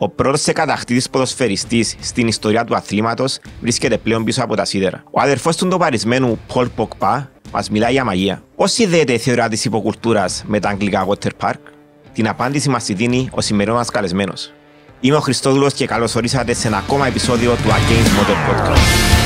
Ο πρώτος κατακτήτη ποδοσφαιριστής στην ιστορία του αθλήματος βρίσκεται πλέον πίσω από τα σίδερα. Ο αδερφός του ντοπαρισμένου Πολ Ποκπά μας μιλάει για μαγεία. Πώς ιδέεται η θεωρία της υποκουλτούρας με τα αγγλικά Water Park, την απάντηση μας τη δίνει ο σημερινός μα καλεσμένος. Είμαι ο Χριστόδουλος και καλώς ορίσατε σε ένα ακόμα επεισόδιο του Against Motor Podcast.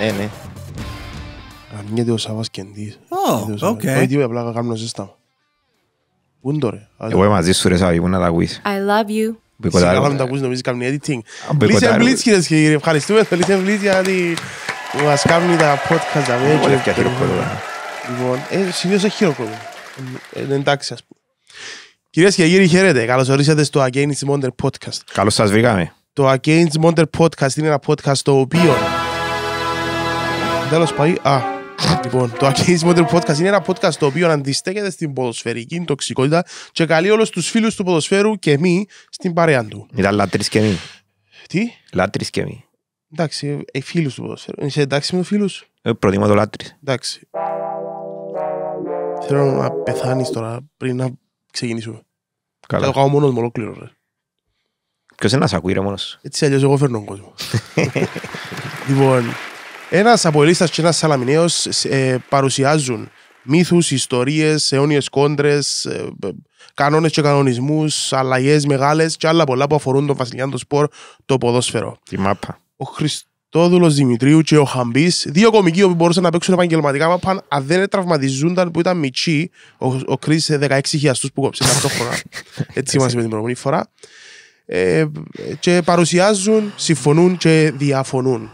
Ναι, ναι. Αρνιέται ο Σαββάς Κεντής. Ω, οκ. Το ίδιο απλά κάνω ζέστα. Πού είναι τώρα. Εγώ είμαι μαζί σου ρε Σαββή, πού να τα ακούεις. I love you. Σιγά να τα ακούεις, νομίζεις κάνουν editing. Λίσεν Μπλίτς κύριε και κύριοι, ευχαριστούμε τον Λίσεν Μπλίτς γιατί μας κάνουν τα podcast. Όλα πια Λοιπόν, ε, συνήθως έχει χειροκρότημα. Ε, ε, εντάξει ας πούμε. Κυρίες και κύριοι, χαίρετε. Καλώς ορίσατε στο Against Monster Podcast. Καλώς σας βρήκαμε. Το Against Monster Podcast είναι ένα podcast το οποίο Τέλος πάει, α, Λοιπόν, το Ακίνησιμο του Podcast είναι ένα podcast το οποίο αντιστέκεται στην ποδοσφαιρική τοξικότητα και καλεί όλους τους φίλους του ποδοσφαίρου και εμεί στην παρέα του. Ήταν λάτρης και εμεί. Τι? Λάτρης και εμεί. Εντάξει, ε, φίλους του ποδοσφαίρου. Είσαι εντάξει με τους φίλους. Ε, προτιμώ το λάτρης. Εντάξει. Θέλω να πεθάνεις τώρα πριν να ξεκινήσουμε. Καλά. Θα το κάνω μόνος μου ολόκληρο. Ποιος είναι να σ' ακούει, ρε μόνος. Έτσι αλλιώς εγώ φέρνω τον κόσμο. λοιπόν, ένας Ελίστας και ένας Σαλαμινέος ε, παρουσιάζουν μύθους, ιστορίες, αιώνιες κόντρες, ε, ε κανόνες και κανονισμούς, αλλαγές μεγάλες και άλλα πολλά που αφορούν τον Βασιλιά του Σπορ, το ποδόσφαιρο. Τη μάπα. Ο Χριστόδουλος Δημητρίου και ο Χαμπής, δύο κομικοί που μπορούσαν να παίξουν επαγγελματικά μάπα, αν δεν τραυματιζούνταν που ήταν μυτσί, ο, ο Κρι 16 χιλιαστού που κόψε ταυτόχρονα. Έτσι είμαστε με την προηγούμενη φορά. Ε, ε και παρουσιάζουν, συμφωνούν και διαφωνούν.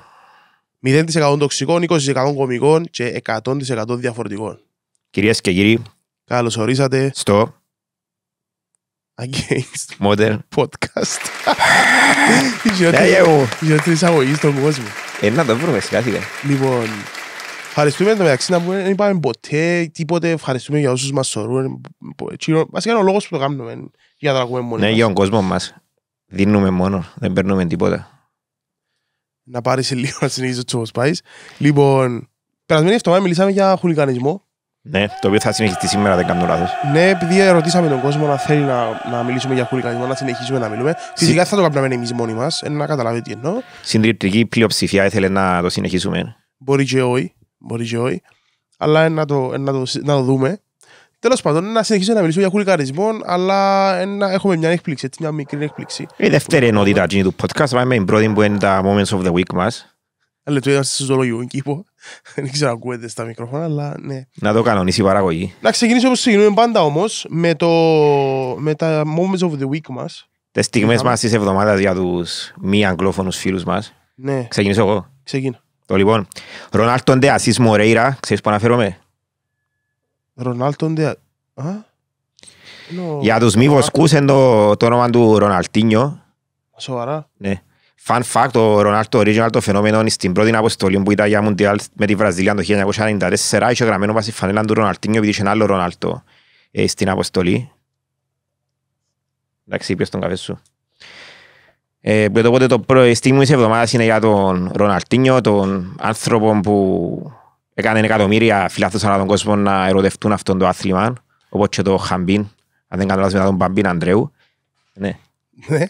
0% τοξικών, 20% κομικών και 100% διαφορετικών. Κυρίες και κύριοι, καλώς ορίσατε στο Against Modern Podcast. Γιατί είσαι αγωγή στον κόσμο. Ένα ε, το βρούμε σιγά σιγά. Λοιπόν, ευχαριστούμε το μεταξύ να πούμε, δεν είπαμε ποτέ τίποτε, ευχαριστούμε για όσους μας σωρούν. Βασικά είναι ο λόγος που το κάνουμε, για να τα ακούμε μόνο. Ναι, για τον κόσμο μας. Δίνουμε μόνο, δεν παίρνουμε τίποτα να πάρεις λίγο να συνεχίσεις το όπως πάει. Λοιπόν, περασμένη εβδομάδα μιλήσαμε για χουλικανισμό. Ναι, το οποίο θα συνεχιστεί σήμερα, δεν κάνω λάθος. Ναι, επειδή ρωτήσαμε τον κόσμο να θέλει να, να μιλήσουμε για χουλικανισμό, να συνεχίσουμε να μιλούμε. Φυσικά θα το κάνουμε εμείς μόνοι μας, να καταλάβετε τι εννοώ. Συντριπτική πλειοψηφία ήθελε να το συνεχίσουμε. Μπορεί και όχι, μπορεί και όχι. Αλλά να το, να το, να το δούμε. Τέλος πάντων, να συνεχίσω να μιλήσω για χουλικαρισμό, αλλά να έχουμε μια έκπληξη, έτσι, μια μικρή έκπληξη. Η δεύτερη ενότητα του podcast, πάμε με πρώτη που είναι τα Moments of the Week μας. Αλλά ε, το είδαμε στο ζωολογικό κήπο. Δεν ξέρω αν ακούγεται στα μικρόφωνα, αλλά ναι. Να το κανονίσει η παραγωγή. Να ξεκινήσω όπως ξεκινούμε πάντα όμως με, το, με τα Moments of the Week μας. Τις στιγμές μας της εβδομάδας για τους μη αγγλόφωνους φίλους μας. Ναι. Ξεκινήσω εγώ. Ξεκινώ. Το λοιπόν, Ρονάλτον Ντεασίς Μορέιρα, ξέρεις που αναφέρομαι. Ρονάλτο είναι, Για τους μη βοσκούς είναι το, όνομα του Ροναλτίνιο. Σοβαρά. Ναι. Fun fact, ο Ρονάλτο original το φαινόμενο στην πρώτη αποστολή που ήταν για Μουντιάλ με τη Βραζιλία το 1994 είχε γραμμένο βάσει φανέλα του Ροναλτίνιο επειδή είχε ένα άλλο Ρονάλτο ε, στην αποστολή. Εντάξει, τον καφέ σου. Ε, το πρώτο στιγμή της εβδομάδας είναι για τον Ροναλτίνιο, τον άνθρωπο που Έκανε εκατομμύρια φιλάθους ανά τον κόσμο να ερωτευτούν αυτόν το άθλημα, όπως και το Χαμπίν, αν δεν κάνω μετά τον Παμπίν Αντρέου. Ναι. ναι.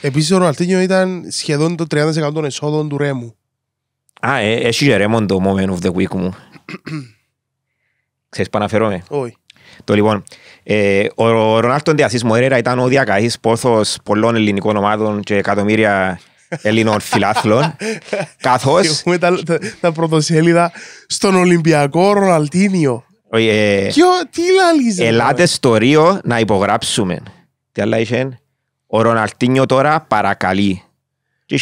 Επίσης ο Ροναλτίνιο ήταν σχεδόν το 30% των εσόδων του Ρέμου. Α, ε, και Ρέμον το moment of the week μου. Ξέρεις πάνω αφαιρώ Όχι. Το λοιπόν, ε, ο Ρονάλτον Διασύς Μορέρα ήταν ο διακαής πόθος πολλών ελληνικών ομάδων και εκατομμύρια Ελλήνων φιλάθλων. Καθώς. Έχουμε τα, τα, τα πρωτοσέλιδα στον Ολυμπιακό Ροναλτίνιο. Ε, ο τι λαλίζεις. Ελάτε στο Ρίο να υπογράψουμε. Τι άλλα είχε. Ο Ροναλτίνιο τώρα παρακαλεί.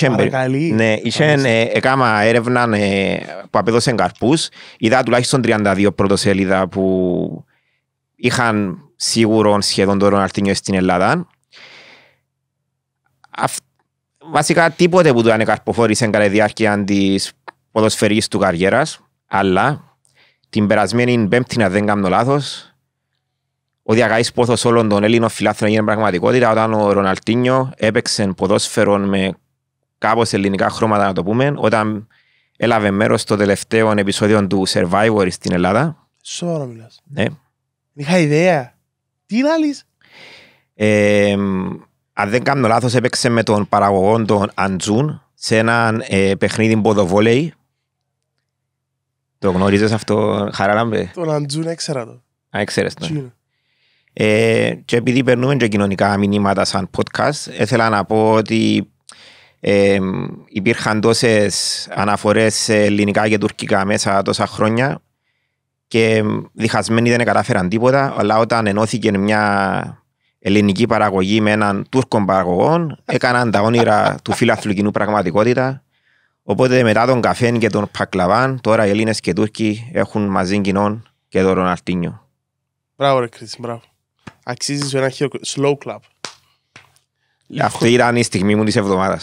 Παρακαλεί. Ναι, είχε, ε, ναι, έκανα έρευνα ε, που απέδωσε καρπούς. Είδα τουλάχιστον 32 πρωτοσέλιδα που είχαν σίγουρον σχεδόν το Ροναλτίνιο στην Ελλάδα. Αυτό βασικά τίποτε που του ανεκαρποφόρησε κατά τη διάρκεια της ποδοσφαιρικής του καριέρας, αλλά την περασμένη Πέμπτη, να δεν κάνω λάθος, ο διαγάη πόθος όλων των Έλληνων φιλάθρων έγινε πραγματικότητα όταν ο Ροναλτίνιο έπαιξε ποδόσφαιρο με κάπως ελληνικά χρώματα, να το πούμε, όταν έλαβε μέρος στο τελευταίο επεισόδιο του Survivor στην Ελλάδα. Σώρο μιλάς. Ναι. Είχα ιδέα. Τι λέει αν δεν κάνω λάθος, έπαιξε με τον παραγωγό τον Αντζούν σε ένα ε, παιχνίδι ποδοβόλεϊ. Το γνωρίζεις αυτό, Χαράλαμπε. Τον Αντζούν έξερα το. Α, έξερες το. Ναι. Ε, και επειδή περνούμε και κοινωνικά μηνύματα σαν podcast, ήθελα να πω ότι ε, υπήρχαν τόσες αναφορές σε ελληνικά και τουρκικά μέσα τόσα χρόνια και ε, διχασμένοι δεν κατάφεραν τίποτα, αλλά όταν ενώθηκε μια ελληνική παραγωγή με έναν Τούρκο παραγωγό, έκαναν τα όνειρα του φιλαθλουκινού πραγματικότητα. Οπότε μετά τον καφέν και τον πακλαβάν, τώρα οι Έλληνες και οι Τούρκοι έχουν μαζί κοινών και τον Ροναλτίνιο. Μπράβο, ρε Κρίση, μπράβο. Αξίζει ένα χειρο... slow club. Λοιπόν... Ε, αυτή ήταν η στιγμή μου της εβδομάδας.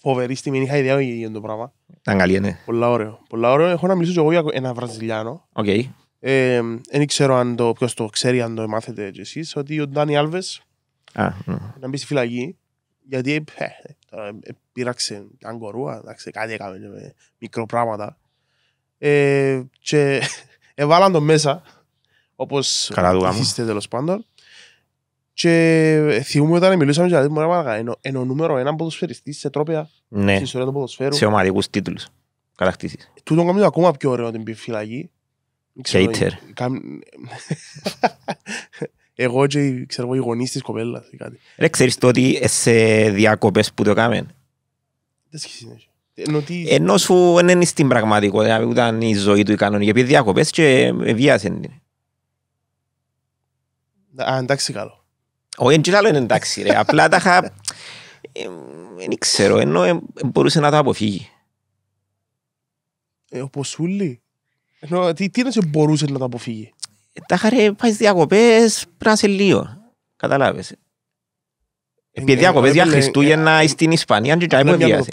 Φοβερή στιγμή, είχα ιδέα για το πράγμα. Ήταν καλή, ναι. Πολλά ωραίο. Πολλά ωραίο. Έχω να μιλήσω και εγώ για ένα Βραζιλιάνο. Okay. Δεν ξέρω αν το ποιος το ξέρει, αν το μάθετε κι ότι ο Ντάνι Άλβες ναι. να μπει στη φυλακή. Γιατί ε, ε, ε, πήραξε έναν κορούα, κάτι έκαμε με πράγματα, Και έβαλαν τον μέσα, όπως είστε τέλος πάντων. Και θυμούμε όταν μιλούσαμε για την Μωρά είναι ο νούμερο έναν ποδοσφαιριστής σε τρόπια ναι. στην ιστορία του ποδοσφαίρου. Σε ομαδικούς τίτλους, κατακτήσεις. Τον κάνει ακόμα πιο ωραίο την φυλακή, Κέιτερ. Εγώ και ξέρω εγώ οι γονείς της κοπέλας ή κάτι. Ρε ξέρεις το ότι σε διακοπές που το κάμεν. Δεν σχέση είναι. Ενώ σου δεν είναι στην πραγματικότητα, ήταν η ζωή του η κανονική. Επειδή διακοπές και βίασαν την. Α, εντάξει καλό. Όχι, έτσι άλλο είναι εντάξει ρε. Απλά τα είχα... Δεν ε, ξέρω, ενώ ε, μπορούσε να το αποφύγει. Ε, ο Ποσούλη. Ενώ, τι, τι να σε μπορούσε να το αποφύγει. Τα χαρέ, πάει διακοπές, πρέπει να σε λίγο. Καταλάβες. Επειδή ε, ε, διακοπές για ε, Χριστούγεννα στην Ισπανία και τσάι μου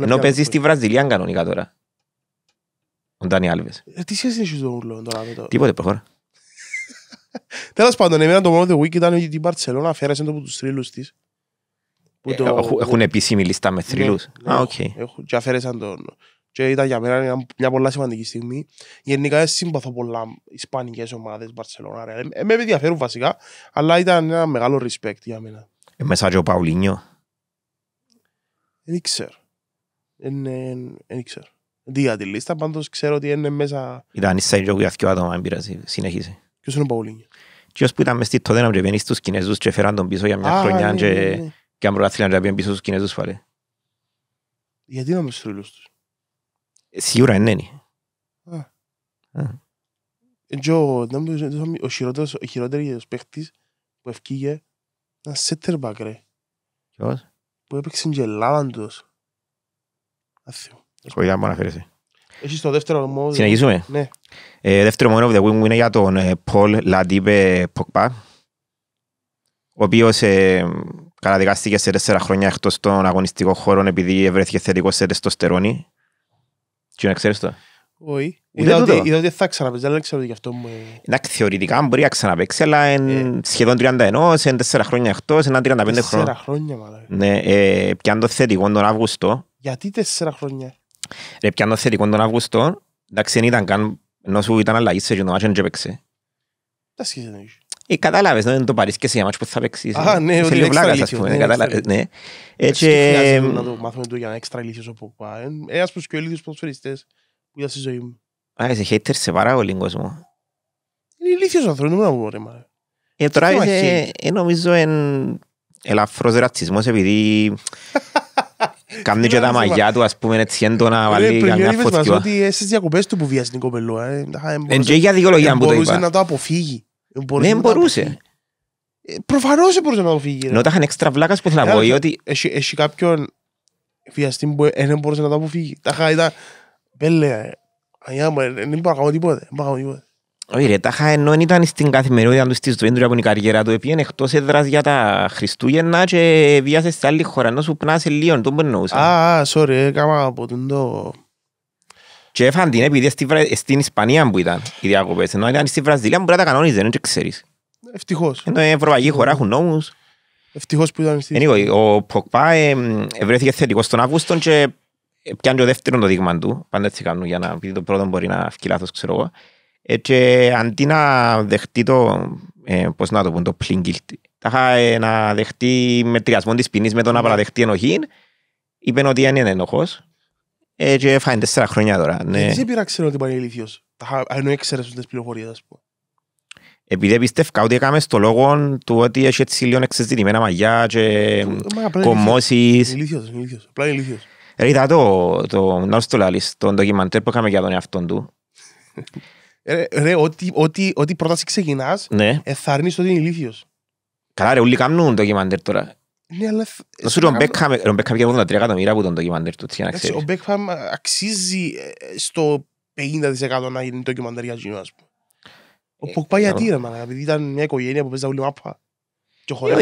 Ενώ παίζεις στη Βραζιλία κανονικά τώρα. Ο Ντάνι Άλβες. Τι σχέση έχεις τον Ουρλό τώρα με το... Τίποτε, προχώρα. Τέλος πάντων, εμένα το μόνο The Week ήταν ότι την Μπαρτσελώνα αφαίρεσε το από τους θρύλους της. Έχουν επίσημη λίστα με θρύλους. Ναι, ναι. Α, οκ. Και αφαίρεσαν τον και ήταν για μένα μια, μια σημαντική στιγμή. Γενικά συμπαθώ πολλά ισπανικές ομάδες, Μπαρσελώνα, ρε. Ε, με ενδιαφέρουν βασικά, αλλά ήταν ένα μεγάλο respect για μένα. Ε, μέσα και ο Παουλίνιο. Δεν ξέρω. Ε, ναι, δεν ξέρω. Δίγα τη λίστα, πάντως ξέρω ότι είναι μέσα... Ήταν ίσα λίγο για δύο άτομα, αν πειράζει. Συνεχίζει. Ποιος είναι ο Παουλίνιο. Ποιος που ήταν μες στη τότε να μπρεπένει στους Κινέζους και φέραν τον πίσω για μια χρονιά ναι, ναι, και αν προλάθηκαν να μπρεπένει πίσω στους Κινέζους φαλέ. Γιατί να μες στους ρίλους τους. Σίγουρα είναι ναι. Ο χειρότερος παίχτης που ευκήγε ήταν σέτερ μπακ ρε. Ποιος? Που έπαιξε και λάβαντος. Αθιό. Κολλιά μου αναφέρεσαι. Έχεις το δεύτερο μόνο. Συνεχίζουμε. Ναι. Ε, δεύτερο μόνο of the για τον Πολ Λαντίπε Ποκπά ο οποίος ε, καταδικάστηκε σε τέσσερα χρόνια εκτός των αγωνιστικών χώρων επειδή βρέθηκε θετικός σε τεστοστερόνη τι να ξέρεις το. Όχι. Είδα ότι θα ξαναπέξει, αλλά δεν ξέρω ότι γι' αυτό μου... Εντάξει, θεωρητικά μπορεί να ξαναπέξει, αλλά εν ε. σχεδόν 31, εν 4 χρόνια εκτός, εν 35 χρόνια. 4 χρόνια μάλλον. Ναι, ε, πιάνε το θετικό τον Αύγουστο. Γιατί 4 χρόνια. Ρε, πιάνε το θετικό τον Αύγουστο, εντάξει, δεν ήταν καν, ενώ σου ήταν αλλαγή σε γενοάτσεν και έπαιξε. Τα σχέση δεν έχει. Ε, κατάλαβες, δεν ναι, το πάρεις και σε μάτς που θα παίξεις. Α, ε, ναι, ότι είναι ας πούμε, ναι. Ε, έτσι... Ε, να το μάθουμε για έξτρα ηλίθιος όπου πάει. Ένας προς και ο ηλίθιος προσφαιριστές που είδα στη ζωή μου. Α, είσαι hater σε πάρα πολύ κόσμο. Είναι ηλίθιος άνθρωπος, δεν μπορώ να Τώρα νομίζω, ελαφρός ρατσισμός επειδή Κάνει και τα μαγιά του, ας πούμε, έτσι έντονα βάλει Πριν Εν για να δεν ναι, μπορούσε. Ε, Προφανώς δεν μπορούσε να αποφύγει. Ενώ τα είχαν έξτρα βλάκα που θέλω να πω. Ότι... Έχει, έχει κάποιον βιαστή που ε, δεν μπορούσε να τα αποφύγει. Τα είχα ήταν. Πέλε, αγιά μου, ε, δεν είπα να κάνω τίποτε. Όχι ρε, τα είχα ενώ ήταν στην καθημερινότητα του στη ζωή του από την καριέρα του. Επειδή εκτός έδρας για τα Χριστούγεννα και βιάσε σε άλλη χώρα. Ενώ σου πνάσε λίγο, τον περνούσα. Α, sorry, έκανα από τον το... Και έφαν την επειδή στην Ισπανία που ήταν οι διακοπές, ενώ ήταν στη Βραζιλία που να τα κανόνιζε, δεν ξέρεις. Ευτυχώς. Ενώ η Ευρωπαϊκή χώρα έχουν νόμους. Ευτυχώς που ήταν στη Ισπανία. Ο Ποκπά ε, βρέθηκε θετικός στον Αύγουστο και ε, πιάνει το δεύτερο το δείγμα του. Πάντα έτσι κάνουν για να πει το πρώτο μπορεί να φύγει λάθος, ξέρω εγώ. Ε, και αντί να δεχτεί το, πώς να το πούν, το πλήγκιλτι, τα είχα να δεχτεί μετριασμό της ποινής με το να ναι. παραδεχτεί ενοχή, είπε ότι αν είναι ενοχός έτσι ε, έφαγαν τέσσερα χρόνια τώρα. Ναι. Δεν πειράξε ότι πάνε ηλίθιος, αν έξερες τις πληροφορίες ας πούμε. Επειδή πιστεύκα ότι έκαμε στο λόγο του ότι έχει έτσι λίγο εξεζητημένα μαγιά και κομμώσεις. Ηλίθιος, ηλίθιος, απλά ηλίθιος. Ρε είδα το, το Νόρς το Λάλης, τον ντοκιμαντέρ που έκαμε για τον εαυτόν του. Ε, ρε, ό,τι πρόταση ξεκινάς, ναι. θα αρνείς ότι είναι ηλίθιος. Καλά ρε, όλοι κάνουν ντοκιμαντέρ τώρα. Ναι, αλλά... ο Μπέκχαμ πήγε 83 εκατομμύρια από τον ντοκιμαντέρ του, να ξέρεις. Ο Μπέκχαμ ε, αξίζει ε, στο 50% να γίνει ντοκιμαντέρ για γίνο, ας πούμε. Ο ε, Ποκπά γιατί ρε μάνα, επειδή ήταν μια οικογένεια που παίζα όλη μάπα.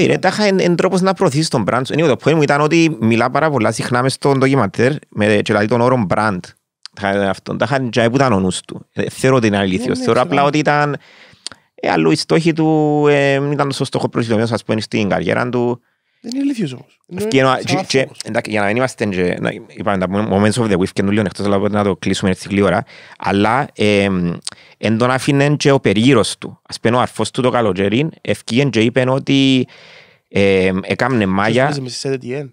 ρε, τάχα εν τρόπος να προωθήσεις τον μπραντ σου. Το πόνι ήταν ότι μιλά πάρα πολλά συχνά μες στον ντοκιμαντέρ με δηλαδή τον όρο μπραντ. Τάχα τζάι που ήταν ο νους του. Θεωρώ ότι είναι αλήθεια. Ναι, ναι, θεωρώ απλά ότι ήταν... Αλλού οι στόχοι του ήταν το σωστό προσιλωμένος ας πούμε στην καριέρα του. Δεν είναι ηλίθιος όμως. Εντάξει, Για να μην είμαστε, είπαμε τα moments of the week και νουλίων, εκτός να το κλείσουμε έτσι ώρα. αλλά εν τον άφηνε και ο περίγυρος του. Ας πένω ο αρφός του το καλοκαίρι, ευκήγεν και είπεν ότι έκαμνε μάγια... Ε?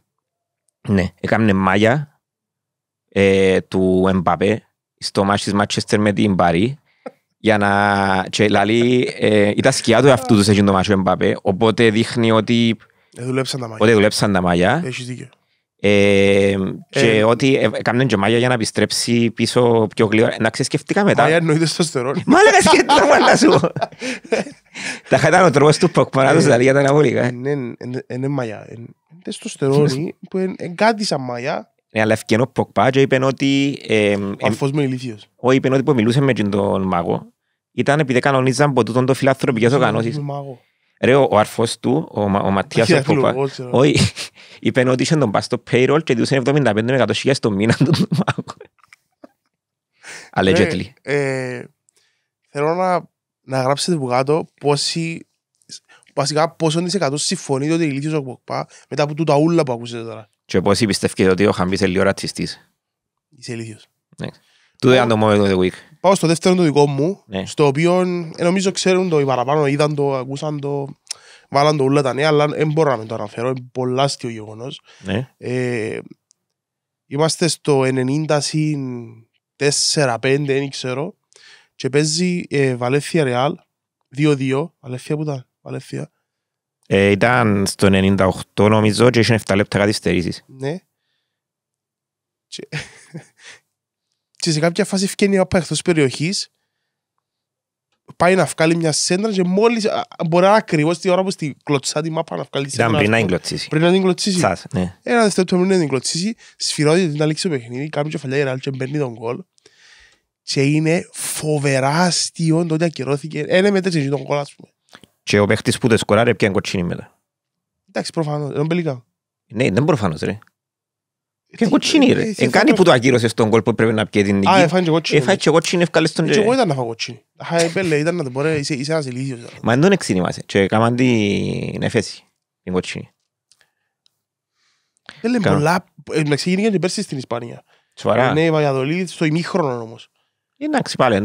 Ναι, έκαμνε μάγια ε, του Εμπαπέ στο μάτσι της Μάτσεστερ με την Παρή για να... και λαλεί, ήταν σκιά του εαυτού τους σε εκείνο το μάτσι ο Εμπαπέ, οπότε δείχνει ότι ε, δουλέψαν τα μαγιά. Ότι δουλέψαν τα μαγιά. Έχεις δίκιο. Ε, και ε, ότι έκαναν ε, και μάγια για να επιστρέψει πίσω πιο γλυόρα. Να ξεσκεφτήκα μετά. Μάγια εννοείται στο στερόν. Μα λέγα σκέφτηκα μάλλα σου. Τα χατάνε ο τρόπος του Ποκμαράδος ε, δηλαδή για τα αναβολικά. είναι ναι, ναι, μάγια. Είναι στο στερόνι που είναι κάτι σαν μάγια. Ναι, αλλά ευκαινό ο Ποκπά και είπε ότι... Ο αφός μου ηλίθιος. Όχι, είπε ότι που μιλούσε με τον μάγο ήταν επειδή κανονίζαν από το φιλανθρωπικές οργανώσεις. Ο Ρε, ο αρφός του, ο, Μα, ο Ματίας ο Πούπα, όχι, είπε ότι είχε τον πάει στο payroll και διούσε 75 με 100 χιλιάς το μήνα του τον μάγο. Allegedly. Ε, θέλω να, να γράψετε που κάτω πόσοι, βασικά πόσο σε κατώ συμφωνείτε ότι ηλίθιος ο Πούπα μετά από τούτα ούλα που ακούσετε τώρα. Και πόσοι πιστεύετε ότι ο Χαμπής είναι λίγο ρατσιστής. Είσαι ηλίθιος. Ναι. Τούτο ήταν το μόνο of the week πάω στο δεύτερο το δικό μου, ναι. στο οποίο ε, νομίζω ξέρουν το οι παραπάνω, είδαν το, ακούσαν το, βάλαν το όλα τα νέα, αλλά δεν μπορώ να με το αναφέρω, είναι πολλά αστείο γεγονός. Ναι. Ε, είμαστε στο 90 συν 4-5, δεν ξέρω, και παίζει ε, Βαλέθια Ρεάλ, 2-2, Βαλέθια που ήταν, Βαλέθια. Ε, ήταν στο 98 νομίζω και είχε 7 λεπτά καθυστερήσεις. Ναι. Και και σε κάποια φάση βγαίνει από εκτό περιοχής, πάει να βγάλει μια σέντρα και μόλις μπορεί ακριβώς την ώρα που στη κλωτσά τη μάπα να βγάλει τη σέντρα. Πριν να την κλωτσίσει. Πριν να την κλωτσίσει. Σας, ναι. Ένα δευτερόλεπτο πριν να την κλωτσίσει, σφυρώνει την αλήξη του παιχνίδι, κάνει και φαλιά η και μπαίνει τον κόλ. Και είναι φοβερά αστείο το ότι ακυρώθηκε. Ένα με τέτοιο τον κόλ, ας πούμε. Και ο παίχτης που δεν σκοράρει, κοτσίνη μετά. Εντάξει, προφανώς. Ναι, δεν προφανώς, ρε. Και κοτσινί ρε. Εγκάνει που το ακύρωσε στον κόλπο πρέπει να πιέζει την νική. Α, έφαγε κοτσίνη. Έφαγε και κοτσινί, ευκάλε στον... Και εγώ ήταν να φάω κοτσίνη. Ε, ήταν να το μπορέ. είσαι ένας ηλίδιος. Μα δεν τον εξήνυμασε. Και έκαναν την εφέση, την κοτσίνη. Πέλε πολλά... και πέρσι στην Ισπανία. Σοβαρά. Ναι, στο ημίχρονο όμως. Εντάξει, πάλι.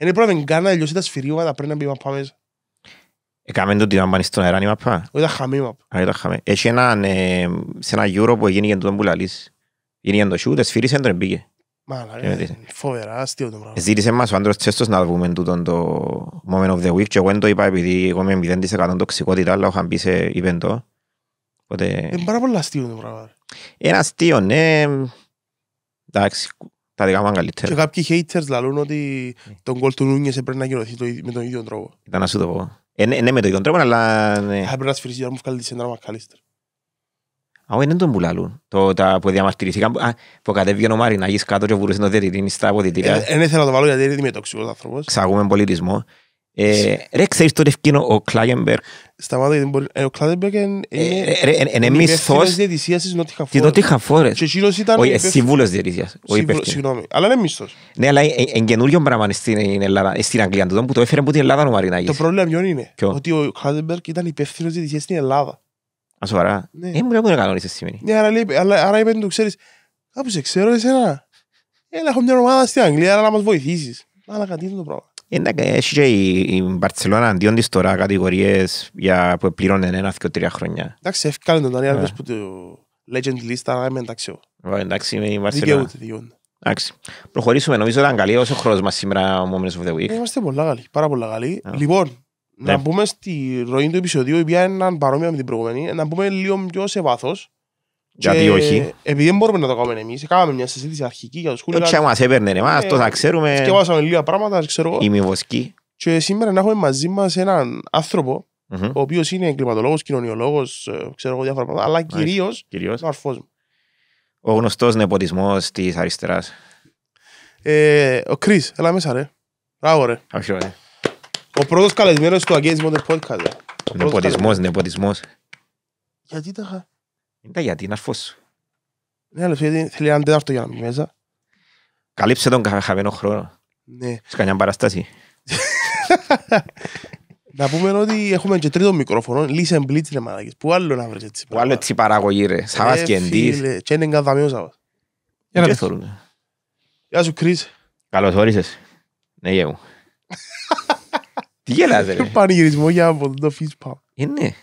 Είναι Έκαμε το να πάνε στον αεράνι μαπά. Ήταν χαμή μαπά. Ήταν χαμή. Έχει έναν, ε, σε ένα γύρο που έγινε τον που λαλείς. Έγινε το σιούτ, εσφύρισε τον ε, Φοβερά, αστείο το πράγμα. Ζήτησε μας ο άντρος Τσέστος να δούμε το moment of the week και εγώ το είπα επειδή εγώ είμαι σε Είναι το Είναι αστείο, ναι. Εντάξει, ε, ναι, ναι με το ίδιο τρόπο, αλλά... Θα ναι. πρέπει να για να μου βγάλεις τη σέντρα Μακαλίστερ. Α, όχι, δεν τον πουλάλουν. Τα που διαμαρτυρηθήκαν, που κατέβηκε ο Μάρι να κάτω και βουρούσε το διατηρήνι στα αποδητήρια. Ε, ε, δεν ήθελα να το βάλω γιατί είναι είμαι άνθρωπος. Ξαγούμε πολιτισμό. Ε, ρε ξέρεις το ρευκίνο ο Κλάγενμπεργκ. Σταμάτα ε, ο Κλάγενμπερ ε, είναι μισθός της Νότιχα Φόρες. Νότιχα Φόρες. Και εκείνος ήταν... Όχι, συμβούλος διαιτησίας. Συγγνώμη, αλλά είναι μισθός. Ναι, αλλά είναι καινούριο πράγμα στην Ελλάδα, στην Αγγλία, το που το έφερε από την Ελλάδα ο Μαρινάκης. Το πρόβλημα ποιον είναι, ότι ο Κλάγενμπερ ήταν υπεύθυνος διαιτησίας στην Ελλάδα. Α, σοβαρά. Δεν ναι. μου λέγουν κανόνισες σημαίνει. Ναι, άρα είπαν του, ξέρεις, κάπου σε ξέρω εσένα. Έλα, έχω μια ομάδα στην Αγγλία, αλλά να μας βοηθήσεις. Αλλά κάτι είναι το πρόβλημα. Εντάξει, η Μπαρτσελώνα αντίον της τώρα κατηγορίες για που πλήρωνε ένα και τρία χρόνια. Εντάξει, έφυγαν τον Άρη ε. που το legend list αλλά είμαι εντάξει. Εντάξει, είμαι η Μπαρτσελώνα. δικαιούνται. Εντάξει, προχωρήσουμε. Νομίζω ήταν καλή όσο χρόνος μας σήμερα ο Moments of the Week. Είμαστε πολλά καλοί, πάρα πολλά καλοί. Λοιπόν, να ναι. μπούμε στη ροή του επεισοδίου, η οποία είναι παρόμοια με την προηγούμενη, να μπούμε λίγο πιο σε βάθος. Γιατί όχι. Επειδή δεν μπορούμε να το κάνουμε εμείς, κάναμε μια συζήτηση αρχική για τους ε, χούλιγκαν. Όχι, μας έπαιρνε εμάς, ε, το θα ξέρουμε. Σκεφάσαμε λίγα πράγματα, ξέρω. Είμαι βοσκή. Και σήμερα να έχουμε μαζί μας έναν άνθρωπο, mm-hmm. ο οποίος είναι εγκληματολόγος, κοινωνιολόγος, ε, ξέρω εγώ διάφορα πράγματα, αλλά κυρίω ο αρφό μου. Ο γνωστός νεποτισμός της αριστεράς. Ε, ο Κρι, έλα μέσα, ρε. Μπράβο, ρε. Όχι, ρε. Ο πρώτος καλεσμένος του Against Modern Podcast. Νεποτισμό, νεποτισμός. Γιατί τα είχα. Εντάξει, γιατί είναι αρφός. Ναι, αλλά θέλει έναν τέταρτο για να μπει μέσα. Καλύψε τον χαμένο χρόνο. Ναι. Σε κανένα παραστάση. Να πούμε ότι έχουμε και τρίτο μικρόφωνο, λύσε μπλίτς ρε μαλακές. Πού άλλο να βρεις έτσι. Πού άλλο έτσι παραγωγή ρε. Ε, Σάβας και εντύς. Και είναι εγκαδαμιός Σάβας. Για να το θέλουν. Γεια σου Κρίς. Καλώς όρισες. Ναι γεύου. Τι γελάς ρε. Πανηγυρισμό για να το φύσπα. Είναι.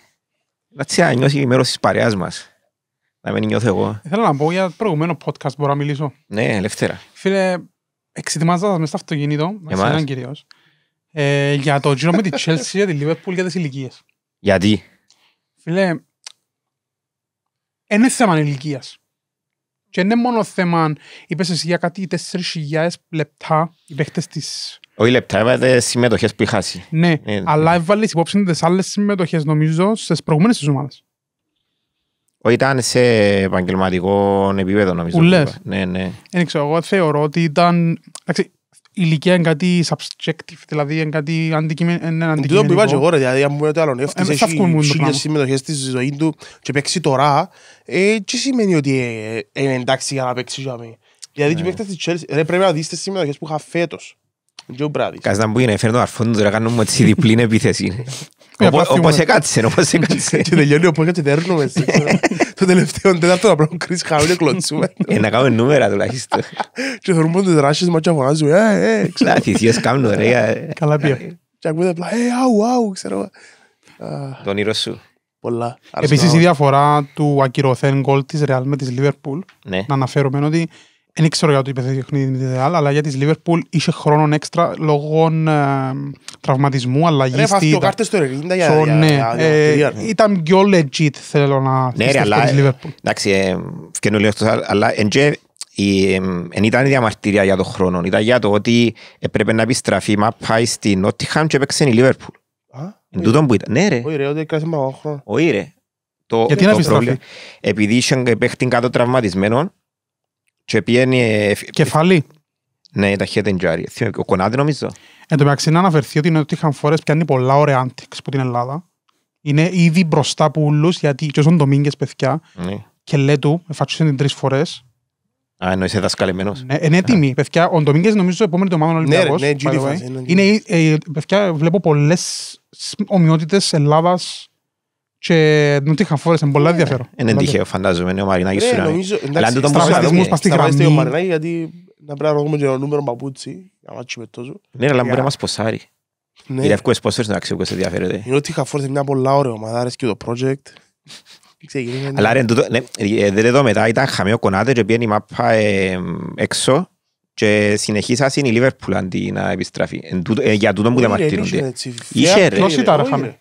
Να τσιά νιώσει η μέρος της παρέας μας να μην νιώθω εγώ. Θέλω να πω για το προηγουμένο podcast μπορώ να μιλήσω. Ναι, ελεύθερα. Φίλε, εξετοιμάζοντας μέσα στο αυτοκίνητο, Σε έναν κυρίως, ε, για το γύρο με τη Chelsea τη Liverpool για τις ηλικίες. Γιατί? Φίλε, είναι θέμα ηλικίας. Και είναι μόνο θέμα, είπες εσύ για κάτι 4.000 λεπτά, οι παίχτες της... Όχι λεπτά, έβαλε συμμετοχές που είχασαι. Ναι, ε, αλλά έβαλες υπόψη τις άλλες συμμετοχές νομίζω στις προηγούμενες της ήταν σε επαγγελματικό επίπεδο, νομίζω. Ουλές. Ναι, ναι. Δεν ξέρω, εγώ θεωρώ ότι ήταν... Εντάξει, η ηλικία είναι κάτι subjective, δηλαδή είναι κάτι αντικειμενικό. Το που είπα και εγώ, δηλαδή, αν μου πείτε άλλον, ε, έφτασε ε, έχει χίλιες συμμετοχές στη ζωή του και παίξει τώρα, ε, τι σημαίνει ότι είναι ε, εντάξει για να παίξει για μένα. Δηλαδή, ναι. και της Chelsea, πρέπει να δεις τις συμμετοχές που είχα φέτος ο Μπράδης. Κάτσε να μου γίνει, φέρνω αρφόν τώρα κάνουμε έτσι διπλή επίθεση. Όπως έκατσε, όπως έκατσε. Και τελειώνει όπως έκατσε, δέρνουμε. Το τελευταίο τέταρτο να πρέπει κρίς χαούλιο κλωτσούμε. Ε, να κάνουμε νούμερα τουλάχιστον. Και θεωρούμε ότι δράσεις μας και φωνάζουμε, ε, ε, ξέρω. Να θυσίες κάνουν, ρε. Καλά πια. Και ακούτε απλά, ε, άου, άου, ξέρω. Το όνειρο σου. Πολλά. Επίσης η διαφορά του ακυρωθέν γκολ της Ρεάλ με της Λίβερπουλ, ναι. να αναφέρομαι ότι δεν ξέρω για το παιχνίδι υπεθέχνη αλλά για τη Λίβερπουλ είχε χρόνο έξτρα λόγω ε, τραυματισμού, αλλαγή στη... Ρε, φάσκει ο κάρτες το 90 για... So, για, ναι, για, ε, ήταν πιο legit θέλω να ναι, ρε, αλλά, Λίβερπουλ. Εντάξει, ευκαινού λίγο αλλά δεν ε, ήταν διαμαρτυρία για τον χρόνο, ήταν για το ότι έπρεπε να επιστραφεί, μα πάει στη Νότιχαμ και έπαιξε η Λίβερπουλ. Εν τούτο που ήταν. Ναι ρε. Όχι ρε, ότι έκανε μαγό χρόνο. Όχι ρε. Γιατί να επιστραφεί. Επειδή είχε ε, παίχτη κάτω τραυματισμένο, και πιένει... Ε, Κεφαλή. Ναι, τα head and Ο νομίζω. Εν τω μεταξύ να αναφερθεί ότι ότι είχαν φορές πιάνει πολλά ωραία antics από την Ελλάδα. Είναι ήδη μπροστά από ούλους γιατί και όσον παιδιά ναι. και λέει του, εφάτσουσε την τρεις φορές. Α, ενώ Ναι, είναι έτοιμη. Παιδιά, ο Ντομίνγκες νομίζω επόμενη το μάλλον ναι, Ολυμπιακός. Ναι, και δεν είχαν φόρες, είναι πολλά ενδιαφέρον. Είναι τυχαίο, φαντάζομαι, είναι ο Μαρινάκης του Νομίζω, εντάξει, στραβεστισμούς πας στη γραμμή. ο Μαρινάκη, γιατί να πρέπει να ρωτούμε και το νούμερο παπούτσι, να μάτσουμε τόσο. Ναι, αλλά μπορεί να μας ποσάρει. Ναι. Οι λευκούς ποσφέρες να ξέρουν πώς ενδιαφέρεται. Είναι ότι είχα φόρες μια πολλά ωραία ομάδα, αρέσει και το project. Ναι. Αλλά ρε, δεν ναι, ε, εδώ μετά ήταν χαμείο κονάτε και πήγαινε η μάπα ε, έξω και συνεχίσασαν η Λίβερπουλ αντί να επιστραφεί. Ε, για τούτο που δεν μαρτύρονται. Είχε ρε. Ποιος ήταν χαμείο.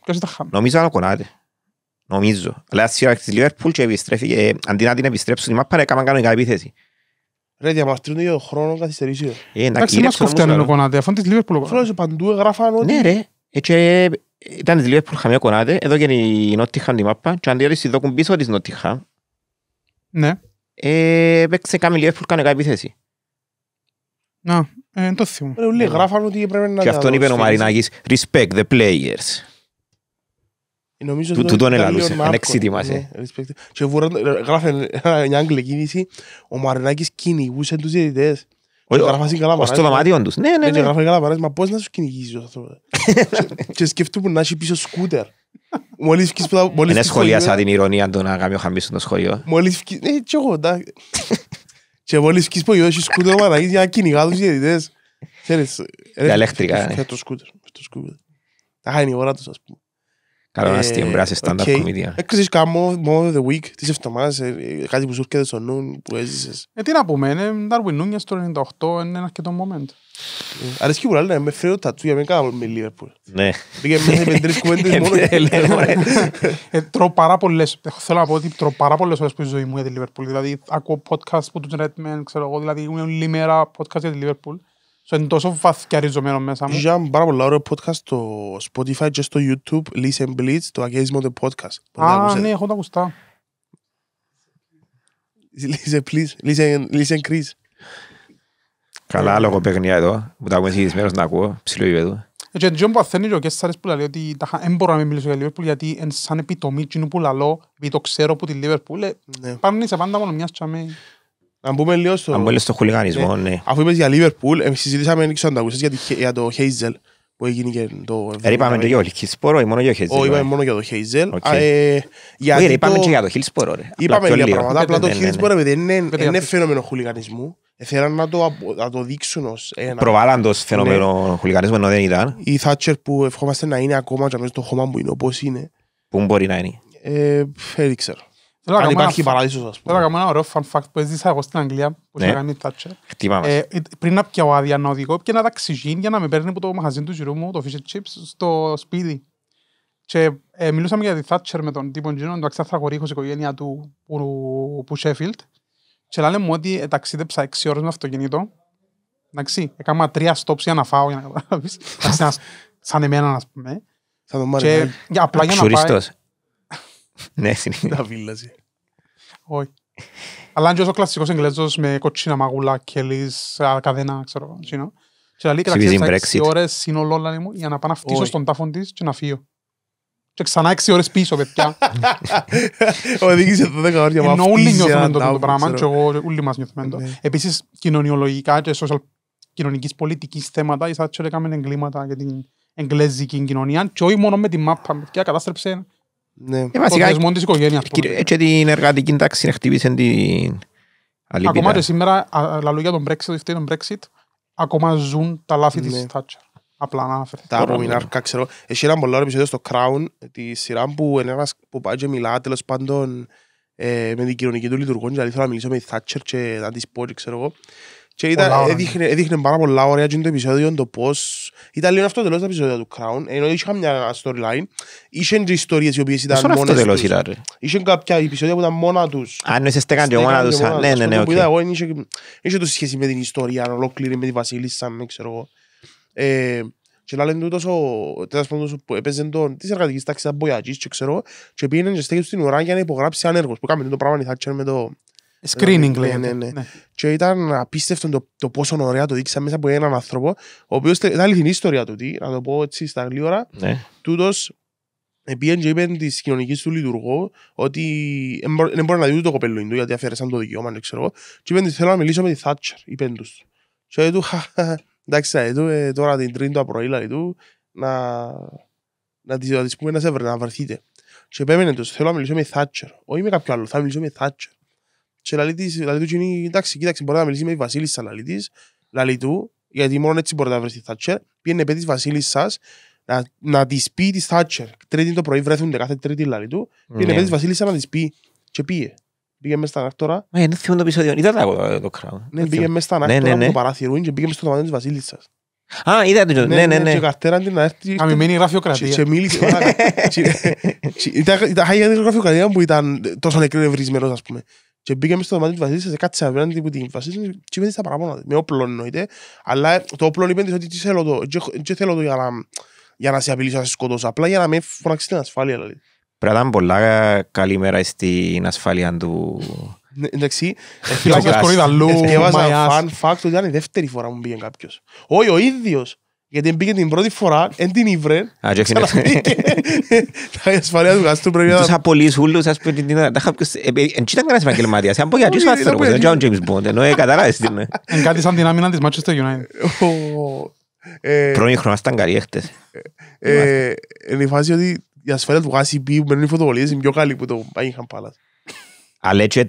Νομίζω ήταν ο κονάτε. Νομίζω. Αλλά σήμερα της Λιβερπούλ και επιστρέφει και ε, αντί να την επιστρέψουν η μάπα έκαναν κάποια επίθεση. Ρε διαμαρτύρουν για τον χρόνο καθυστερήσιο. Ε, εντάξει μας κοφτάνε ο Κονάτε, αφού της Λιβερπούλ ο παντού έγραφαν ναι, ότι... Ναι ρε, έτσι ε, ήταν της Λιβερπούλ χαμιά Κονάτε, εδώ και η Νότιχα τη μάπα και αντί όλοι συνδόκουν πίσω της Νότιχα. Ναι. Έπαιξε κάμι Λιβερπούλ κανονικά επίθεση. Να, το θυμώ. Ρε ουλί, ναι. γράφαν ότι πρέπει να... Και αυτόν είπε ο Μαρινάκης, respect the players. Του τον ελαλούσε, ανέξι θυμάσαι. Και γράφε μια αγγλική ο Μαρινάκης κυνηγούσε τους διαιτητές. Γράφασαν καλά παράδειγμα. τους, ναι, ναι. ναι, ναι. Γράφασαν καλά Μα πώς να τους κυνηγήσεις Και σκεφτούμε να έχει πίσω σκούτερ. Μόλις φκείς την ηρωνία του να κάνει ο Χαμίσου το σχολείο. Μόλις φκείς... Ναι, ε, και εγώ, εντάξει. Και μόλις φκείς σκούτερ Καλό να στιεμπράσεις stand-up comedian. Έκρυσες καμό μόνο the week της εβδομάδας, ε, κάτι που σου έρχεται στο νου που έζησες. Ε, τι να πούμε, είναι Darwin Nunez το 98, είναι ένα αρκετό moment. Ε, αρέσκει που λένε, με φέρω τα τσούια, με κάνω με Liverpool. Ναι. Πήγε μέσα με τρεις κουβέντες μόνο και λέμε. Ναι, ναι, ναι. Τρώω πάρα πολλές, θέλω να πω ότι τρώω πάρα πολλές ώρες που η ζωή μου για τη Liverpool. Δηλαδή, ακούω podcast που τους Redman, ξέρω εγώ, δηλαδή, όλη μέρα podcast για τη Liverpool. Σου είναι τόσο βαθιά μέσα μου. Ήταν πάρα πολύ ωραίο podcast στο Spotify και στο YouTube, Listen Blitz, το αγγέλισμα του podcast. Α, ναι, έχω τα ακουστά. Listen, please. Listen, listen Chris. Καλά λογοπαίγνια εδώ, Μου τα ακούμε συνηθισμένος να ακούω, ψηλό επίπεδο. Ε, και εντός που αθένει και ο Κέσσαρες που λέει ότι δεν μπορώ να μιλήσω για Λίβερπουλ γιατί είναι σαν επιτομή κοινού που λαλώ, επειδή το ξέρω που τη Λίβερπουλ, ε, ναι. πάνω σε πάντα μόνο μιας τσάμε. Να μπούμε λίγο στο... μπούμε στο χουλιγανισμό, ναι. ναι. Αφού είπες για Λίβερπουλ, εμείς συζητήσαμε αν αν τα για, για το Χέιζελ που έγινε και το... Ε, είπαμε και για το Χιλσπόρο ή ναι. μόνο για το Χέιζελ. Όχι, ε, είπαμε μόνο για το Χέιζελ. Όχι, είπαμε και για το Χιλσπόρο. Είπαμε για πράγματα, απλά το ναι, ναι, Χιλσπόρο δεν είναι φαινόμενο χουλιγανισμού. Ε, Θέλαν να το, να το δείξουν ως ένα... Προβάλλαν το φαινόμενο ναι. χουλιγανισμού ενώ δεν ήταν. Η Θάτσερ που ευχόμαστε να είναι ακόμα και μέσα το χώμα που είναι όπως είναι. Πού μπορεί να είναι. Ε, δεν ξέρω. Αν υπάρχει παραδείσος, ας πούμε. Θέλω να κάνω ένα ωραίο fun fact που έζησα εγώ στην Αγγλία, που ναι. είχα κάνει τάτσερ. Χτύπαμε. Ε, ε, πριν να πιάω άδεια νοδικό, και να ταξιγίν για να με παίρνει από το μαχαζίν του γυρού μου, το fish and chips, στο σπίτι. Και ε, μιλούσαμε για τη Θάτσερ με τον τύπο Τζίνο, τον Αξάθρα Κορίχος, η οικογένεια του που, που Σέφιλτ. Και λένε μου ότι ε, ταξίδεψα 6 ώρες με αυτοκίνητο. Εντάξει, έκανα τρία στόψη για να φάω, για να καταλάβεις. σαν εμένα, ας πούμε. Σαν τον Μάριο. Απλά για να πάει. Ναι, Τα βίλαζε. Όχι. Αλλά είναι και ο κλασσικός Εγγλέζος με κοτσίνα μαγούλα, κελίς, καδένα, ξέρω. Ναι. Και λέει 6 ώρες σύνολο μου για να πάω να φτύσω στον τάφον της και να φύγω. 6 ώρες πίσω, παιδιά. Οδήγησε ώρια Ενώ όλοι νιώθουμε το πράγμα και όλοι μας νιώθουμε το. Ναι. Επίσης κοινωνιολογικά και κοινωνικής πολιτικής θέματα εγκλήματα για την εγγλέζικη κοινωνία και όχι μόνο με μάπα, παιδιά, κατάστρεψε ναι. Ε, βασικά, το ε, της οικογένειας. Και την εργατική τάξη χτυπήσει την αλήθεια. Ακόμα και σήμερα, λαλού για τον Brexit, το τον Brexit, ακόμα ζουν τα λάθη ναι. της Thatcher. Απλά να αναφέρει. Τα απομεινάρκα, ναι. ξέρω. Έχει ένα πολύ επεισόδιο στο Crown, τη σειρά που είναι ένας που πάει και μιλά, τέλος πάντων, ε, με την κοινωνική του λειτουργών, δηλαδή θέλω να μιλήσω με τη Thatcher και να της πω, ξέρω εγώ. Και ήταν, έδειχνε, έδειχνε πάρα πολλά ωραία και το επεισόδιο το πώς... Ήταν λίγο αυτό το τέλος το επεισόδιο του Crown, ενώ είχε μια storyline. Είχαν και ιστορίες οι οποίες ήταν μόνες τους. Αυτό τέλος ήταν ρε. Είχε κάποια επεισόδια που ήταν μόνα τους. Α, ναι, είσαι στέκαν και μόνα τους, ναι, ναι, ναι, οκ. Είχε το σχέση με την ιστορία ολόκληρη, με τη Βασίλισσα, με ναι, ξέρω εγώ. Ε, και λένε το τόσο, τέλος πάντων, που έπαιζε τον, της εργατικής τάξης, τα μποιατζής και ξέρω, και πήγαινε και στέκεται στην ουρά για να υπογράψει ανέργος, που κάμενε το πράγμα η Θάτσερ με το Screening δηλαδή, ναι, λέγεται. Ναι, ναι, ναι. Και ήταν απίστευτο το, το πόσο ωραία το δείξα μέσα από έναν άνθρωπο, ο οποίος ήταν αληθινή ιστορία του, τι, να το πω έτσι στα γλύωρα. Ναι. Τούτος πήγαινε και είπε της κοινωνικής του λειτουργό ότι δεν μπορεί να δει το κοπέλο του γιατί αφαίρεσαν το δικαίωμα, δεν ξέρω εγώ. Και είπε ότι θέλω να μιλήσω με τη Θάτσερ, είπε τους. Και είπε του, εντάξει, τώρα την τρίτη το πρωί, του, να, να της πούμε να σε βρε, να βρεθείτε. Και επέμενε τους, θέλω να μιλήσω με Θάτσερ, όχι με κάποιο άλλο, θα μιλήσω με Θάτσερ. Και λαλή της, μπορεί να μιλήσει με τη Βασίλισσα γιατί μόνο έτσι μπορεί να τη Θάτσερ. Πήγαινε παιδί της Βασίλισσας να, να της πει της Θάτσερ. Τρίτη το πρωί βρέθουν κάθε τρίτη Λαλίτου. Πήγαινε παιδί της Βασίλισσα να της πει και πήγε. Πήγε μέσα στα ανάκτορα. δεν θυμούν το επεισόδιο. Είδα το Ναι, πήγε μέσα στα ανάκτορα και πήγε μέσα στο να και μπήκαμε στο δωμάτιο της Βασίλισσας, κάτσε απέναντι από την Βασίλισσα και είπε στα παραπάνω, με όπλο εννοείται, αλλά το όπλο είπε ότι τι θέλω το, τι θέλω το για να, για να σε απειλήσω, να σε σκοτώσω, απλά για να με φωνάξεις την ασφάλεια. Δηλαδή. Πρέπει να ήταν πολλά καλή μέρα στην ασφάλεια του... Ναι, εντάξει, εφυλάκες κορίδα λού, Έβαζα fun fact ότι ήταν η δεύτερη φορά μου πήγε κάποιος. Όχι, ο ίδιος, γιατί μπήκε την πρώτη φορά, εν την ήβρε. Τα ασφαλεία του γαστρού πρέπει να... Τους ούλους, ας πούμε, ε, ε, αν δεν James Bond, ενώ ε, την. Εν κάτι σαν την άμυνα της United. Πρώην χρονιά ήταν καλή η φάση ότι η ασφαλεία του Γκάστρου πει που μένουν οι φωτοβολίες είναι πιο καλή που το Palace. Αλέτσι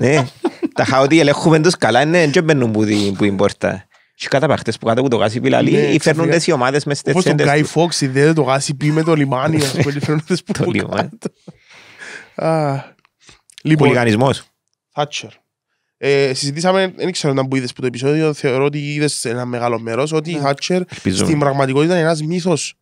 ναι. Τα χαοτή ελέγχουμε τους καλά είναι και μπαίνουν που την πόρτα. Και καταπαχτές που κάτω από το γάσι πιλαλί ναι, φέρνουν τις ομάδες μες τέτοιες. Όπως τον Guy Fox ιδέα το γάσι πει με το λιμάνι. Φέρνουν τις που κάτω. Λοιπόν. Πολυγανισμός. Θάτσερ. Ε, συζητήσαμε, δεν ξέρω αν που είδες που το επεισόδιο, θεωρώ ότι είδες ένα μεγάλο μέρος, ότι η ναι. Θάτσερ στην πραγματικότητα είναι ένας μύθος.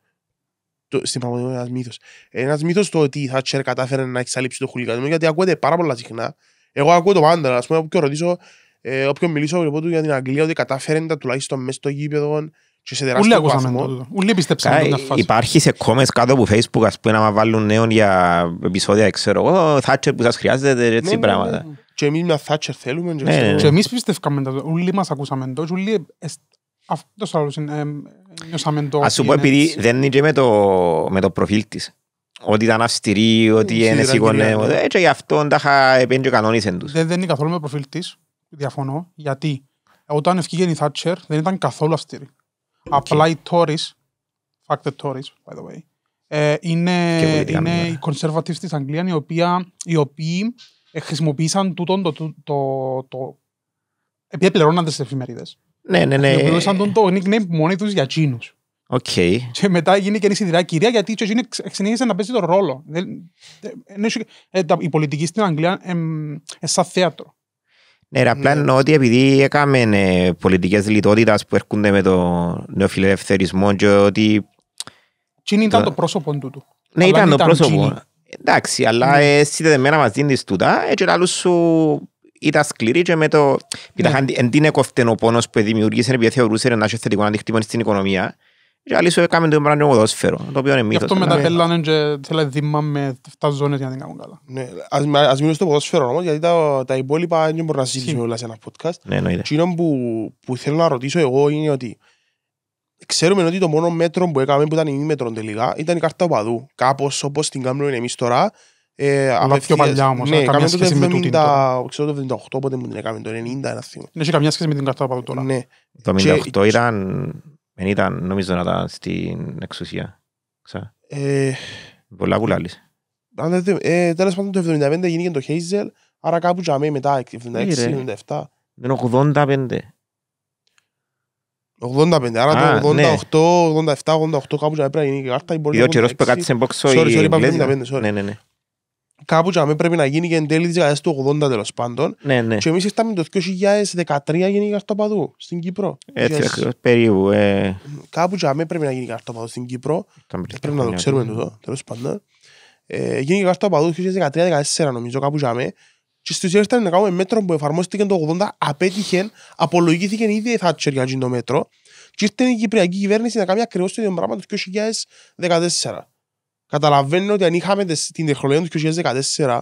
Το, στην πραγματικότητα είναι ένας μύθος. Ένας μύθος το ότι η Θάτσερ κατάφερε να εξαλείψει το χουλικανισμό, γιατί ακούγεται πάρα πολλά συχνά. Εγώ ακούω το πάντα, ας πούμε, όποιον ρωτήσω, ε, όποιον μιλήσω λοιπόν, του για την Αγγλία, ότι κατάφερε να τουλάχιστον μέσα στο γήπεδο και σε τεράστιο βαθμό. Ουλή πιστέψαμε την Υπάρχει σε κόμες κάτω από facebook, ας πούμε, να βάλουν νέων για επεισόδια, ξέρω εγώ, Θάτσερ που σας χρειάζεται, έτσι ναι, ναι, ναι. πράγματα. Ναι, ναι, ναι. Και εμείς μια Θάτσερ θέλουμε. Και, ναι, ναι. και εμείς πιστευκάμε το. ούλοι μας ακούσαμε το, και αυτός άλλος νιώσαμε το. Ας σου πω επειδή δεν είναι και με το, με το προφίλ της. Ότι ήταν αυστηρή, ότι είναι σίγουρα. Έτσι ε, γι' αυτό τα είχα επέντε κανόνισε τους. Δεν, δεν είναι καθόλου με προφίλ της, διαφωνώ, γιατί όταν ευκήγε η Θάτσερ δεν ήταν καθόλου αυστηρή. Απλά οι Tories, fact the Tories by the way, ε, είναι, οι conservatives της Αγγλίας, οι, οποίοι ε, χρησιμοποίησαν τούτο, το, επειδή πληρώναν τις εφημερίδες. Ναι, ναι, ναι. Χρησιμοποίησαν τον το nickname μόνοι τους για τσίνους. Okay. Και μετά γίνει και η κυρία γιατί η συνέχισε να παίζει τον ρόλο. Ε, η πολιτική στην Αγγλία είναι σαν θέατρο. Ναι, απλά ναι. εννοώ ότι επειδή έκαμε ε, πολιτικές λιτότητας που έρχονται με το νεοφιλελευθερισμό και ότι... Τσίνη ήταν το πρόσωπο του. Ναι, ήταν το πρόσωπο. Ναι, Εντάξει, αλλά ναι. εσύ δεν δεμένα μας δίνεις τούτα Έτσι ε, ο σου ήταν σκληρή και με το... Εν εντύνε έκοφτεν ο πόνος που δημιούργησε επειδή θεωρούσε να έχει θετικό αντιχτύπωση στην οικονομία. Και άλλοι έκαμε το πράγμα ποδόσφαιρο, το οποίο είναι μύθος. Γι' αυτό μεταπέλανε και θέλα δίμα με 7 ζώνες για να την κάνουν καλά. Ναι, ας μείνω στο ποδόσφαιρο όμως, γιατί τα, υπόλοιπα δεν να συζητήσουμε σε ένα podcast. Ναι, εννοείται. που, θέλω να ρωτήσω εγώ είναι ξέρουμε ότι το μόνο μέτρο που έκαμε που ήταν μήμετρο τελικά ήταν η κάρτα οπαδού. Κάπως όπως την κάνουμε εμείς τώρα. Ε, πιο παλιά ναι, το 78, πότε μου έκαμε, το 90 ναι, Το δεν ήταν, νομίζω να ήταν στην εξουσία. Ξα. Ε... Πολλά που λάλλεις. Ε, τέλος πάντων το 1975 γίνηκε το Χέιζελ, άρα κάπου τζαμί μετά, 76-77. Δεν 85. 85, άρα το 88, 87, 88 κάπου πρέπει να γίνει η κάρτα. Ή ο που κάτσε σε μπόξο η Sorry, sorry, 75, ναι, ναι. ναι κάπου και πρέπει να γίνει και εν τέλει της δεκαετίας του 80 τέλος πάντων. Ναι, ναι. Και εμείς ήρθαμε το 2013 γίνει η καρτοπαδού στην Κύπρο. Έτσι περίπου. Ε... Κάπου και πρέπει να γίνει η καρτοπαδού στην Κύπρο. Πρέπει να το ξέρουμε τούτο, τέλος πάντων. Ε, γίνει η καρτοπαδού 2013-2014 νομίζω κάπου και και στις ουσίε ήταν να κάνουμε μέτρο που εφαρμόστηκε το 80, απέτυχε, απολογήθηκε ήδη η Θάτσερ για το μέτρο και ήρθε η Κυπριακή κυβέρνηση να κάνει ακριβώς το ίδιο πράγμα το 2014. Καταλαβαίνω ότι αν είχαμε την τεχνολογία του 2014,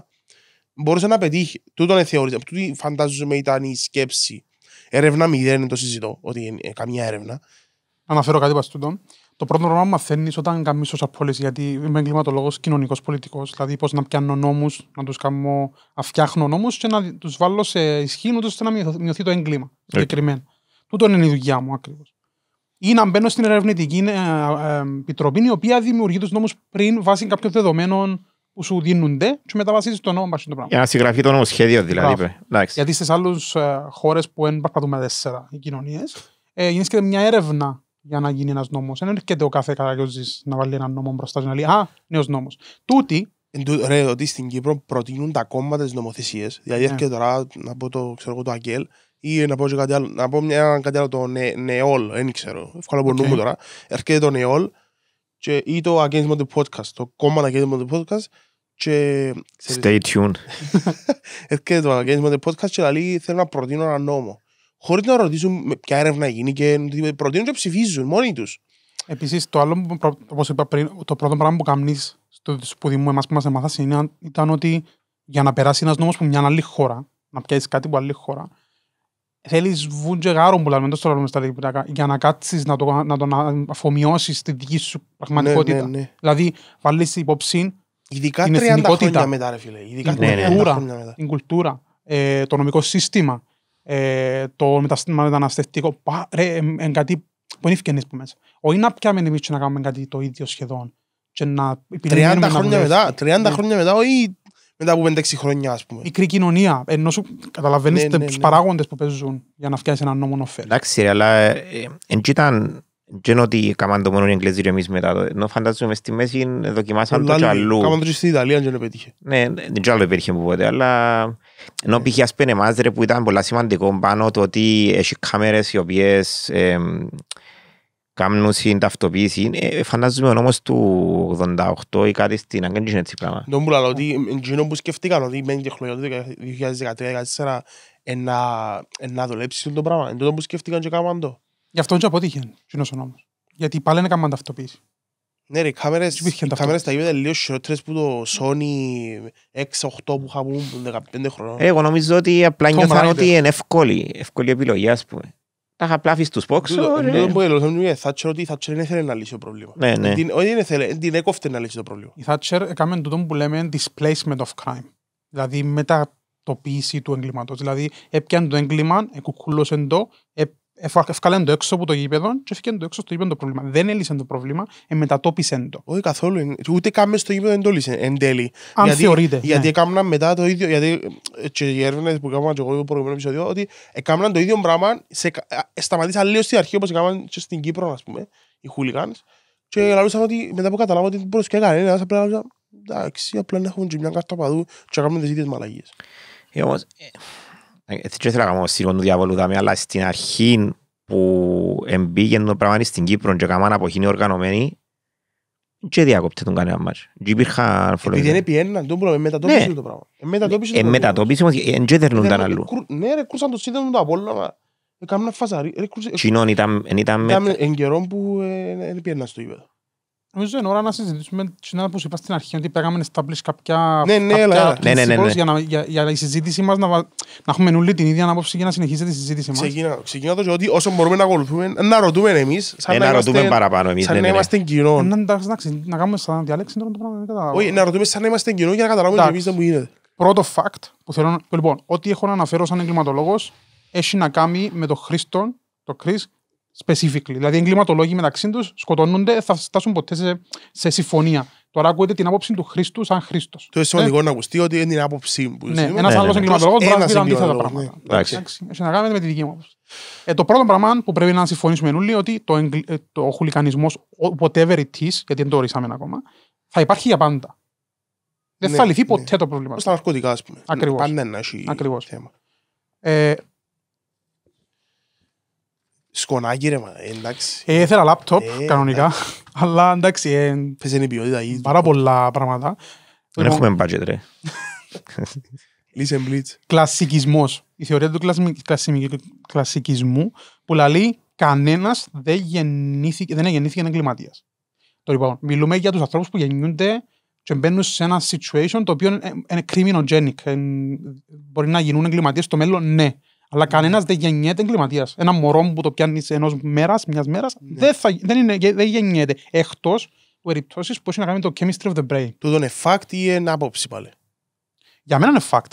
μπορούσε να πετύχει. Τούτο είναι θεωρείται. τούτο φαντάζομαι ήταν η σκέψη. Έρευνα μηδέν, το συζητώ, ότι είναι ε, καμία έρευνα. Αναφέρω κάτι παστούτο. Το πρώτο πράγμα που μαθαίνεις όταν κάνεις social policy, γιατί είμαι εγκληματολόγος κοινωνικός πολιτικός, δηλαδή πώς να πιάνω νόμους, να τους κάνω, να φτιάχνω νόμους και να τους βάλω σε ισχύ, ούτως ώστε να μειωθεί το έγκλημα. Συγκεκριμένα. Τούτο είναι η δουλειά μου ακριβώς ή να μπαίνω στην ερευνητική ε, ε, ε, επιτροπή η οποία δημιουργεί τους νόμους πριν βάσει κάποιων δεδομένων που σου δίνονται και μετά το νόμο το πράγμα. Για να συγγραφεί το νομοσχέδιο δηλαδή. Γιατί στις άλλε χώρες που δεν παρπατούμε τέσσερα οι κοινωνίες, ε, γίνεται μια έρευνα για να γίνει ένας νόμος. Δεν έρχεται ο κάθε καραγκιόζης να βάλει ένα νόμο μπροστά του να λέει «Α, νέος νόμος». Τούτη Ρε, ότι στην Κύπρο προτείνουν τα κόμματα της νομοθεσίας. Δηλαδή, έρχεται ναι. τώρα να πω το, το Αγγέλ, ή να πω, κάτι άλλο, να πω μια, κάτι άλλο, το Νεόλ, δεν ξέρω, εύκολα από okay. τώρα. Έρχεται το Νεόλ και, ή το Against the Podcast, το κόμμα Against the Podcast. Και, Stay tuned. έρχεται το Against the Podcast και λέει θέλω να προτείνω ένα νόμο. Χωρίς να ρωτήσουν ποια έρευνα γίνει και προτείνουν και ψηφίζουν μόνοι τους. Επίσης, το άλλο, όπως είπα πριν, το πρώτο πράγμα που κάνεις στο σπουδί εμάς που μας έμαθα ήταν ότι για να περάσει ένας νόμος που μια άλλη χώρα, να πιάσεις κάτι που άλλη χώρα, θέλεις βουν και γάρο που λέμε, τόσο λέμε για να κάτσεις να, το, να τον αφομοιώσεις τη δική σου πραγματικότητα. Ναι, ναι, ναι. Δηλαδή, βάλεις υπόψη Ειδικά την 30 χρόνια μετά, ρε φίλε. Ειδικά την, ναι, ναι, κουλτούρα, ναι. την κουλτούρα, ε, το νομικό σύστημα, ε, το μεταστήμα μεταναστευτικό. Πα, ρε, ε, ε, κάτι που είναι ευκαινής που μέσα. Όχι να πιάμε εμείς και να κάνουμε κάτι το ίδιο σχεδόν. Και να 30 χρόνια μετά, 30 ναι. χρόνια μετά, όχι μετά από 5-6 χρόνια, ας πούμε. Μικρή κοινωνία, ενώ σου καταλαβαίνεις ναι, ναι, ναι. τους ναι. παράγοντες που παίζουν για να φτιάξει έναν νόμο ωφέλη. Εντάξει ρε, αλλά δεν ε, ε, ήταν Δεν ότι έκαναν το μόνο οι εμεί και εμείς μετά. Ενώ φαντάζομαι στη μέση δοκιμάσαν το και αλλού. Κάμαν το και στην Ιταλία και δεν πέτυχε. Ναι, ε, δεν και άλλο υπήρχε που πότε, αλλά... Ενώ ναι. πήγε ας πούμε εμάς ρε που ήταν πολύ σημαντικό πάνω το ότι έχει κάμερες οι οποίες κάνουν στην ταυτοποίηση. Ε, φαντάζομαι ο νόμος του 88 ή κάτι στην Αγγλία είναι έτσι πράγμα. Δεν που λέω ότι εγγύνω που σκεφτήκαν ότι μένει και χρονιά του 2013-2014 να δουλέψει το πράγμα. Είναι το που σκεφτήκαν και κάνουν το. Γι' αυτό και αποτύχαν ο νόμος. Γιατί πάλι δεν κάνουν ταυτοποίηση. Ναι ρε, οι κάμερες, οι κάμερες τα είπετε λίγο σιωτρές που το Sony x 8 που είχα πούν 15 χρονών. Εγώ νομίζω ότι απλά νιώθαν ότι είναι εύκολη, εύκολη επιλογή ας πούμε τα είχα πλάθει στους πόξο. Δεν ναι, μπορεί να μιλήσω Θάτσερ ότι η Θάτσερ δεν ήθελε να λύσει το πρόβλημα. Ναι, ναι. Όχι δεν ήθελε, την έκοφτε να λύσει το πρόβλημα. Η Θάτσερ έκαμε τούτο που λέμε displacement of crime. Δηλαδή μετατοπίση του εγκλήματος. Δηλαδή έπιαν το έγκλημα, εκουκούλωσαν το, ε, Ευκάλαν το έξω από το γήπεδο και έφυγαν το έξω στο γήπεδο το πρόβλημα. Δεν έλυσε το πρόβλημα, εμετατόπισε το. Όχι καθόλου. Ούτε κάμε στο γήπεδο δεν το λύσε εν τέλει. Αν γιατί, θεωρείτε. Ναι. Γιατί ναι. έκαναν μετά το ίδιο. Γιατί ε, και οι έρευνες που έκαναν και εγώ το προηγούμενο επεισόδιο, ότι έκαναν το ίδιο πράγμα. Σε, ε, σταματήσαν λίγο στην αρχή όπως έκαναν και στην Κύπρο, ας πούμε, οι χούλιγαν. Και ε. λαλούσαν ότι μετά που καταλάβω ότι δεν μπορούσε και κανένα, απλά λαλούσαν. Εντάξει, απλά να έχουμε και μια κάρτα παδού και κάνουμε τις ίδιες μαλαγίε. Ε, δεν θέλω να κάνω σίγουρο του διαβόλου δάμε, αλλά στην αρχή που εμπήγαινε το πράγμα στην Κύπρο και έκαναν από χίνη οργανωμένη και διάκοπτε τον κανένα μας. Και υπήρχαν φορολογικά. Επειδή δεν πιέναν, τον πρόβλημα, μετατόπισε ναι. το πράγμα. Ε, μετατόπισε ε, το Εμετατόπισε, όμως ε, δεν τα αλλού. Ναι ρε, κούρσαν το σύνδεσμο του Απόλλωνα. Έκαναν φασαρί. Κοινών ήταν... Ήταν εν καιρό που δεν πιέναν στο ύπεδο. Νομίζω είναι ώρα να συζητήσουμε την που είπα στην αρχή ότι πέραμε να establish κάποια ναι, ναι, κάποια ναι, ναι, ναι, ναι, Για, να, για, για η συζήτησή μας να, να έχουμε νουλή την ίδια άποψη για να συνεχίσετε τη συζήτηση μας. Ξεκινά, ξεκινά το ότι όσο μπορούμε να ακολουθούμε, να ρωτούμε εμείς, σαν ε, να, να ρωτούμε είμαστε, παραπάνω εμείς, σαν ναι, να ναι, ναι. είμαστε κοινό. Ε, να, να, να κάνουμε σαν διαλέξη τώρα το πράγμα. Δεν Όχι, να ρωτούμε σαν να είμαστε κοινό για να καταλάβουμε ότι εμείς δεν μου γίνεται. Πρώτο fact που θέλω, λοιπόν, ό,τι έχω να αναφέρω σαν εγκληματολόγος έχει να κάνει με τον Χρήστον, τον Chris, specifically. Δηλαδή, εγκληματολόγοι μεταξύ τους σκοτώνονται, θα φτάσουν ποτέ σε, σε συμφωνία. Τώρα ακούετε την άποψη του Χρήστου σαν Χρήστος. Το είναι σημαντικό να ακουστεί ότι είναι η άποψη που ναι, Ένας ναι, άλλος ναι. εγκληματολόγος μπορεί να αντίθετα πράγματα. Ναι. Έχει να κάνει με τη δική μου άποψη. Ε, το πρώτο πράγμα που πρέπει να συμφωνήσουμε είναι ότι το, ε, χουλικανισμός, whatever it is, γιατί δεν το ορίσαμε ακόμα, θα υπάρχει για πάντα. Δεν θα λυθεί ποτέ το πρόβλημα. Στα ναρκωτικά, ας πούμε. Ακριβώς. Σκονάκι ρε, ε, εντάξει. Ε, ήθελα λάπτοπ, ε, κανονικά. Αλλά εντάξει, ε, πες είναι η ποιότητα. πάρα πολλά πράγματα. Δεν λοιπόν- έχουμε budget, ρε. Λίσεν μπλίτς. Κλασικισμός. Η θεωρία του κλασικισμού που λέει κανένας δεν γεννήθηκε, δεν γεννήθηκε εγκληματίας. Το λοιπόν, μιλούμε για τους ανθρώπους που γεννιούνται και μπαίνουν σε ένα situation το οποίο είναι criminogenic. Μπορεί να γίνουν εγκληματίες, στο μέλλον, ναι. Αλλά κανένας δεν γεννιέται εγκληματίας. Ένα μωρό που το πιάνει ενός μέρας, μιας μέρας, ναι. δεν, θα, δεν, είναι, δεν γεννιέται. Εκτός που περιπτώσεις που έχει να κάνει το chemistry of the brain. Τούτο είναι fact ή είναι άποψη πάλι. Για μένα είναι fact.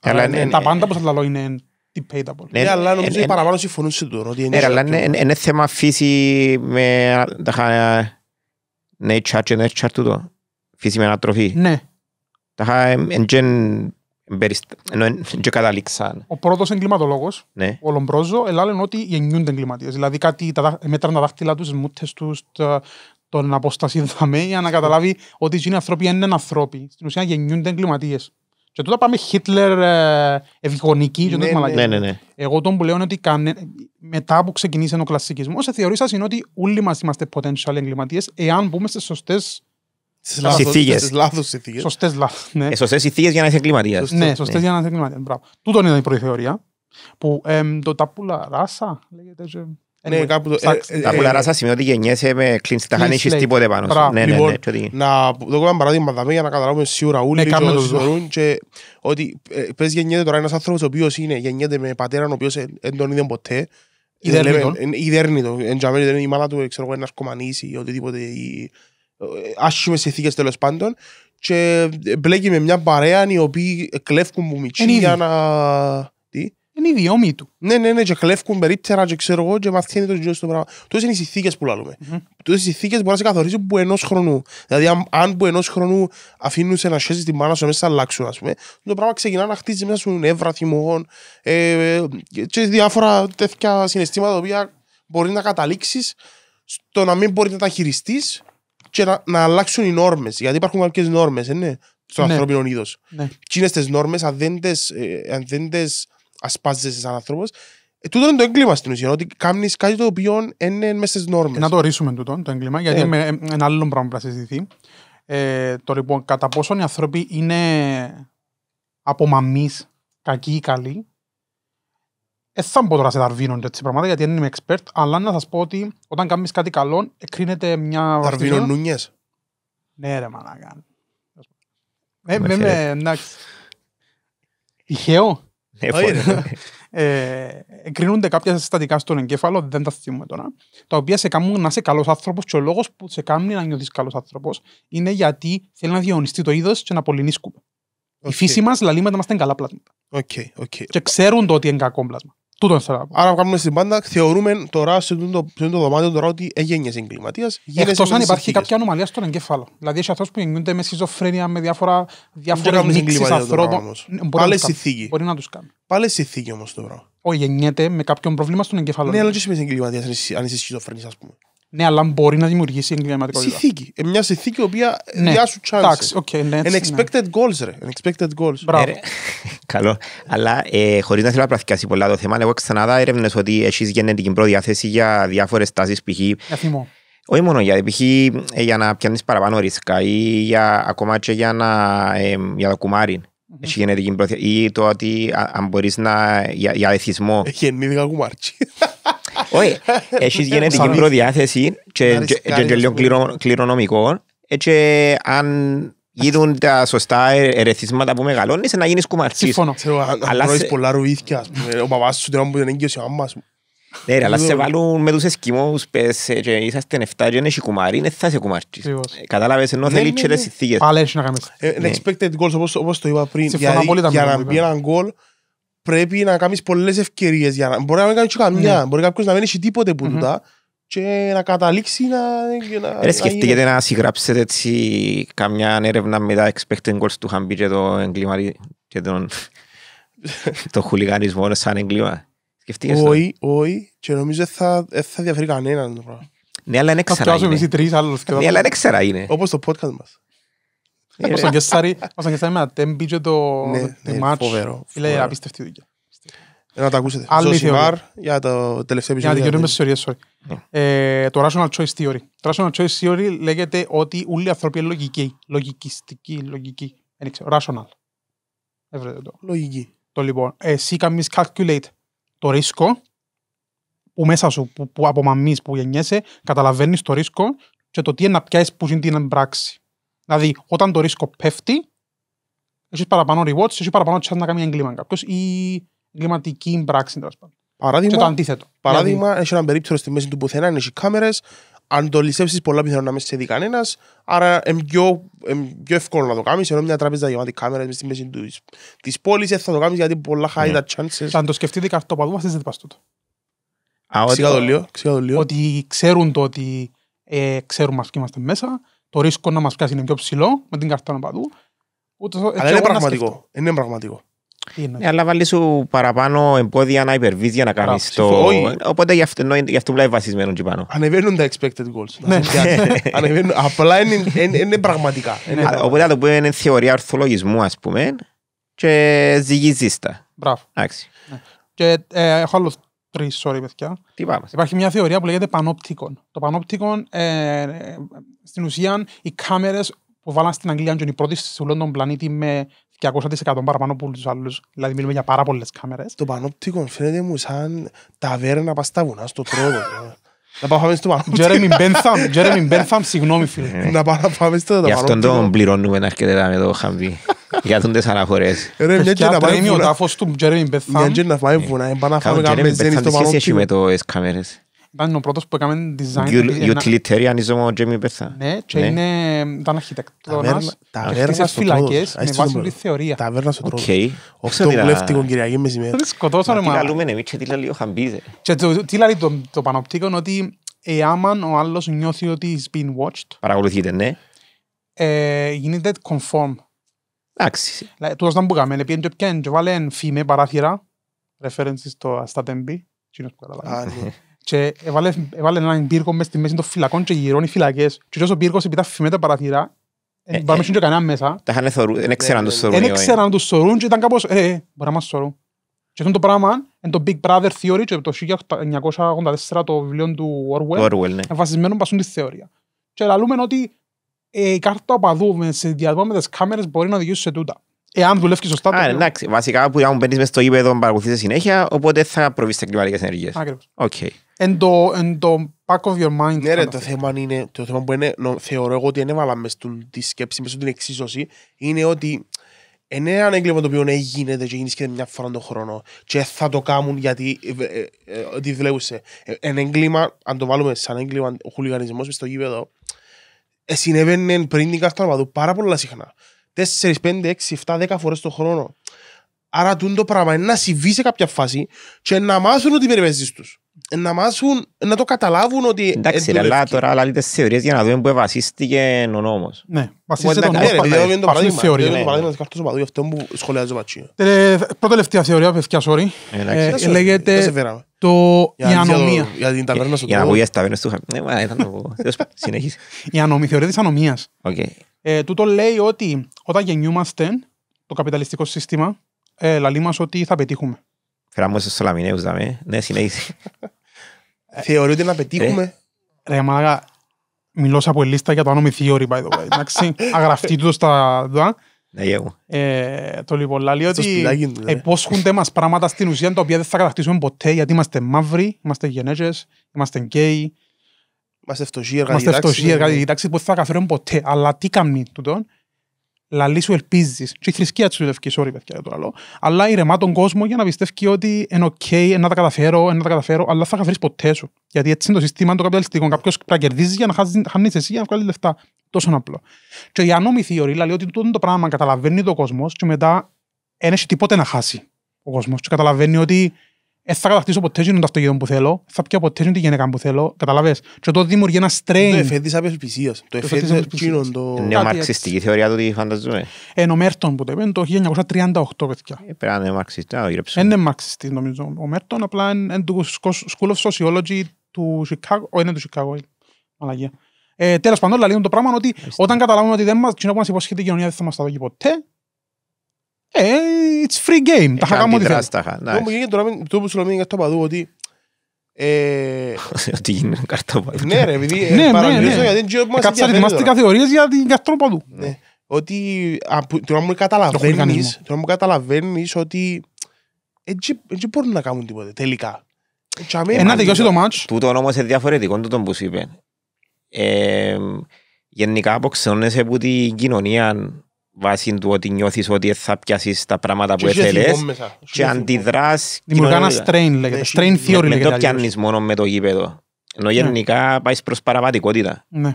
Ε, αλλά είναι, ε, τα ε, πάντα που θα λέω είναι debatable. Ναι, αλλά νομίζω ότι παραπάνω συμφωνούν σε τούτο. Ναι, αλλά είναι θέμα φύση με τα nature ναι, και nature ναι, τούτο. Φύση με ανατροφή. Ναι. Τα εν ενώ Ο πρώτος εγκληματολόγος, ναι. ο Λομπρόζο, έλεγε ότι γεννιούνται εγκληματίες. Δηλαδή κάτι τα, μέτραν τα δάχτυλα τους, τι μούτες τους, τον αποστασίδαμε για να καταλάβει ότι οι άνθρωποι είναι άνθρωποι. Στην ουσία γεννιούνται εγκληματίες. Και τότε πάμε Χίτλερ ε, ευγονική ναι, ναι, ναι, ναι, Εγώ τον που λέω είναι ότι μετά που ξεκινήσε ο κλασικισμός, η θεωρήσα είναι ότι όλοι μας είμαστε potential εγκληματίες εάν μπούμε στι σωστέ Συνθήκε. Λάθο συνθήκε. Σωστές λάθος. Σωστέ συνθήκε για να είσαι εγκληματίας. Ναι, σωστές ναι. για να είσαι εγκληματίας. Μπράβο. Τούτο είναι η πρώτη θεωρία. Που το ταπούλα ράσα λέγεται. Ναι, κάπου το. Ε, ε, ε, ταπούλα ράσα σημαίνει ότι γεννιέσαι με κλίνση τα χάνεις, έχεις τίποτε πάνω. Ναι, ναι, ναι. Λοιπόν, να δούμε ένα παράδειγμα δαμε για να καταλάβουμε σίγουρα όλοι ναι, και όσοι θεωρούν ότι πες γεννιέται τώρα ένας άνθρωπος ο οποίος είναι, γεννιέται με πατέρα ο οποίος δεν τον είδε ποτέ. Ιδέρνητο. Ιδέρνητο. Εν τζαμένει η μάνα του, ξέρω εγώ, ένας κομμανής ή οτιδήποτε. Ε, άσχημες συνθήκες τέλος πάντων. Και ε, μπλέκει με μια παρέα οι οποίοι κλέφκουν που μητσί για να. Τι? Είναι οι δυόμοι του. Ναι, ναι, ναι, και κλέφκουν περίπτερα, και ξέρω εγώ, και μαθαίνει το γιος στο πράγμα. Τότε είναι οι συνθήκες που λαλούμε. Mm-hmm. οι συνθήκες μπορεί να σε καθορίσει που ενός χρονού. Δηλαδή, αν, αν που ενός χρονού αφήνουν σε να σχέσει τη μάνα σου μέσα αλλάξουν, ας πούμε, το πράγμα ξεκινά να χτίζει μέσα σου νεύρα, θυμογόν ε, και διάφορα τέτοια συναισθήματα τα οποία μπορεί να καταλήξεις στο να μην μπορεί να τα χειριστείς και να, να αλλάξουν οι νόρμες. Γιατί υπάρχουν κάποιες νόρμες, είναι, στον ναι. ανθρώπινο είδος. Ναι. Τι είναι στις νόρμες, αν δεν τι ε, ασπάζει ασπάζεσαι σαν άνθρωπος, ε, τούτο είναι το έγκλημα στην ουσία. Ότι κάνεις κάτι το οποίο είναι μέσα στις νόρμες. Να το ορίσουμε τούτο το έγκλημα, γιατί ε. με, ε, ένα άλλο πράγμα που θα συζητηθεί. Ε, το λοιπόν, κατά πόσον οι άνθρωποι είναι από μαμή, κακοί ή καλοί, δεν θα μπω τώρα σε δαρβίνον πράγματα γιατί δεν είμαι expert, αλλά να σας πω ότι όταν κάνεις κάτι καλό, εκκρίνεται μια βαθμίδα. Δαρβίνων Ναι ρε μαλάκα. Ε, με, με, εντάξει. Τυχαίο. Ναι, Εκκρίνονται κάποια συστατικά στον εγκέφαλο, δεν τα θυμούμε τώρα, τα οποία σε κάνουν να είσαι καλός άνθρωπος και ο λόγος που σε κάνουν να νιώθεις καλός άνθρωπος είναι γιατί θέλει να διαγωνιστεί το είδος και να πολυνίσκουμε. Okay. Η φύση μας λαλεί να καλά πλάσματα. Και ξέρουν το ότι είναι κακό πλάσμα. Τούτο Άρα, κάνουμε στην πάντα, θεωρούμε τώρα σε το, το δωμάτιο τώρα ότι έγινε εγκληματίας. Εκτός αν υπάρχει κάποια ανομαλία στον εγκέφαλο. Δηλαδή, έχει αυτό που γεννιούνται με σχιζοφρένεια, με διάφορα διάφορα ανθρώπων. Ναι, Πάλι συνθήκη. Μπορεί να τους κάνει. Πάλι συνθήκη όμως τώρα. Όχι, γεννιέται με κάποιον πρόβλημα στον εγκέφαλο. Ναι, αλλά και σημαίνει εγκληματίας αν είσαι σχιζοφρένης, ας πούμε. Ναι, αλλά μπορεί να δημιουργήσει εγκληματικότητα. Συνθήκη. Ε, μια συνθήκη η οποία ε, ναι. διάσου σου Εντάξει, Okay, ναι, έτσι, Unexpected ναι. goals, ρε. Unexpected goals. Μπράβο. Ε, καλό. αλλά ε, χωρίς να θέλω να πραθυκάσει πολλά το θέμα, εγώ ξανά έρευνες ότι έχεις γενετική προδιάθεση για διάφορες τάσεις π.χ. Αθημό. Όχι μόνο για, π.χ. Ε, για να πιάνεις παραπάνω ρίσκα ή για, ακόμα και για, να, ε, για το κουμαρι Έχει γενετική προθυμία. Ή το ότι αν μπορείς να. για, για εθισμό. Ε, γεννήθηκα κουμάρτσι. Όχι, έχεις γενετική προδιάθεση και λίγο κληρονομικό ε, και αν γίνουν τα σωστά ερεθίσματα που μεγαλώνεις να γίνεις κουμαρτσής. Συμφωνώ. Αλλά σε πολλά ρουίθκια, ο παπάς σου τώρα που δεν έγκυος ο άμμας μου. Ναι αλλά σε βάλουν με τους εσκιμώους, πες ε, και είσαστε νεφτά και έχει κουμάρι, δεν θα είσαι κουμαρτής. Ε, κατάλαβες, ενώ ναι, θέλεις ναι, και ναι. τις συνθήκες. Πάλι έχεις να κάνεις. Expected goals, όπως το είπα πριν, για να μπει έναν goal, πρέπει να κάνεις πολλές ευκαιρίες για να. Μπορεί να μην κάνεις καμιά. Ναι. Μπορεί κάποιος να μην έχει τίποτε που τούτα και να καταλήξει να... Δεν σκεφτείτε να συγγράψετε έτσι καμιά έρευνα με τα expected goals του Χαμπί και το εγκλήμα και τον το χουλιγανισμό σαν εγκλήμα. Σκεφτείτε. Όχι, όχι και νομίζω θα, θα διαφέρει κανέναν. Ναι, αλλά είναι ξέρα είναι. Ναι, αλλά είναι ξέρα είναι. Όπως το podcast μας. Ε, Όσο γκεσάρει με ατέμπι και το μάτσο. Είναι ναι, απίστευτη δουλειά. Ε, να τα ακούσετε. Άλλη θεωρία. Για το τελευταίο επεισόδιο. Για την κοινωνία με sorry. Ναι. Ε, το rational choice theory. Το rational choice theory λέγεται ότι όλοι οι άνθρωποι είναι λογικοί. Λογικιστικοί, λογικοί. Δεν ξέρω, rational. Έβρετε το. Λογική. Το λοιπόν, εσύ κάνεις calculate το ρίσκο που μέσα σου, που, που από μαμής που γεννιέσαι, καταλαβαίνεις το ρίσκο και το τι είναι να πιάσεις που είναι την πράξη. Δηλαδή, όταν το ρίσκο πέφτει, έχεις παραπάνω rewards, έχεις παραπάνω chance να κάνει έγκλημα κάποιος ή εγκληματική πράξη τέλος πάντων. Παράδειγμα, το αντίθετο. Παράδειγμα, δηλαδή... έχει έναν περίπτωση στη μέση του πουθενά, έχει κάμερες. Αν το λυσέψεις, πολλά πιθανό να με σε δει κανένας. Άρα είναι πιο, εύκολο να το κάνεις. Ενώ μια τράπεζα γεμάτη κάμερες στη μέση της πόλης έτσι ε, θα το κάνεις γιατί πολλά high τα ναι. chances. Αν το σκεφτείτε μα δεν πα τούτο. Ότι ξέρουν το ότι ε, ξέρουμε είμαστε μέσα το ρίσκο να μας πιάσει είναι πιο ψηλό με την να παντού. Αλλά είναι πραγματικό. Είναι πραγματικό. Ναι, αλλά βάλει σου παραπάνω εμπόδια να υπερβείς για να κάνεις το... Οπότε γι' αυτό, γι αυτό βασισμένο και πάνω. Ανεβαίνουν τα expected goals. Ναι. απλά είναι, πραγματικά. Ναι. Οπότε το πούμε είναι θεωρία ορθολογισμού ας πούμε και ζυγίζεις τα. Μπράβο. Ναι. Και ε, έχω άλλο τρεις, sorry παιδιά. Τι πάμε. Υπάρχει μια θεωρία που λέγεται πανόπτικον. Το πανόπτικον ε, ε, στην ουσία οι κάμερες που βάλαν στην Αγγλία είναι οι πρώτοι σε όλο τον πλανήτη με 200% παραπάνω από τους άλλους. Δηλαδή, μιλούμε για πάρα πολλές κάμερες. Το πανόπτικον φαίνεται μου σαν ταβέρνα πασταβουνά στο τρόπο. Ε. Να πάμε στο Μαρόντιο. Τζέρεμιν Μπένθαμ, συγγνώμη φίλε. Ε. Να πάμε στο Μαρόντιο. Γι' αυτόν τον πληρώνουμε να αρκετά με το χαμπί. Για τον τις αναφορές. Ρε, μια και να πάμε βουνά. Ο τάφος του Τζέρεμιν Μπένθαμ. Μια και να πάμε βουνά. Ε, πάμε να φάμε καμπεζένι στο Μαρόντιο. Κάνουν Τζέρεμιν Μπένθαμ τις σχέσεις με τις κάμερες. Ήταν ο πρώτος που έκαμε design. Utilitarianism ο Τζέμι Ναι, και ήταν αρχιτεκτόνας. στο Με βάση τη θεωρία. Τα στο βουλεύτικο Κυριακή μεσημέρι. Τι λέει εμείς ο Χαμπίζε. τι το πανοπτικό ότι εάν ο άλλος νιώθει ότι είναι been watched. Ναι. Ε, γίνεται conform. Εντάξει. που και και φήμε και έβαλε, έναν πύργο μέσα στη μέση των φυλακών και γυρώνει φυλακές και ο πύργος επειδή τα τα παραθυρά ε, Πάμε και ε, κανένα μέσα. Τα είχαν δεν ξέραν τους ε, θωρούν. Δεν ξέραν τους θωρούν και ήταν κάπως, ε, μπορεί να μας θωρούν. Και αυτό το πράγμα είναι το Big Brother Theory και το 1984 το βιβλίο του Orwell, Orwell ναι. βασισμένο πάνω στη θεωρία. Και λαλούμε ότι ε, η κάρτα οπαδού σε διαδόμα με τις κάμερες μπορεί να οδηγήσει σε τούτα. Εάν δουλεύεις σωστά. Α, εντάξει. Βασικά που αν μπαίνεις στο ύπεδο παρακολουθείς συνέχεια, οπότε θα προβείς σε κλιματικές ενεργείε. Ακριβώς. Okay. Εν το, εν το back of your mind. Ναι, ρε, το θέμα, είναι, το θέμα που είναι, νο, θεωρώ εγώ ότι δεν έβαλα μέσα τη σκέψη, μέσα στην εξίσωση, είναι ότι είναι ένα έγκλημα το οποίο γίνεται και γίνεται μια φορά τον χρόνο και θα το κάνουν γιατί ε, ε, ε δουλεύουσε. Ένα ε, έγκλημα, αν το βάλουμε σαν έγκλημα, ο χουλιγανισμός στο γήπεδο, συνέβαινε πριν την κάρτα πάρα πολλά συχνά. 4, 5, 6, 7, 10 φορές το χρόνο. Άρα τούν το πράγμα είναι να συμβεί σε κάποια φάση και να μάθουν ότι περιπέζεις τους να μάθουν, να το καταλάβουν ότι. Εντάξει, ε, αλλά τώρα άλλα τι θεωρίες για να δούμε πού βασίστηκε ο νόμος. Ναι, βασίστηκε ο νόμο. Είναι το παράδειγμα της κάρτας του παδού, αυτό που σχολιάζει ο νομο ναι βασιστηκε Πρώτη αυτο που σχολιαζει ο πρωτη θεωρια παιδια sorry. Ε, ε, λέγεται η ανομία. Για την ταβέρνα θεωρία της ανομίας. Τούτο λέει ότι όταν γεννιούμαστε το καπιταλιστικό σύστημα, λαλεί μας ότι θα πετύχουμε. Φεράμε στους Σολαμινέους, Ναι, Θεωρείτε να πετύχουμε. Ε, ρε μαλάκα, μιλώσα από λίστα για το Anomy θεωρή, by the way. Εντάξει, αγραφτεί τούτο στα δουά. Ναι, ε, το λοιπόν, λέει ότι υπόσχονται ε. μας πράγματα στην ουσία τα οποία δεν θα κατακτήσουμε ποτέ γιατί είμαστε μαύροι, είμαστε γενέτες, είμαστε γκέι. Είμαστε φτωχοί εργαζόμενοι. Είμαστε φτωχοί εργαζόμενοι. Ναι. που δεν θα καταφέρουμε ποτέ. Αλλά τι κάνει τούτον λαλή σου ελπίζεις. Και η θρησκεία σου λευκή, sorry, παιδιά, το άλλο. Αλλά ηρεμά τον κόσμο για να πιστεύει ότι είναι OK, να τα καταφέρω, να τα καταφέρω, αλλά θα χαθεί ποτέ σου. Γιατί έτσι είναι το σύστημα των καπιταλιστικό. Κάποιος πρέπει να κερδίζει για να χάνεις εσύ για να βγάλεις λεφτά. Τόσο απλό. Και η ανώμη θεωρία λέει ότι το πράγμα καταλαβαίνει το κόσμος και μετά δεν έχει τίποτε να χάσει ο κόσμος. Και καταλαβαίνει ότι δεν θα κατακτήσω ποτέ το αυτοκίνητο που θέλω, θα πιω ποτέ τη γυναίκα που θέλω, καταλαβες. Και το δημιουργεί ένα στρέιν. Το εφέτης απεσπισίας. Το εφέτης απεσπισίας. Το... μαρξιστική θεωρία του τι φανταζούμε. Εν ο Μέρτον που το είπε το 1938 παιδιά. Ε, Πέρα να είναι μαρξιστή, Είναι μαρξιστή νομίζω. Ο Μέρτον απλά είναι του School of Sociology του Chicago. Όχι, είναι του Chicago. Μαλαγία. Ε, πάντων, λέει το πράγμα ότι όταν καταλάβουμε ότι δεν μας υποσχέται η κοινωνία δεν θα μας τα δώσει ποτέ, ε, it's free game. Τα χάκαμε ό,τι θέλεις. Μου γίνεται τώρα το που σου λέμε για το παδού ότι... Ε, ότι γίνει κάρτα παδού. Ναι ρε, επειδή ε, ναι, ναι, παραμιλήσω ναι. γιατί δεν ξέρω μας ενδιαφέρει τώρα. Κατσαρετοιμάστε καθεωρίες για τον παδού. Ότι τώρα μου καταλαβαίνεις, τώρα μου καταλαβαίνεις ότι έτσι μπορούν να κάνουν τίποτε τελικά. Ένα τελειώσει το μάτς. Τούτο όμως είναι διαφορετικό το που σου είπες. Ε, γενικά αποξενώνεσαι από την κοινωνία βάσει του ότι νιώθεις ότι θα πιάσεις τα πράγματα που θέλεις και αντιδράς Δημιουργά ένα strain λέγεται, strain theory λέγεται. Με το πιάνεις μόνο με το γήπεδο. Ενώ ναι. γενικά πάεις προς παραβατικότητα. Ναι.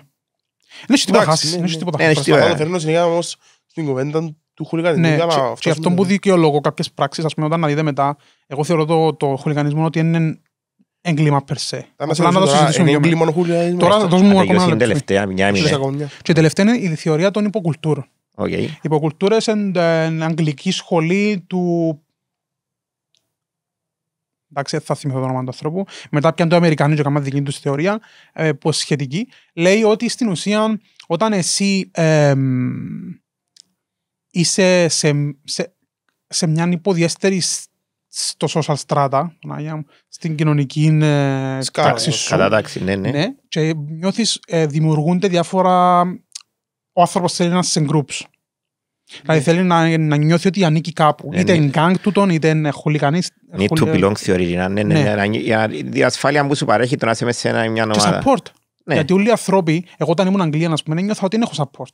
Δεν έχει τίποτα χάσει. Θέλω να συνεχεία όμως στην κουβέντα του χουλιγανισμού. Ναι, και αυτό που δικαιολογώ κάποιες πράξεις, ας πούμε όταν να δείτε μετά, εγώ θεωρώ το, το χουλιγανισμό ότι είναι έγκλημα περσέ. Απλά να το συζητήσουμε. Είναι έγκλημα ο χουλιγανισμός. Τώρα δώσουμε ακόμα ένα λεπτό. Και τελευταία είναι η θεωρία των υποκουλτούρων. Okay. Υποκουλτούρε είναι αγγλική σχολή του. Εντάξει, θα θυμηθώ το όνομα του ανθρώπου. Μετά πιαν το Αμερικανό και κάμα δική τους θεωρία, ε, πω σχετική. Λέει ότι στην ουσία όταν εσύ είσαι σε, σε, σε μια υποδιέστερη στο social strata, στην κοινωνική ε, τάξη σου. Ναι, ναι, ναι. και νιώθεις, ε, δημιουργούνται διάφορα ο άνθρωπος θέλει να σε groups. Δηλαδή θέλει να, να νιώθει ότι ανήκει κάπου. Ε, ναι, Είτε είναι γκάγκ του τον, είτε είναι χουλικανή. Need to belong to Ναι, ναι, ναι. ναι η ασφάλεια που σου παρέχει το να είσαι μέσα σε μια ομάδα. Και support. Ναι. Γιατί όλοι οι άνθρωποι, εγώ όταν ήμουν Αγγλία, να πούμε, νιώθα ότι δεν έχω support.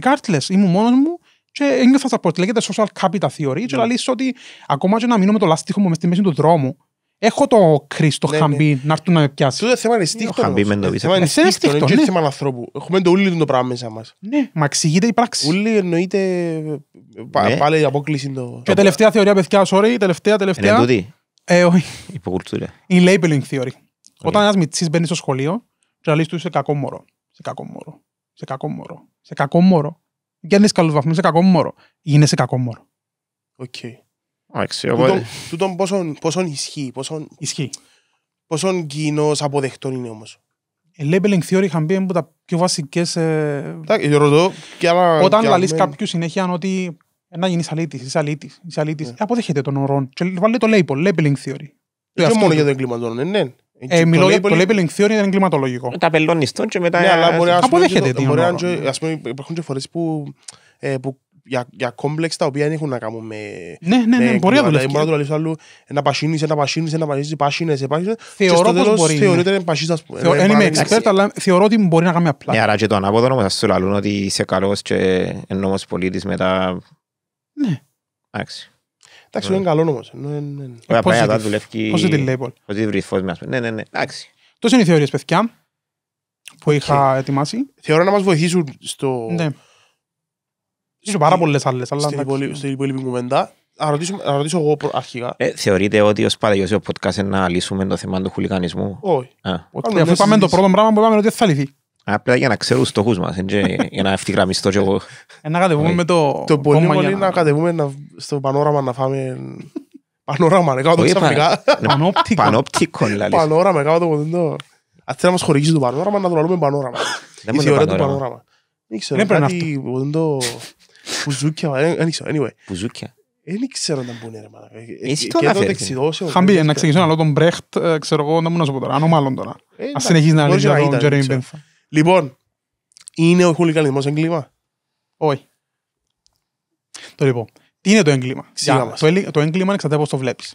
Regardless, ήμουν μόνος μου και νιώθω support. Λέγεται social capital theory. Και λέει ναι. ότι ακόμα και να μείνω με το λάστιχο μου μες στη μέση του δρόμου, Έχω το Κρίστο ναι, Χαμπή ναι. να έρθουν να με πιάσει. Τούτο θέμα είναι στίχτο. Χαμπί με το βίσα. Είναι στίχτο, είναι ναι. θέμα ανθρώπου. Έχουμε το ούλι το πράγμα μέσα μας. Ναι, μα εξηγείται η πράξη. Ούλι εννοείται πάλι η απόκληση. Και τελευταία θεωρία, παιδιά, sorry, τελευταία, τελευταία. Είναι τούτη. Ε, όχι. Υποκουλτούρα. Η labeling theory. Όταν ένας μητσής μπαίνει στο σχολείο και λέει του είσαι κακό μωρό. Σε κακό μωρό. Σε κακό μωρό. Σε κακό μωρό. Γιάννης σε κακό μωρό. σε κακό μωρό. Οκ. Τούτον πόσον ισχύει, πόσον... Ισχύει. Πόσον κοινός αποδεχτών είναι όμως. Η ε, labeling theory είχαν πει από τα πιο βασικές... Ε, όταν λαλείς κάποιου συνέχεια ότι να γίνεις αλήτης, είσαι αλήτης, είσαι αλήτης, ναι. αποδέχεται τον ορόν. και βάλει το label, labeling theory. Δεν μόνο για το εγκληματόν, ναι. ναι. Ε, μιλώ labeling... το labeling theory είναι εγκληματολογικό. Τα πελώνεις τον και μετά... Ναι, αλλά μπορεί να... Αποδέχεται. Μπορεί υπάρχουν και φορές που ε, για, για κόμπλεξ τα οποία δεν έχουν να κάνουν με. Ναι, ναι, ναι, με μπορεί να δουλεύει. Δηλαδή, μπορεί να δουλεύει άλλο. Ένα πασίνη, ένα πασίνη, ένα πασίνη, πασίνι, πασίνη. Θεωρώ πω μπορεί. Ναι. Θεωρείται ένα πασίνι, ας πούμε. Δεν είμαι expert, αλλά θεωρώ ότι μπορεί να κάνει απλά. Ναι, άρα και το ανάποδο όμω, α σου λαλούν ότι είσαι καλός και ενώμο πολίτης μετά. Ναι. Εντάξει. Εντάξει, είναι καλό όμως. Απλά ναι, ναι, να δουλεύει. Πώ τη λέει, Πώ τη βρει, φω με ας πούμε. Ναι, ναι, ναι. Τόσο είναι οι θεωρίες, παιδιά, που είχα ετοιμάσει. Θεωρώ να μας βοηθήσουν στο. Είσαι πάρα πολλές άλλες. Αλλά στην, ναι. υπόλοιπη κουβέντα, θα ρωτήσω, εγώ αρχικά. Ε, θεωρείτε ότι ως ο podcast να λύσουμε το θέμα του χουλικανισμού. Όχι. Αφού είπαμε το πρώτο πράγμα που είπαμε ότι θα λυθεί. Απλά για να ξέρω τους στόχους μας, για να ευθυγραμμιστώ και εγώ. Ε, να κατεβούμε με το... Το πολύ πολύ να κατεβούμε στο πανόραμα να φάμε... Πανόραμα, εγώ το ξαφνικά. Πανόπτικον. Πανόραμα, εγώ το θέλει να μας χορηγήσει το πανόραμα, να το λαλούμε πανόραμα. Η θεωρία του πανόραμα. Δεν ξέρω, κάτι Πουζούκια, δεν ξέρω, anyway. Πουζούκια. Δεν ξέρω να μπουν ρε μάνα. Εσύ το αναφέρεις. Χαμπί, να ξεκινήσω να λέω τον Μπρέχτ, ε, ξέρω εγώ, να μου να σου πω τώρα. Άνω μάλλον τώρα. Ε, Ας συνεχίσεις να λέει τον Τζερέμι Μπένθα. Λοιπόν, είναι ο χουλικανισμός έγκλημα. Όχι. Το λοιπόν. Τι είναι το έγκλημα. Το έγκλημα εξαρτάται πώς το βλέπεις.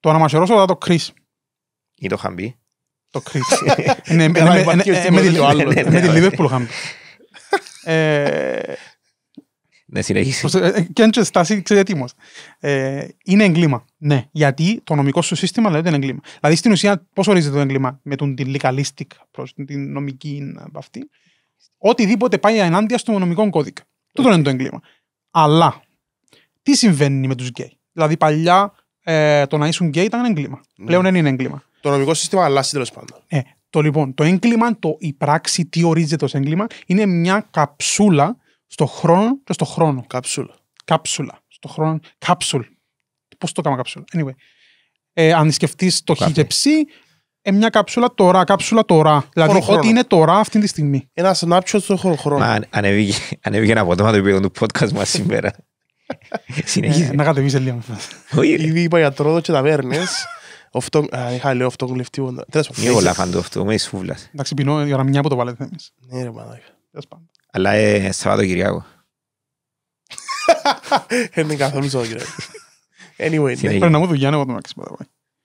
Το αναμασιωρώσω μετά το Chris. Ή το Χαμπί. Το Chris. Ε, ναι, με ναι, ναι, τη Λίβερπουλ Χαμπί. Ε, ναι, συνεχίσει. Ε, και αν στάσει, ξέρετε έτοιμος. Ε, είναι εγκλήμα. Ναι, γιατί το νομικό σου σύστημα λέει ότι είναι εγκλήμα. Δηλαδή στην ουσία, πώς ορίζεται το εγκλήμα με την legalistic προς την νομική αυτή. Οτιδήποτε πάει ενάντια στο νομικό κώδικα. Τότε είναι το εγκλήμα. Αλλά τι συμβαίνει με τους γκέι. Δηλαδή παλιά ε, το να ήσουν γκέι ήταν εγκλήμα. Ναι. Πλέον δεν είναι εγκλήμα. Το νομικό σύστημα αλλάζει τέλος πάντων. Το λοιπόν, το έγκλημα, το, η πράξη, τι ορίζεται ως έγκλημα, είναι μια καψούλα στο χρόνο και στο χρόνο. Καψούλα. Καψούλα. Στο χρόνο. Κάψουλ. Πώς το κάνω καψούλα. Anyway. Ε, αν σκεφτείς το χιτεψί, ε, μια καψούλα τώρα, καψούλα τώρα. Δηλαδή, χρόνο. ό,τι είναι τώρα αυτή τη στιγμή. Ένα snapshot στο χρόνο. Μα, ανέβηκε, ανέβηκε ένα απότομα το επίπεδο του podcast μας σήμερα. Ε, Συνεχίζει. Να κατεβείς λίγο. Ήδη είπα για τρόδο και ταβέρνες. Οφτό, είχα λέει λέω αυτόν κλεφτή. Είναι πολλά φαντό αυτό, με σφούβλας. Εντάξει, πεινώ για να μια που το βάλετε εμείς. Ναι ρε μάνα. Αλλά ε, Σαββατοκυριακό. Είναι καθόλου κυριάκο. Anyway, ναι. πρέπει να μου δουλειά εγώ το Μάξι.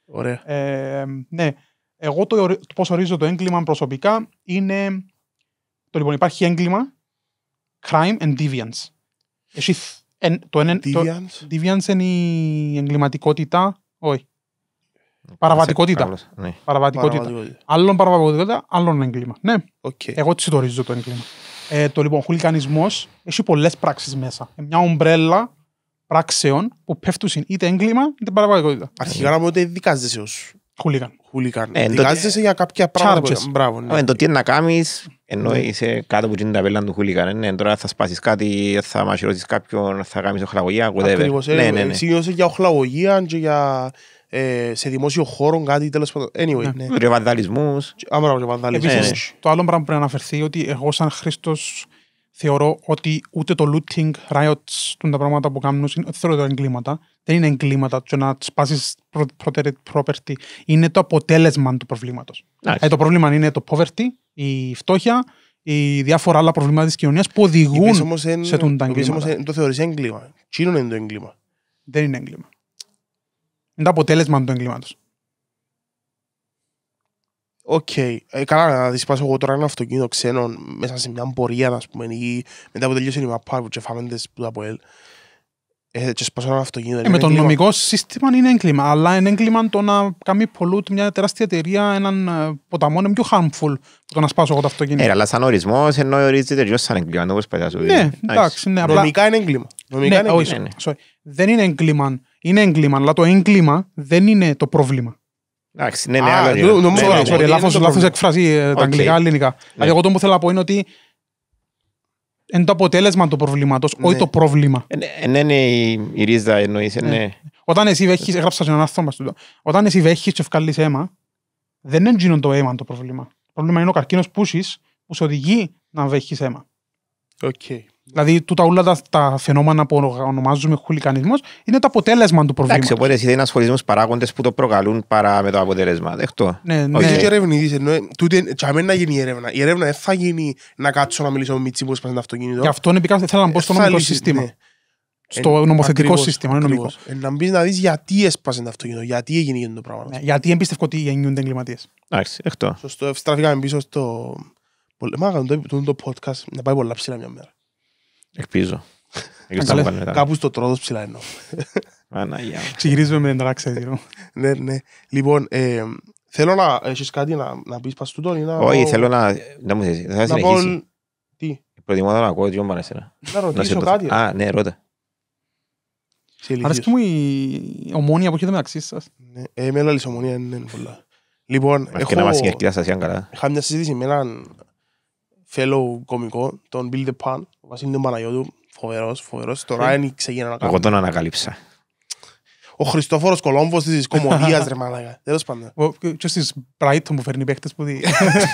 Ωραία. Ε, ναι, εγώ το πώς ορίζω το έγκλημα προσωπικά είναι... Το λοιπόν υπάρχει έγκλημα, crime and deviance. Εσύ... Το, deviance. deviance είναι η εγκληματικότητα, όχι, ναι. Παραβατικότητα. Παραβατικότητα. Άλλον παραβατικότητα, άλλον έγκλημα. Ναι. Okay. Εγώ τι το το έγκλημα. Ε, το λοιπόν, χουλικανισμός έχει πολλές πράξεις μέσα. Ε, μια ομπρέλα πράξεων που πέφτουν είτε έγκλημα είτε παραβατικότητα. Αρχικά να πω ότι δικάζεσαι ως χουλικαν. Χουλικαν. Ε, δικάζεσαι για κάποια πράγματα. Μπράβο. Ναι. Ε, το τι να κάνεις, ενώ ναι. είσαι κάτω από την ταβέλα του χουλικαν. Ναι, τώρα θα σπάσεις κάτι, θα μαχαιρώσει κάποιον, θα κάνεις οχλαγωγία. Ακριβώς. Ναι, ναι, ναι. για οχλαγωγία και για ε, σε δημόσιο χώρο, κάτι τέλος πάντων. Anyway, ναι. ναι. Άμα ναι, ναι. το άλλο πράγμα που πρέπει να αναφερθεί ότι εγώ, σαν Χρήστος, θεωρώ ότι ούτε το looting, riots, τα πράγματα που κάνουν, ότι είναι εγκλήματα. Δεν είναι εγκλήματα το να σπάσεις property. Είναι το αποτέλεσμα του προβλήματος. Ε, το πρόβλημα είναι το poverty, η φτώχεια, οι διάφορα άλλα προβλήματα της κοινωνίας που οδηγούν σε τούντα τα εγκλήματα. το θεωρείς έγκλημα. Τι είναι το έγκλημα. Δεν είναι έγκλημα. Είναι το αποτέλεσμα του εγκλήματος. Οκ. Okay. Ε, καλά, να δυσπάσω εγώ τώρα ένα αυτοκίνητο ξένο μέσα σε μια πορεία, ας πούμε, ή μετά που τελειώσει η μαπά που τελειωσει η μαπα που τσεφαμεντε που τα ελ. Ε, και σπάσω ένα αυτοκίνητο. Ε, με το νομικό σύστημα είναι έγκλημα, αλλά είναι έγκλημα το να κάνει πολλού μια τεράστια εταιρεία έναν ε, ποταμό είναι πιο harmful το να σπάσω εγώ το αυτοκίνητο. Ε, αλλά σαν ορισμός ενώ ορίζεται τελειώς σαν έγκλημα, Ναι, ε, εντάξει. Ναι, απλά... Νομικά είναι έγκλημα. Νομικά ναι, είναι έγκλημα. δεν είναι έγκλημα είναι έγκλημα, αλλά το έγκλημα δεν είναι το πρόβλημα. Εντάξει, ναι, ναι, άλλο. Νομίζω ναι, ότι ναι, λάθο εκφράζει ε, τα αγγλικά, ελληνικά. Ναι. Αλλά εγώ το που θέλω να πω είναι ότι είναι το αποτέλεσμα του προβλήματος, όχι το πρόβλημα. Ε, ναι, είναι η ρίζα εννοείς. Ε, Όταν εσύ βέχεις, έγραψα σε έναν άνθρωπο στο Όταν εσύ βέχεις και αίμα, δεν είναι το αίμα το πρόβλημα. Το πρόβλημα είναι ο καρκίνος που που οδηγεί να βέχεις αίμα. Οκ. Δηλαδή, τούτα όλα τα, τα φαινόμενα που ονομάζουμε χουλικανισμός είναι το αποτέλεσμα του προβλήματος. Εντάξει, οπότε εσύ δεν ασχολείσαι με του παράγοντες που το προκαλούν παρά με το αποτέλεσμα. Δεχτώ. Ναι, ναι. Όχι ναι. και ερευνητή, εννοεί. Τούτε, τσαμέ να γίνει η έρευνα. Η έρευνα δεν θα γίνει να κάτσω να μιλήσω με μίτσι που σπάσει το αυτοκίνητο. Γι' αυτό είναι πικά, θέλω να πω στο νομικό σύστημα. Ναι. Στο νομοθετικό ακριβώς, σύστημα, είναι νομικό. Ε, να μπεις να δεις γιατί έσπασε το αυτοκίνητο, γιατί έγινε το πράγμα. Ναι, γιατί εμπιστευκό ότι γεννιούνται εγκληματίες. Εντάξει, εκτό. Στο ευστραφήκαμε πίσω στο. Μα το, το podcast να πάει πολλά ψηλά μια μέρα. Ελπίζω. Κάπου στο τρόδος ψηλά εννοώ. Αναγιά. Ξηγυρίζουμε με εντάξει. Ναι, ναι. Λοιπόν, ε, θέλω να έχεις κάτι να πεις πας ή να... Όχι, θέλω να... Να μου θέσει. Θα συνεχίσει. Τι. Προτιμώ να ακούω δυο μπάνες Να ρωτήσω κάτι. Α, ναι, ρώτα. Αρέσκει μου η ομόνια που έχετε μεταξύ σας. Ναι, ε, εμένα λες ομόνια ναι, είναι πολλά. Λοιπόν, έχω... να μας συγκεκριάσεις αν καλά. Είχα μια συζήτηση με έναν fellow κομικό, τον Bill The Pan, ο Βασίλης τον Παναγιώτου, φοβερός, φοβερός, τώρα δεν ξεκινά να κάνει. Εγώ τον ανακαλύψα. Ο Χριστόφορος Κολόμβος της κομμωδίας ρε μάλακα, τέλος πάντων. Ποιο της Brighton που φέρνει παίκτες που δει.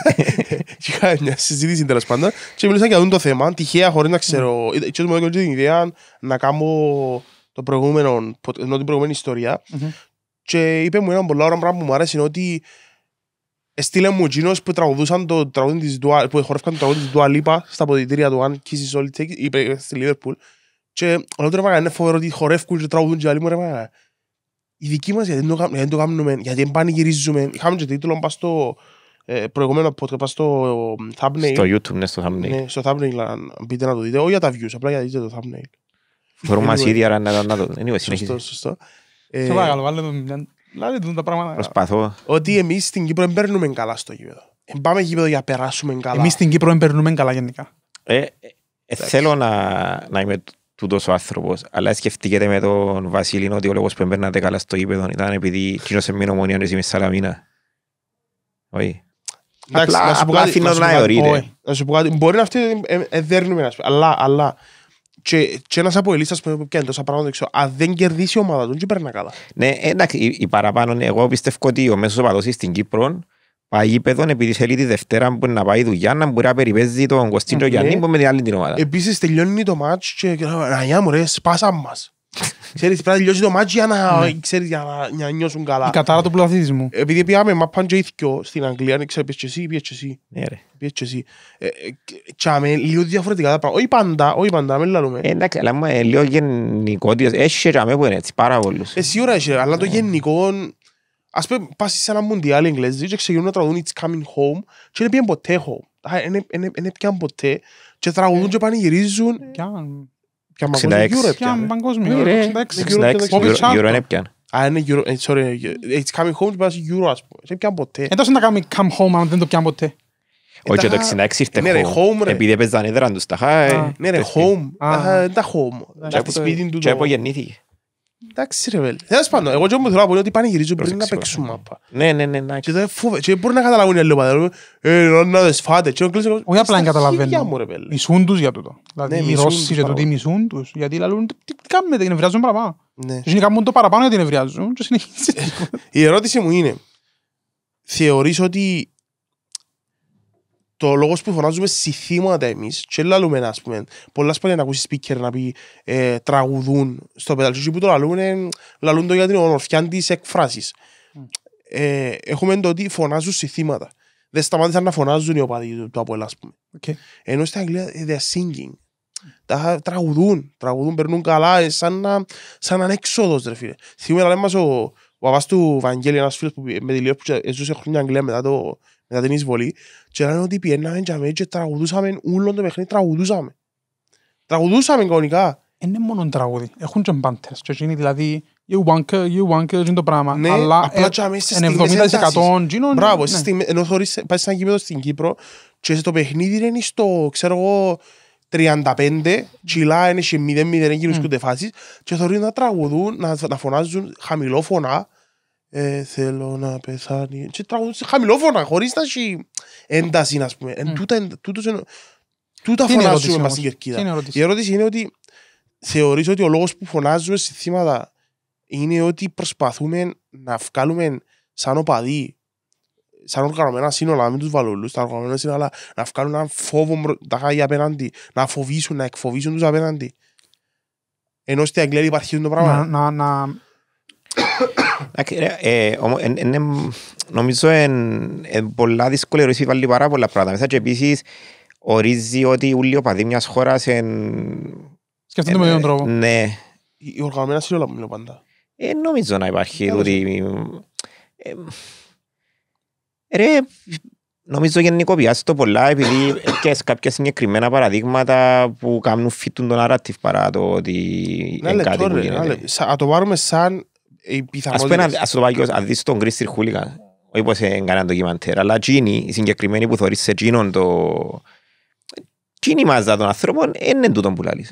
Είχα μια συζήτηση τέλος πάντων, και μιλήσα για το θέμα, τυχαία χωρίς να ξέρω, mm. ε, και μου έκανε την ιδέα να κάνω το προηγούμενο, ενώ την προηγούμενη ιστορία mm-hmm. και είπε μου ένα πολλά ώρα πράγμα που μου αρέσει είναι ότι Έστειλε μου εκείνος που τραγουδούσαν το τραγούδι της Dua, που χορεύκαν το τραγούδι της Dua Lipa στα ποδητήρια του Αν Kisses All It Takes, είπε στη Λίβερπουλ. Και όλο το είναι φοβερό ότι χορεύκουν και τραγουδούν και άλλοι μου ρε μάγα. Οι δικοί μας γιατί δεν το κάνουμε, γιατί δεν πανηγυρίζουμε. Είχαμε και τίτλο πας στο ε, προηγούμενο podcast, πας στο ε, thumbnail. Στο YouTube, ναι, στο thumbnail. Ναι, στο thumbnail, πείτε να το δείτε, όχι για τα views, απλά για να δείτε το thumbnail. Φορούμε μας ήδη, άρα να το δείτε. Σωστό, σωστό. Σε ε, Δηλαδή, τα πράγματα. Προσπαθώ. Ότι εμείς στην Κύπρο δεν παίρνουμε καλά στο γήπεδο. Εν πάμε γήπεδο για να περάσουμε καλά. Εμείς στην Κύπρο δεν παίρνουμε καλά γενικά. Ε, ε, ε θέλω να, να είμαι τούτος ο άνθρωπος. Αλλά σκεφτείτε με τον Βασίλη ότι ο λόγος που παίρνατε καλά στο γήπεδο ήταν επειδή κοινό σε μείνω μονίων εσύ με σαλαμίνα. Όχι. Απλά αφήνω να αιωρείτε. Μπορεί να αυτή δεν ε, ε, δέρνουμε, αλλά και, και ένας από ελίστα που πιάνει τόσα πράγματα έξω, αν δεν κερδίσει η ομάδα του, δεν παίρνει καλά. Ναι, εντάξει, η, παραπάνω, ναι, εγώ πιστεύω ότι ο μέσος οπαδός στην Κύπρο πάει γήπεδο επειδή θέλει τη Δευτέρα που να πάει δουλειά, να μπορεί να περιπέζει τον Κωστίνο ναι. Γιάννη που με την άλλη την ομάδα. Επίσης τελειώνει το match και Ραγιά μου ρε, σπάσαμε μας. Ξέρεις, πρέπει να τελειώσει το μάτσι για να, ξέρεις, για να, νιώσουν καλά. Η κατάρα του πλαθισμού. Επειδή πήγαμε μαπάν και ήθικιο στην Αγγλία, αν ξέρω, πήγες και εσύ, πήγες και εσύ. Ναι ρε. και εσύ. Ε, τσάμε, λίγο διαφορετικά τα πράγματα. Όχι πάντα, όχι πάντα, με λαλούμε. Εντάξει, αλλά είμαι λίγο γενικότητας. Έχει και που είναι έτσι, πάρα πολλούς. Ε, σίγουρα έχει, αλλά το γενικό... Ας πούμε, πας σε ένα μουντιάλ εγγλέζι και ξεκινούν να τραγούν It's Coming Home και ποτέ home. ποτέ και και πανηγυρίζουν. Πιάμε παγκόσμιο Euro, πιάμε παγκόσμιο. Α, είναι Euro, ε, sorry, it's coming home και πας Euro ας πούμε. Δεν πιάνε ποτέ. Εντός να κάνει come home αν δεν το πιάνε ποτέ. Όχι, το 66 ήρθε home, επειδή έπαιζαν έδραν τους τα χάι. Ναι ρε, home, ναι, τα home. Και από γεννήθηκε. Εντάξει ρε βέλη. Θέλω πάντων, εγώ και μου θέλω πολύ ότι πανηγυρίζουν πριν να παίξουν μάπα. Ναι, ναι, ναι. Και δεν φοβε, και μπορεί να καταλαβούν οι άλλοι πατέρα. Ε, να δες φάτε. Όχι απλά να καταλαβαίνουν. Μισούν τους για τούτο. Δηλαδή ναι, οι Ρώσοι το τι, μισούν τους. Γιατί λαλούν, τι κάνουμε, την ευριάζουν παραπάνω. Ναι. Και κάνουν το παραπάνω γιατί την ευριάζουν. Ε, η ερώτηση μου είναι, θεωρείς ότι το λόγος που φωνάζουμε συθήματα εμείς, και λαλούμε, ας πούμε, πολλά σπάνια να ακούσεις speaker να πει ε, τραγουδούν στο πεταλτζί που το λαλούν, ε, λαλούν το για την ομορφιά της εκφράσης. Mm. Ε, έχουμε το ότι φωνάζουν συθήματα. Δεν σταμάτησαν να φωνάζουν οι οπαδοί του, από Απολά, ας πούμε. Okay. Ενώ στην Αγγλία, ε, they are singing. Τα τραγουδούν, τραγουδούν, περνούν καλά, ε, σαν, να, σαν έναν έξοδος, ρε φίλε. Θυμούμε να λέμε μας ο, ο παπάς του Βαγγέλη, ένας φίλος που με τη λέω που ζούσε χρόνια Αγγλία μετά το, μετά την εισβολή και λένε ότι πιέναμε για μέσα και τραγουδούσαμε όλο το παιχνίδι, τραγουδούσαμε. Τραγουδούσαμε κανονικά. Είναι μόνο τραγούδι, έχουν και μπάντες και γίνει δηλαδή You wank, you wanker, είναι το πράγμα. Ναι, Αλλά απλά ε, και αμέσως στιγμές εντάσεις. Μπράβο, ναι. ενώ θωρείς, πάει σε ένα κήπεδο στην Κύπρο και στο παιχνίδι είναι στο, ξέρω εγώ, 35 κιλά είναι σε 0-0 γύρω mm. φάσεις και θωρείς να τραγουδούν, να, να φωνάζουν χαμηλόφωνα ε, θέλω να πεθάνει. Και τραγουδούσε χαμηλόφωνα, χωρίς να έχει ένταση, ας πούμε. Εν, ναι. τούτα, εν, τούτα φωνάζουμε μας στην Κερκίδα. Η ερώτηση είναι ότι θεωρείς ότι ο λόγος που φωνάζουμε στις θύματα είναι ότι προσπαθούμε να βγάλουμε σαν οπαδοί σαν οργανωμένα σύνολα, να μην τους βαλούλους, τα οργανωμένα σύνολα, να βγάλουν έναν φόβο τα χάγια απέναντι, να φοβήσουν, να εκφοβήσουν τους απέναντι. Ενώ στην Αγγλία υπάρχει το πράγμα. Να, να, να, ε, νομίζω είναι πολλά δύσκολη ρωτήση βάλει πάρα πολλά πράγματα. Μέσα και επίσης ορίζει ότι ούλοι οπαδοί μιας χώρας είναι... Σκεφτείτε με τον τρόπο. Ναι. Οι οργανωμένες είναι όλα μιλούν πάντα. Ε, νομίζω να υπάρχει τούτη... Ναι. Ρε, νομίζω γενικοποιάς το πολλά επειδή έχεις κάποια συγκεκριμένα παραδείγματα που κάνουν φύτουν τον narrative παρά το ότι είναι κάτι που γίνεται. Να το πάρουμε σαν ε, ας πούμε, ας το πάει αν δεις τον Κρίστη Χούλικα, όχι πως ε, έκαναν ντοκιμαντέρ, αλλά εκείνοι, οι συγκεκριμένοι που θωρείς σε εκείνον το... Εκείνη μάζα των ανθρώπων είναι τούτο που λέει.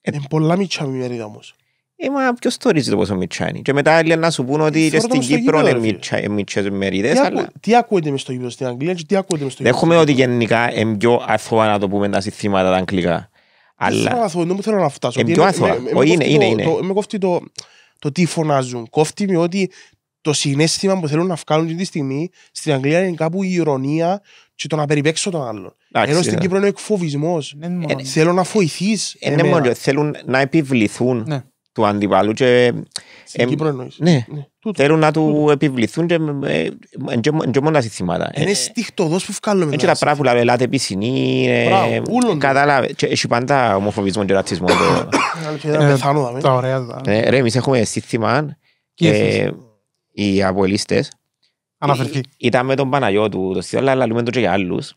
Ε, είναι πολλά μητσά μημερίδα όμως. Ε, μα ποιος θωρίζει το πόσο μητσά είναι. Και μετά λένε να σου πούνε ότι και στην Κύπρο είναι μητσές μερίδες, αλλά... Τι ακούεται μες στο Κύπρο στην Αγγλία και τι ακούεται μες στο Κύπρο. Έχουμε ότι γενικά είναι πιο αθώα να το πούμε τα συστήματα τα αγγλικά. Αλλά... Δεν θέλω να φτάσω. Είναι πιο αθώα. είναι, είναι. Με κόφτει το το τι φωνάζουν. Κόφτη με ότι το συνέστημα που θέλουν να βγάλουν αυτή τη στιγμή στην Αγγλία είναι κάπου η ηρωνία και το να περιπέξω τον άλλον. Ενώ στην Κύπρο είναι ο εκφοβισμός. Ε, θέλω να φοηθεί. Ε, ναι, θέλουν να επιβληθούν. Ναι του αντιπάλου και... Στην Κύπρο εννοείς. Ναι, ναι θέλουν να του επιβληθούν και ε, μόνα συστήματα. Ε, είναι ε, στιχτοδός που βγάλουμε. Έτσι τα πράγματα, ελάτε πισινή, κατάλαβε. Έχει πάντα ομοφοβισμό και ρατσισμό. Τα ωραία. Ρε, εμείς έχουμε σύστημα, οι αποελίστες, Αναφερθεί. Ήταν με τον Παναγιώτου, το στιγμό, αλλά λέμε το και για άλλους.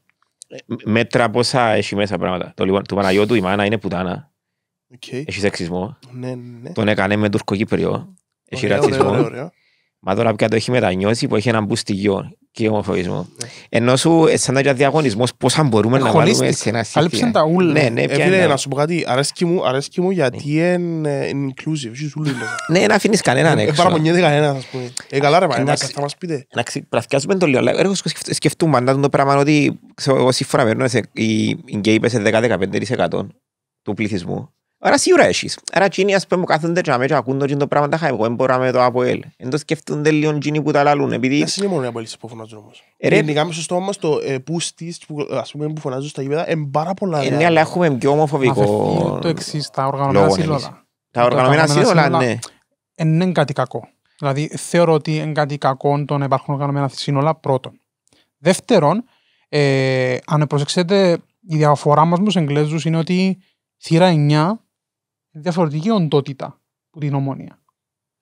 Μέτρα πόσα έχει μέσα πράγματα. Το του Παναγιώτου η μάνα είναι πουτάνα. Okay. Έχει σεξισμό. Ναι, ναι. Τον έκανε με τουρκοκύπριο. Έχει ωραία, ρατσισμό. Ωραία, ωραία, Μα τώρα πια το έχει μετανιώσει που έχει έναν μπουστιγιό και ομοφοβισμό. Yeah. Ναι. Ενώ σου ε, σαν ένα διαγωνισμό πώ θα μπορούμε να βάλουμε σε ένα σύστημα. Κάλυψαν ε. τα ούλα. Ναι, ναι, πια. Ε, να σου πω κάτι, αρέσκει μου, αρέσκει μου γιατί είναι inclusive. Ναι, να αφήνει κανέναν ε, έξω. Παραπονιέται κανένα, α πούμε. Ε, καλά ρε, μα, θα μα πείτε. Να ξεπραθιάσουμε το λίγο. Έχω σκεφτούμε αντά το πράγμα ότι εγώ σύμφωνα με οι γκέι πέσε 10-15% του πληθυσμού. Άρα σίγουρα έχεις. Άρα εκείνοι ας πούμε κάθονται και αμέσως ακούν το το πράγμα τα εγώ δεν το Εν το σκεφτούνται λίγο εκείνοι που τα λαλούν. Επειδή... είναι μόνο οι που φωνάζουν όμως. Γενικά στο όμως το που, ας πούμε, που στα γήπεδα είναι πάρα πολλά. Ναι, αλλά έχουμε πιο ομοφοβικό τα οργανωμένα ναι. Είναι κάτι κακό. Δηλαδή θεωρώ ότι είναι κάτι κακό να υπάρχουν Δεύτερον, αν προσεξέτε, η διαφορά μας με είναι ότι διαφορετική οντότητα που την ομόνια.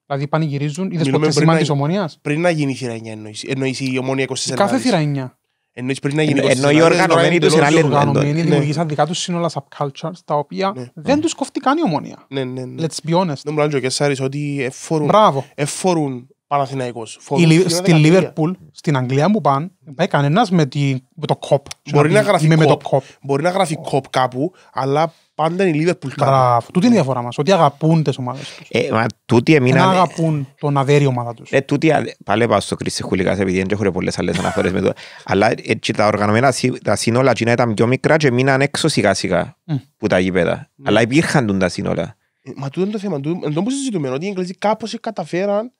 Δηλαδή πανηγυρίζουν, είδες ποτέ σήμα τη ομόνιας. Πριν να γίνει η Θηραϊνιά εννοεί η ομόνια 24. Κάθε Θηραϊνιά. Εννοείς πριν να γίνει η Ενώ οι οργανωμένοι του είναι οργανωμένοι, δημιουργήσαν δικά τους σύνολα subcultures τα οποία ναι, ναι. δεν τους κοφτεί καν η ομόνια. Ναι, Let's be honest. Δεν μου λένε και ότι εφόρουν Παναθηναϊκό. Στην Λίβερπουλ, στην Αγγλία που πάνε, πάει κανένας με το κοπ. Μπορεί να γράφει κοπ κάπου, αλλά πάντα είναι η Λίβερπουλ κάτω. Μπράβο. Τούτη είναι η διαφορά μας. Ότι αγαπούν τις ομάδες τους. Ε, μα τούτη εμείνα... Δεν αγαπούν τον αδέρι ομάδα τους. Ε, τούτη πάλι πάω στο Κρίσι Χουλικά, επειδή δεν έχω πολλές άλλες αναφορές με το. Αλλά έτσι, ε, τα οργανωμένα τα σύνολα κοινά ήταν πιο μικρά και μείναν έξω σιγά σιγά mm. που τα γήπεδα. Mm. Αλλά υπήρχαν τα σύνολα. Ε, μα τούτο είναι το θέμα. Εν τω που συζητούμε, ότι οι Εγγλέζοι κάπως καταφέραν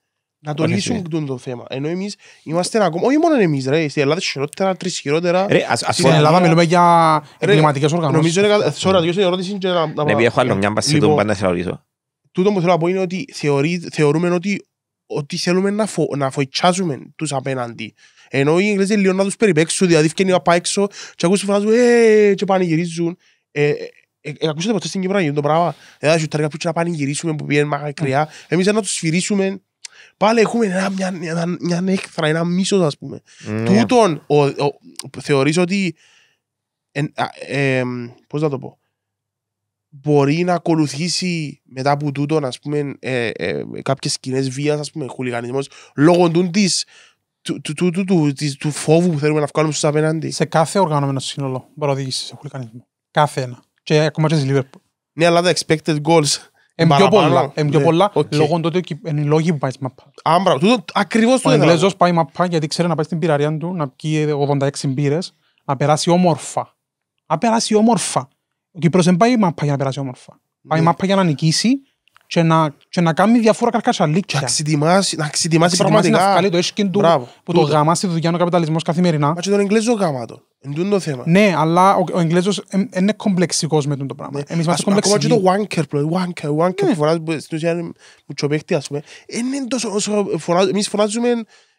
να το λύσουν το θέμα. Ενώ εμείς είμαστε ακόμα, όχι μόνο εμείς ρε, στην Ελλάδα χειρότερα, τρεις χειρότερα. Ρε, ας, ας στην Ελλάδα μιλούμε για εγκληματικές οργανώσεις. Νομίζω είναι σώρα, δύο στην ερώτηση και να πάω. Ναι, έχω άλλο μια μπασί του πάντα σε ρωτήσω. Τούτο που θέλω να πω είναι ότι θεωρούμε ότι, ότι θέλουμε να, φο, να φοητσάζουμε τους απέναντι. Ενώ οι Ιγγλές λίγο να τους περιπέξουν, δηλαδή φτιάχνει απ' έξω και ακούσουν φράζουν «Ε, και πανηγυρίζουν». Ε, ε, ε, ακούσατε ποτέ στην Κύπρο να γίνει το πράγμα. Δηλαδή, σου τρέχει να πανηγυρίσουμε που πήγαινε μακριά. Ναι. Εμείς να τους σφυρίσουμε πάλι έχουμε ένα, μια, μια, μια έκθρα, ένα μίσος, ας πούμε. Mm. Τούτον, ο, ο, θεωρείς ότι. Ε, ε, ε, Πώς να το πω. Μπορεί να ακολουθήσει μετά από τούτο, ας πούμε, ε, ε, κάποιες σκηνές βίας, ας πούμε, χουλιγανισμός, λόγω του της, του, του, του, του, του φόβου που θέλουμε να βγάλουμε στους απέναντι. Σε κάθε οργανωμένο σύνολο μπορεί να οδηγήσει σε χουλιγανισμό. Κάθε ένα. Και ακόμα και στη Λίβερπουλ. Ναι, αλλά τα expected goals είναι πιο πολλά, ναι, πολλά λόγω τότε ότι είναι λόγοι που πάει στη μαπά. Άμπρα, τούτο ακριβώς το έλεγα. Ο Εγγλέζος πάει μαπά γιατί ξέρει να πάει στην πυραρία του, να πει 86 μπύρες, να περάσει όμορφα. Να περάσει όμορφα. Ο Κύπρος δεν πάει μαπά για να περάσει όμορφα. Πάει ναι. μαπά για να νικήσει και να, και να κάνει διαφορά καρκασαλίκια. Να ξετοιμάσει, να ξετοιμάσει πραγματικά. Να βγάλει το έσκιν του Μπράβο, που το, το γαμά στη δουλειά ο καπιταλισμός καθημερινά. Μα και τον Εγγλέζο γάμα το. Εν το θέμα. Ναι, αλλά ο, ο Εγγλέζος είναι κομπλεξικός με το πράγμα. Ναι. Εμείς είμαστε κομπλεξικοί. Ακόμα και το wanker, πλέον. Wanker, wanker ναι. φοράζει που στην ουσία είναι μουτσοπέχτη, ας πούμε. Είναι τόσο όσο φοράζουμε. Εμείς φωνάζουμε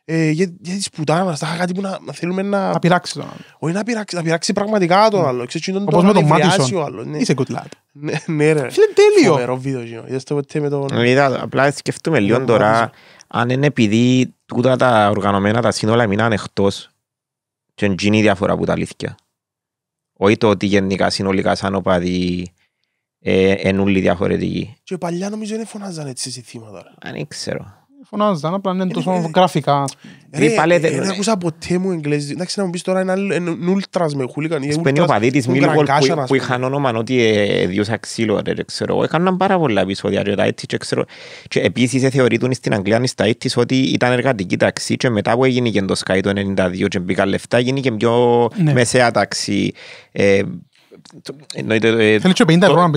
ε, για, για τις πουτάνας, τα κάτι που να, να θέλουμε να... Να πειράξει τον άλλο. Όχι να πειράξει, να πειράξει πραγματικά τον ναι. άλλο. Ξέρετε, τον, Όπως με τον Μάτισον. Ναι. Είσαι good lad. Ναι, ναι ρε. Φίλε τέλειο. Φοβερό βίντεο γίνω. Είδες το ποτέ με τον... Είδα, απλά σκεφτούμε λίγο τώρα αν είναι επειδή τούτα τα οργανωμένα τα σύνολα μείναν εκτός και η διαφορά που τα αλήθεια. Όχι το ότι γενικά συνολικά σαν οπαδοί ε, ενούλοι διαφορετικοί. Και παλιά νομίζω δεν φωνάζαν έτσι σε θύματα. Αν ήξερο φωνάζαν, απλά είναι τόσο γραφικά. Ρε, δεν ακούσα ποτέ μου εγγλέζι. Εντάξει, να μου πεις τώρα ένα ούλτρας με χούλικαν. Σπένει ο παδί της Μίλγολ που είχαν όνομα ότι ε, διούσα ξύλο, ρε, ξέρω εγώ. Έκαναν πάρα πολλά επεισόδια, ρε, τα έτσι, και ξέρω. Και επίσης θεωρείτουν στην Αγγλία, στα έτσι, ότι ήταν εργατική ταξί και μετά που έγινε και το Sky το 92 και μπήκαν λεφτά, γίνηκε πιο ναι. μεσαία ταξί. Ε, ε, Θέλεις και 50 ευρώ,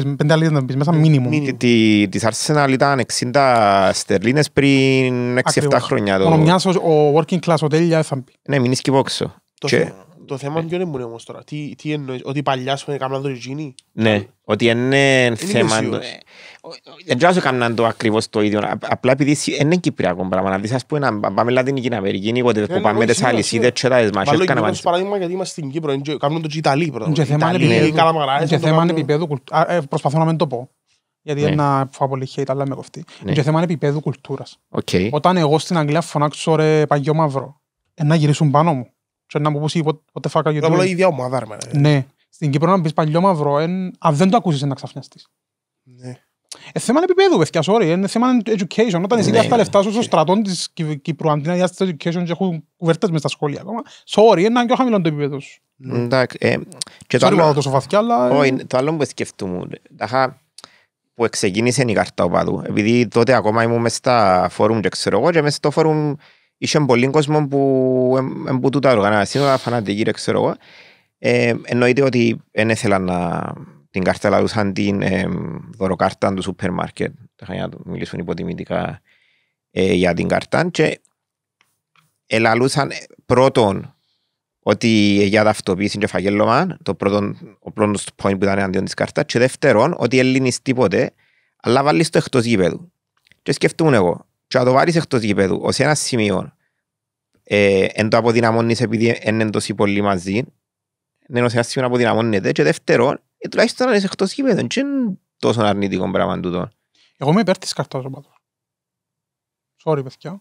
να πεις μέσα μίνιμουμ. Της στερλίνες πριν 6-7 χρόνια. ο working class hotel Ναι, το θέμα ε. ποιο είναι μου όμως τώρα. Τι, τι εννοείς, ότι παλιά σου έκαναν το Γιουζίνι. Ναι, ότι είναι θέμα... Ε, ε, δεν ξέρω έκαναν το ακριβώς το ίδιο. Απλά επειδή είναι κυπριακό πράγμα. Να δεις ας πούμε να πάμε Λατινική Αμερική, Νίκοτε ναι, που ναι, πάμε ναι, τις αλυσίδες και τα δεσμάσεις. Βάλω και όμως παράδειγμα γιατί είμαστε στην Κύπρο. Κάνουν το Ιταλοί πρώτα. Και θέμα επίπεδου. Προσπαθώ να μην το πω. Γιατί ναι. ένα φάω πολύ hate, αλλά με κοφτεί. Ναι. Και θέμα είναι επίπεδου κουλτούρας. Okay. Όταν εγώ στην Αγγλία φωνάξω ρε παγιό μαύρο, να γυρίσουν πάνω μου και να μου πούσει what what the fuck are you doing. η ίδια ομάδα ρε Ναι. Στην Κύπρο να πεις παλιό μαύρο, εν, αν δεν το ακούσεις να ξαφνιαστείς. Ναι. Ε, θέμα είναι επίπεδου, παιδιά, sorry, είναι θέμα education. Όταν εσύ διάστα ναι, ναι, λεφτά σου στο ναι. στρατό τη Κύπρου, αντί να διάστα education και έχουν κουβέρτες μες στα σχόλια ακόμα, sorry, είναι πιο χαμηλό το επίπεδο σου. Εντάξει. Ε, sorry, πάω τόσο βαθιά, αλλά... Ε. Όχι, το άλλο που σκεφτούμε, που ξεκίνησε η καρτά οπαδού, επειδή τότε ακόμα ήμουν μες στα φόρουμ και ξέρω εγώ και μέσα στο φόρουμ είχε πολλοί κόσμο που εμπούτου τα οργανά σύνορα, φανατικοί, ρε ξέρω εγώ. Ε, εννοείται ότι δεν ήθελαν να την κάρτα σαν την ε, δωροκάρτα του σούπερ μάρκετ. Τα να μιλήσουν υποτιμητικά ε, για την κάρτα και ελαλούσαν ε, πρώτον ότι για ταυτοποίηση και φαγγέλωμα, το πρώτο, ο πρώτος point που ήταν αντίον της κάρτας και δεύτερον ότι ελληνείς τίποτε, αλλά βάλεις το εκτός γήπεδου. Και σκεφτούν εγώ, και να το βάλεις εκτός γηπέδου, ως ένα σημείο ε, εν το αποδυναμώνεις επειδή είναι τόσοι πολλοί μαζί, εν ως ένα σημείο αποδυναμώνεται και δεύτερον, ε, τουλάχιστον είναι εκτός γηπέδου, και είναι τόσο αρνητικό πράγμα τούτο. Εγώ είμαι υπέρ της καρτάς οπαδού. Sorry, παιδιά.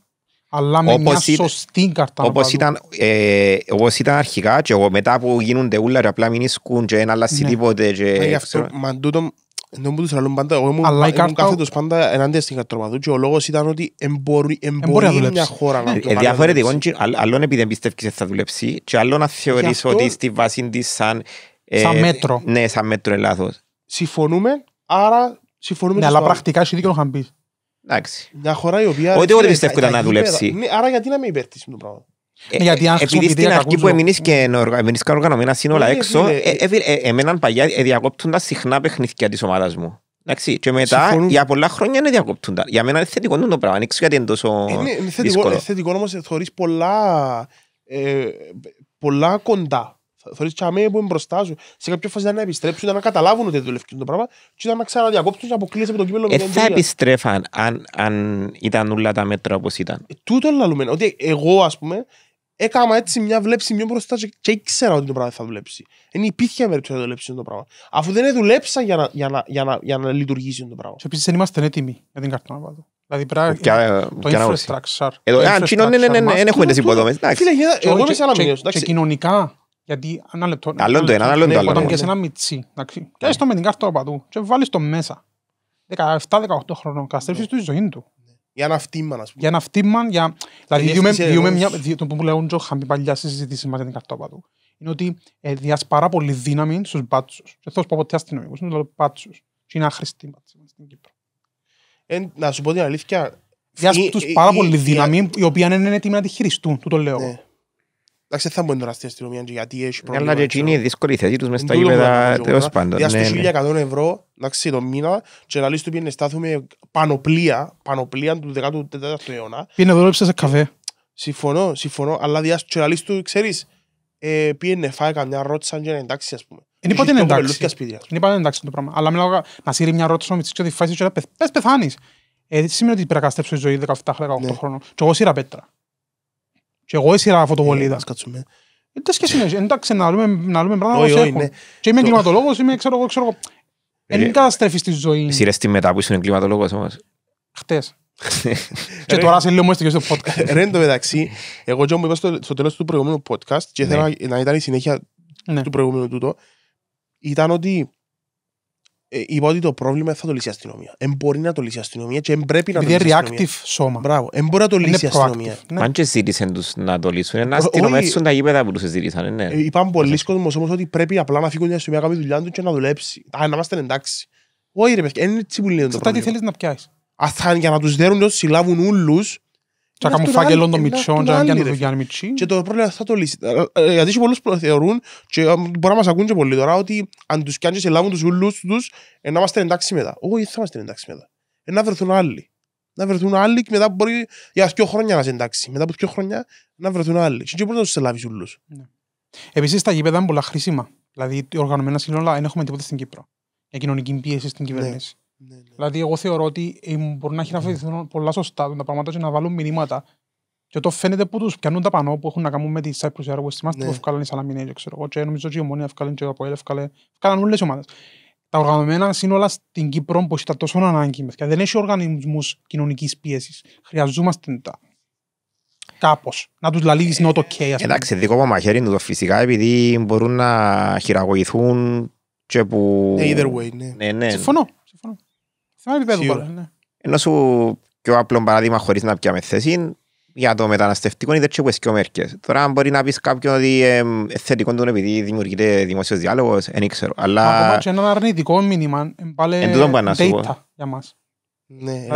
Αλλά με όπως μια σωστή καρτά όπως ήταν, ε, όπως ήταν αρχικά και εγώ μετά που γίνονται ούλα και απλά μην ισκούν και δεν αλλάσει ναι. τίποτε. Και... ε, αυτό, μα τούτο ενώ που τους λαλούν πάντα, εγώ ήμουν, Αλλά ήμουν κάθετος πάντα ενάντια στην κατροπαδού και ο λόγος ήταν ότι εμπορεί, εμπορεί μια χώρα να ε, το ε, Διαφορετικό, άλλον επειδή δεν πιστεύεις ότι θα δουλέψει και άλλον να θεωρείς ότι στη βάση της σαν... Ε, σαν μέτρο. Ναι, σαν μέτρο ελάθος. Συμφωνούμε, άρα συμφωνούμε... Ναι, αλλά πρακτικά έχει δίκιο να είχαν πει. Εντάξει. Μια χώρα η οποία... Ότι εγώ δεν πιστεύω να δουλέψει. Ναι, άρα γιατί να με υπέρτεις με το πράγμα. Ε, γιατί ε, αν Επειδή στην αρχή που εμείνεις και οργανωμένα σύνολα ε, έξω, εμέναν παλιά τα συχνά παιχνίδια της ομάδας μου. Εντάξει, και μετά για πολλά χρόνια είναι τα. Για μένα είναι θετικό το πράγμα, ανοίξω γιατί είναι τόσο δύσκολο. Είναι θετικό όμως θεωρείς πολλά, πολλά κοντά. Θεωρείς και αμέ που είναι μπροστά σου. Σε κάποια φάση να επιστρέψουν, να καταλάβουν ότι δουλεύει το πράγμα και να ξαναδιακόπτουν και αποκλείσαι από το κύπελο. Ε, θα επιστρέφαν αν, αν ήταν όλα τα μέτρα όπως ήταν. Ε, τούτο λαλούμε. Ότι εγώ ας πούμε έκανα ε, έτσι μια βλέψη μια μπροστά και ήξερα ότι το πράγμα θα δουλέψει. Είναι υπήρχε περίπτωση να δουλέψει το πράγμα. Αφού δεν δουλέψα για να, για να, για να, για να λειτουργήσει το πράγμα. Επίσης δεν είμαστε έτοιμοι για την καρτόνα πάτω. Δηλαδή πράγμα, ε, το infrastructure. Ε, αν κοινό, ναι, ναι, ναι, ναι δεν έχουμε τις υποδομές. Φίλε, εγώ είμαι σε ένα μήνυος. Και κοινωνικά, γιατί ένα λεπτό. Άλλο το ένα, άλλο το άλλο. Όταν σε ένα μιτσί, και το με την κάρτα παντού και βάλεις το μέσα. 17-18 χρονών, καστρέψεις ναι. τη ζωή του. Για να φτύμαν, ας πούμε. Για να για... δηλαδή διούμε, διούμε μια... Το που λέγουν και είχαμε παλιά συζήτηση για την καρτόπατο. Είναι ότι ε, διάς πάρα πολύ δύναμη στους μπάτσους. Δεν θέλω σου πω ποτέ αστυνομικούς, είναι το μπάτσους. είναι άχρηστοι μπάτσοι στην Κύπρο. Ε, να σου πω την αλήθεια... Διάς τους πάρα ε, ε, πολύ ε, δύναμη, η οποία είναι έτοιμη να τη χειριστούν, του το λέω. Ναι. Εντάξει, θα μπορεί να αστεί αστυνομία γιατί έχει πρόβλημα. Αλλά και εκείνη η δύσκολη θέση τους μες στα γήπεδα, τέλος πάντων. Διάστος 1.100 ευρώ, εντάξει, το μήνα, και να λύσεις του πήγαινε στάθουμε πανοπλία, πανοπλία του 14ου αιώνα. Πήγαινε να δούλεψε σε καφέ. Συμφωνώ, συμφωνώ, αλλά διάστος και να του, ξέρεις, ε, πήγαινε φάει καμιά ρότσα για να εντάξει, ας πούμε. Είναι πάντα εντάξει. Είναι πάντα εντάξει το πράγμα. Αλλά μιλάω να σύρει μια ρότσα ο Μητσής και ότι φάσεις και πες πεθάνεις. Ε, σημαίνει ότι πρέπει να καστρέψεις ζωή 17-18 χρόνων. Ναι. Και εγώ σύρα πέτρα. Και εγώ έσυρα ε, φωτοβολίδας. Ε, κάτσουμε. Δεν σχέση ε, εντάξει, να λέμε, να λέμε πράγματα όπως έχουν. Ναι. Και είμαι εγκληματολόγος, είμαι, ξέρω εγώ, ξέρω εγώ. Δεν καταστρέφεις τη ζωή. Σειρέ τη μετά που ήσουν εγκληματολόγος όμως. Χτες. και τώρα σε λίγο μου έστειλε στο podcast. Ρε, εν τω μεταξύ, εγώ και μου είπα στο, στο τέλος του προηγούμενου podcast και ναι. ήθελα να ήταν η συνέχεια ναι. του προηγούμενου τούτο, ήταν ότι ε, είπα ότι το πρόβλημα θα το λύσει η αστυνομία. Δεν μπορεί να το λύσει η αστυνομία και δεν πρέπει να το λύσει. Είναι reactive σώμα. Μπράβο. Δεν μπορεί να το λύσει η αστυνομία. Ναι. Αν και ζήτησαν τους να το λύσουν, να αστυνομεύσουν τα γήπεδα που τους ζήτησαν. Ναι. Ε, είπαν πολλοί κόσμοι όμως ότι πρέπει απλά να φύγουν η αστυνομία να δουλειά τους και να δουλέψει. Α, να είμαστε εντάξει. Όχι, ρε παιδιά, είναι έτσι που το πρόβλημα. Αυτά τι θέλεις να πιάσεις. Αν για να τους δέρουν όσου συλλάβουν όλου, θα κάνουν φάγγελον των μητσών, θα Και το πρόβλημα θα το λύσει. Ε, γιατί και πολλούς θεωρούν, και ε, μπορεί να μας ακούν και πολλοί τώρα, ότι αν τους κάνουν και σε λάβουν τους ούλους τους, ε, να είμαστε εντάξει μετά. Όχι, θα είμαστε εντάξει μετά. Να βρεθούν άλλοι. Να βρεθούν άλλοι και μετά μπορεί για δύο χρόνια να είσαι εντάξει. Μετά από δύο χρόνια να βρεθούν άλλοι. Και μπορείς να τους ελάβεις ούλους. Ναι. Επίσης τα γήπεδα είναι πολλά χρήσιμα. Δηλαδή οι οργανωμένα σύλλογα δεν έχουμε τίποτα στην Κύπρο. Για κοινωνική πίεση στην ναι. κυβέρνηση. Ναι, ναι. Δηλαδή, εγώ θεωρώ ότι ε, μπορεί να χειραφετηθούν πολλά σωστά τα πράγματα και να βάλουν μηνύματα. Και το φαίνεται που τους πιάνουν τα πανό που έχουν να κάνουν με τη Cyprus Airways. Θυμάστε ναι. που ευκάλαν οι Σαλαμινέ, ξέρω εγώ. Και νομίζω ότι η Ομόνια έφυγαν και ο Αποέλ έφυγαν. Ευκάλαν όλες οι ομάδες. Τα οργανωμένα σύνολα στην Κύπρο που ήταν τόσο ανάγκη. Δεν έχει οργανισμούς κοινωνικής πίεσης. Χρειαζόμαστε τα κάπως. Να τους λαλείς not okay. Εντάξει, δικό μου μαχαίρι είναι το φυσικά επειδή μπορούν να χειραγωγηθούν και που. Ε, either way, ναι. ναι, ναι. Συμφωνώ. Ενώ ναι. σου πιο απλό παράδειγμα χωρίς να πιάμε θέση για το μεταναστευτικό είναι τέτοιο που και μερικές. Τώρα αν μπορεί να πεις κάποιον ότι ε, θετικό του επειδή δημιουργείται δημοσίος διάλογος, δεν ξέρω. Αλλά... Ακόμα και ένα αρνητικό μήνυμα, πάλι data για μας. Ναι,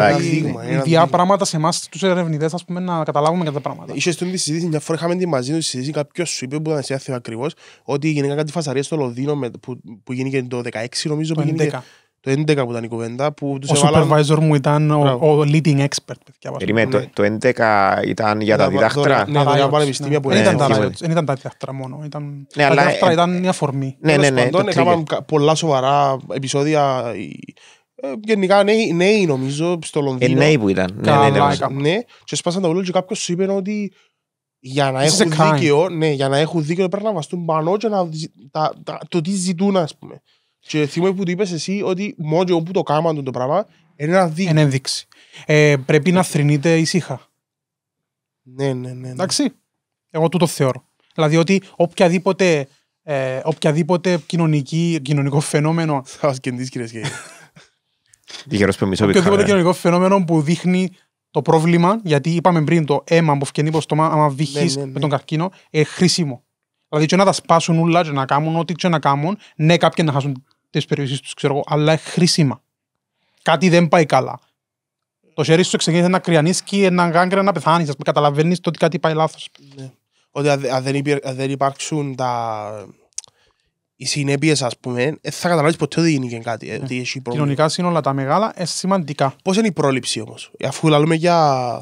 Ιδιά πράγματα σε εμάς τους ερευνητές ας πούμε, να καταλάβουμε για τα πράγματα. Είχες τη συζήτηση, μια φορά είχαμε τη μαζί τους συζήτηση, κάποιος σου είπε που ήταν σε άθεο ακριβώς, ότι γενικά κάτι φασαρία στο Λονδίνο που, που γίνηκε το 16 νομίζω. Που το 11 που ήταν η κουβέντα. Που τους ο έβαλαν... supervisor μου ήταν ο, ο leading expert. Παιδιά, Περίμενε, το, το 11 ήταν για τα ναι, ναι, διδάχτρα. Ναι, ναι τα πανεπιστήμια που ήταν. Δεν ήταν τα διδάχτρα μόνο. Ήταν, ναι, τα διδάχτρα ήταν μια φορμή. Ναι, ναι, ναι. Έκαναν πολλά σοβαρά επεισόδια ε, γενικά νέοι, νέοι νομίζω στο Λονδίνο. Ε, νέοι που ήταν. Ναι, ναι, ναι, ναι, και σπάσαν τα ούλια και κάποιος σου είπε ότι για να έχουν δίκαιο, ναι, για να έχουν δίκαιο πρέπει να βαστούν πάνω και να, τα, το τι ζητούν ας πούμε. Και θυμόμαι που του είπες εσύ ότι μόνο που το του το πράγμα είναι ένα δείγμα. Είναι ένδειξη. Ε, πρέπει να θρυνείται ησύχα. Ναι, ναι, ναι, ναι. Εντάξει. Εγώ τούτο θεωρώ. Δηλαδή ότι οποιαδήποτε, ε, οποιαδήποτε κοινωνική, κοινωνικό φαινόμενο. Θα κεντρήσει, κύριε Σκέι. γερός που μισό Οποιοδήποτε κοινωνικό φαινόμενο που δείχνει το πρόβλημα, γιατί είπαμε πριν το αίμα που φτιανεί προς το στόμα, άμα ναι, βυχεί ναι, με τον καρκίνο, ε, χρήσιμο. Δηλαδή και να τα σπάσουν όλα και να κάνουν ό,τι και να κάνουν, ναι κάποιοι να χάσουν τις περιουσίε τους, ξέρω εγώ, αλλά χρήσιμα. Κάτι δεν πάει καλά. Το χέρι σου ξεκίνησε να κρυανίσκει, να γκάγκρα να πεθάνεις. Ας πούμε, καταλαβαίνεις ότι κάτι πάει λάθος. Ναι. Ότι αν δεν, υπάρξουν τα, οι συνέπειες, ας πούμε, ε, θα καταλάβεις ποτέ ότι γίνει κάτι. Ε, ναι. έχει Κοινωνικά σύνολα τα μεγάλα είναι σημαντικά. Πώς είναι η πρόληψη όμως, αφού λέμε για.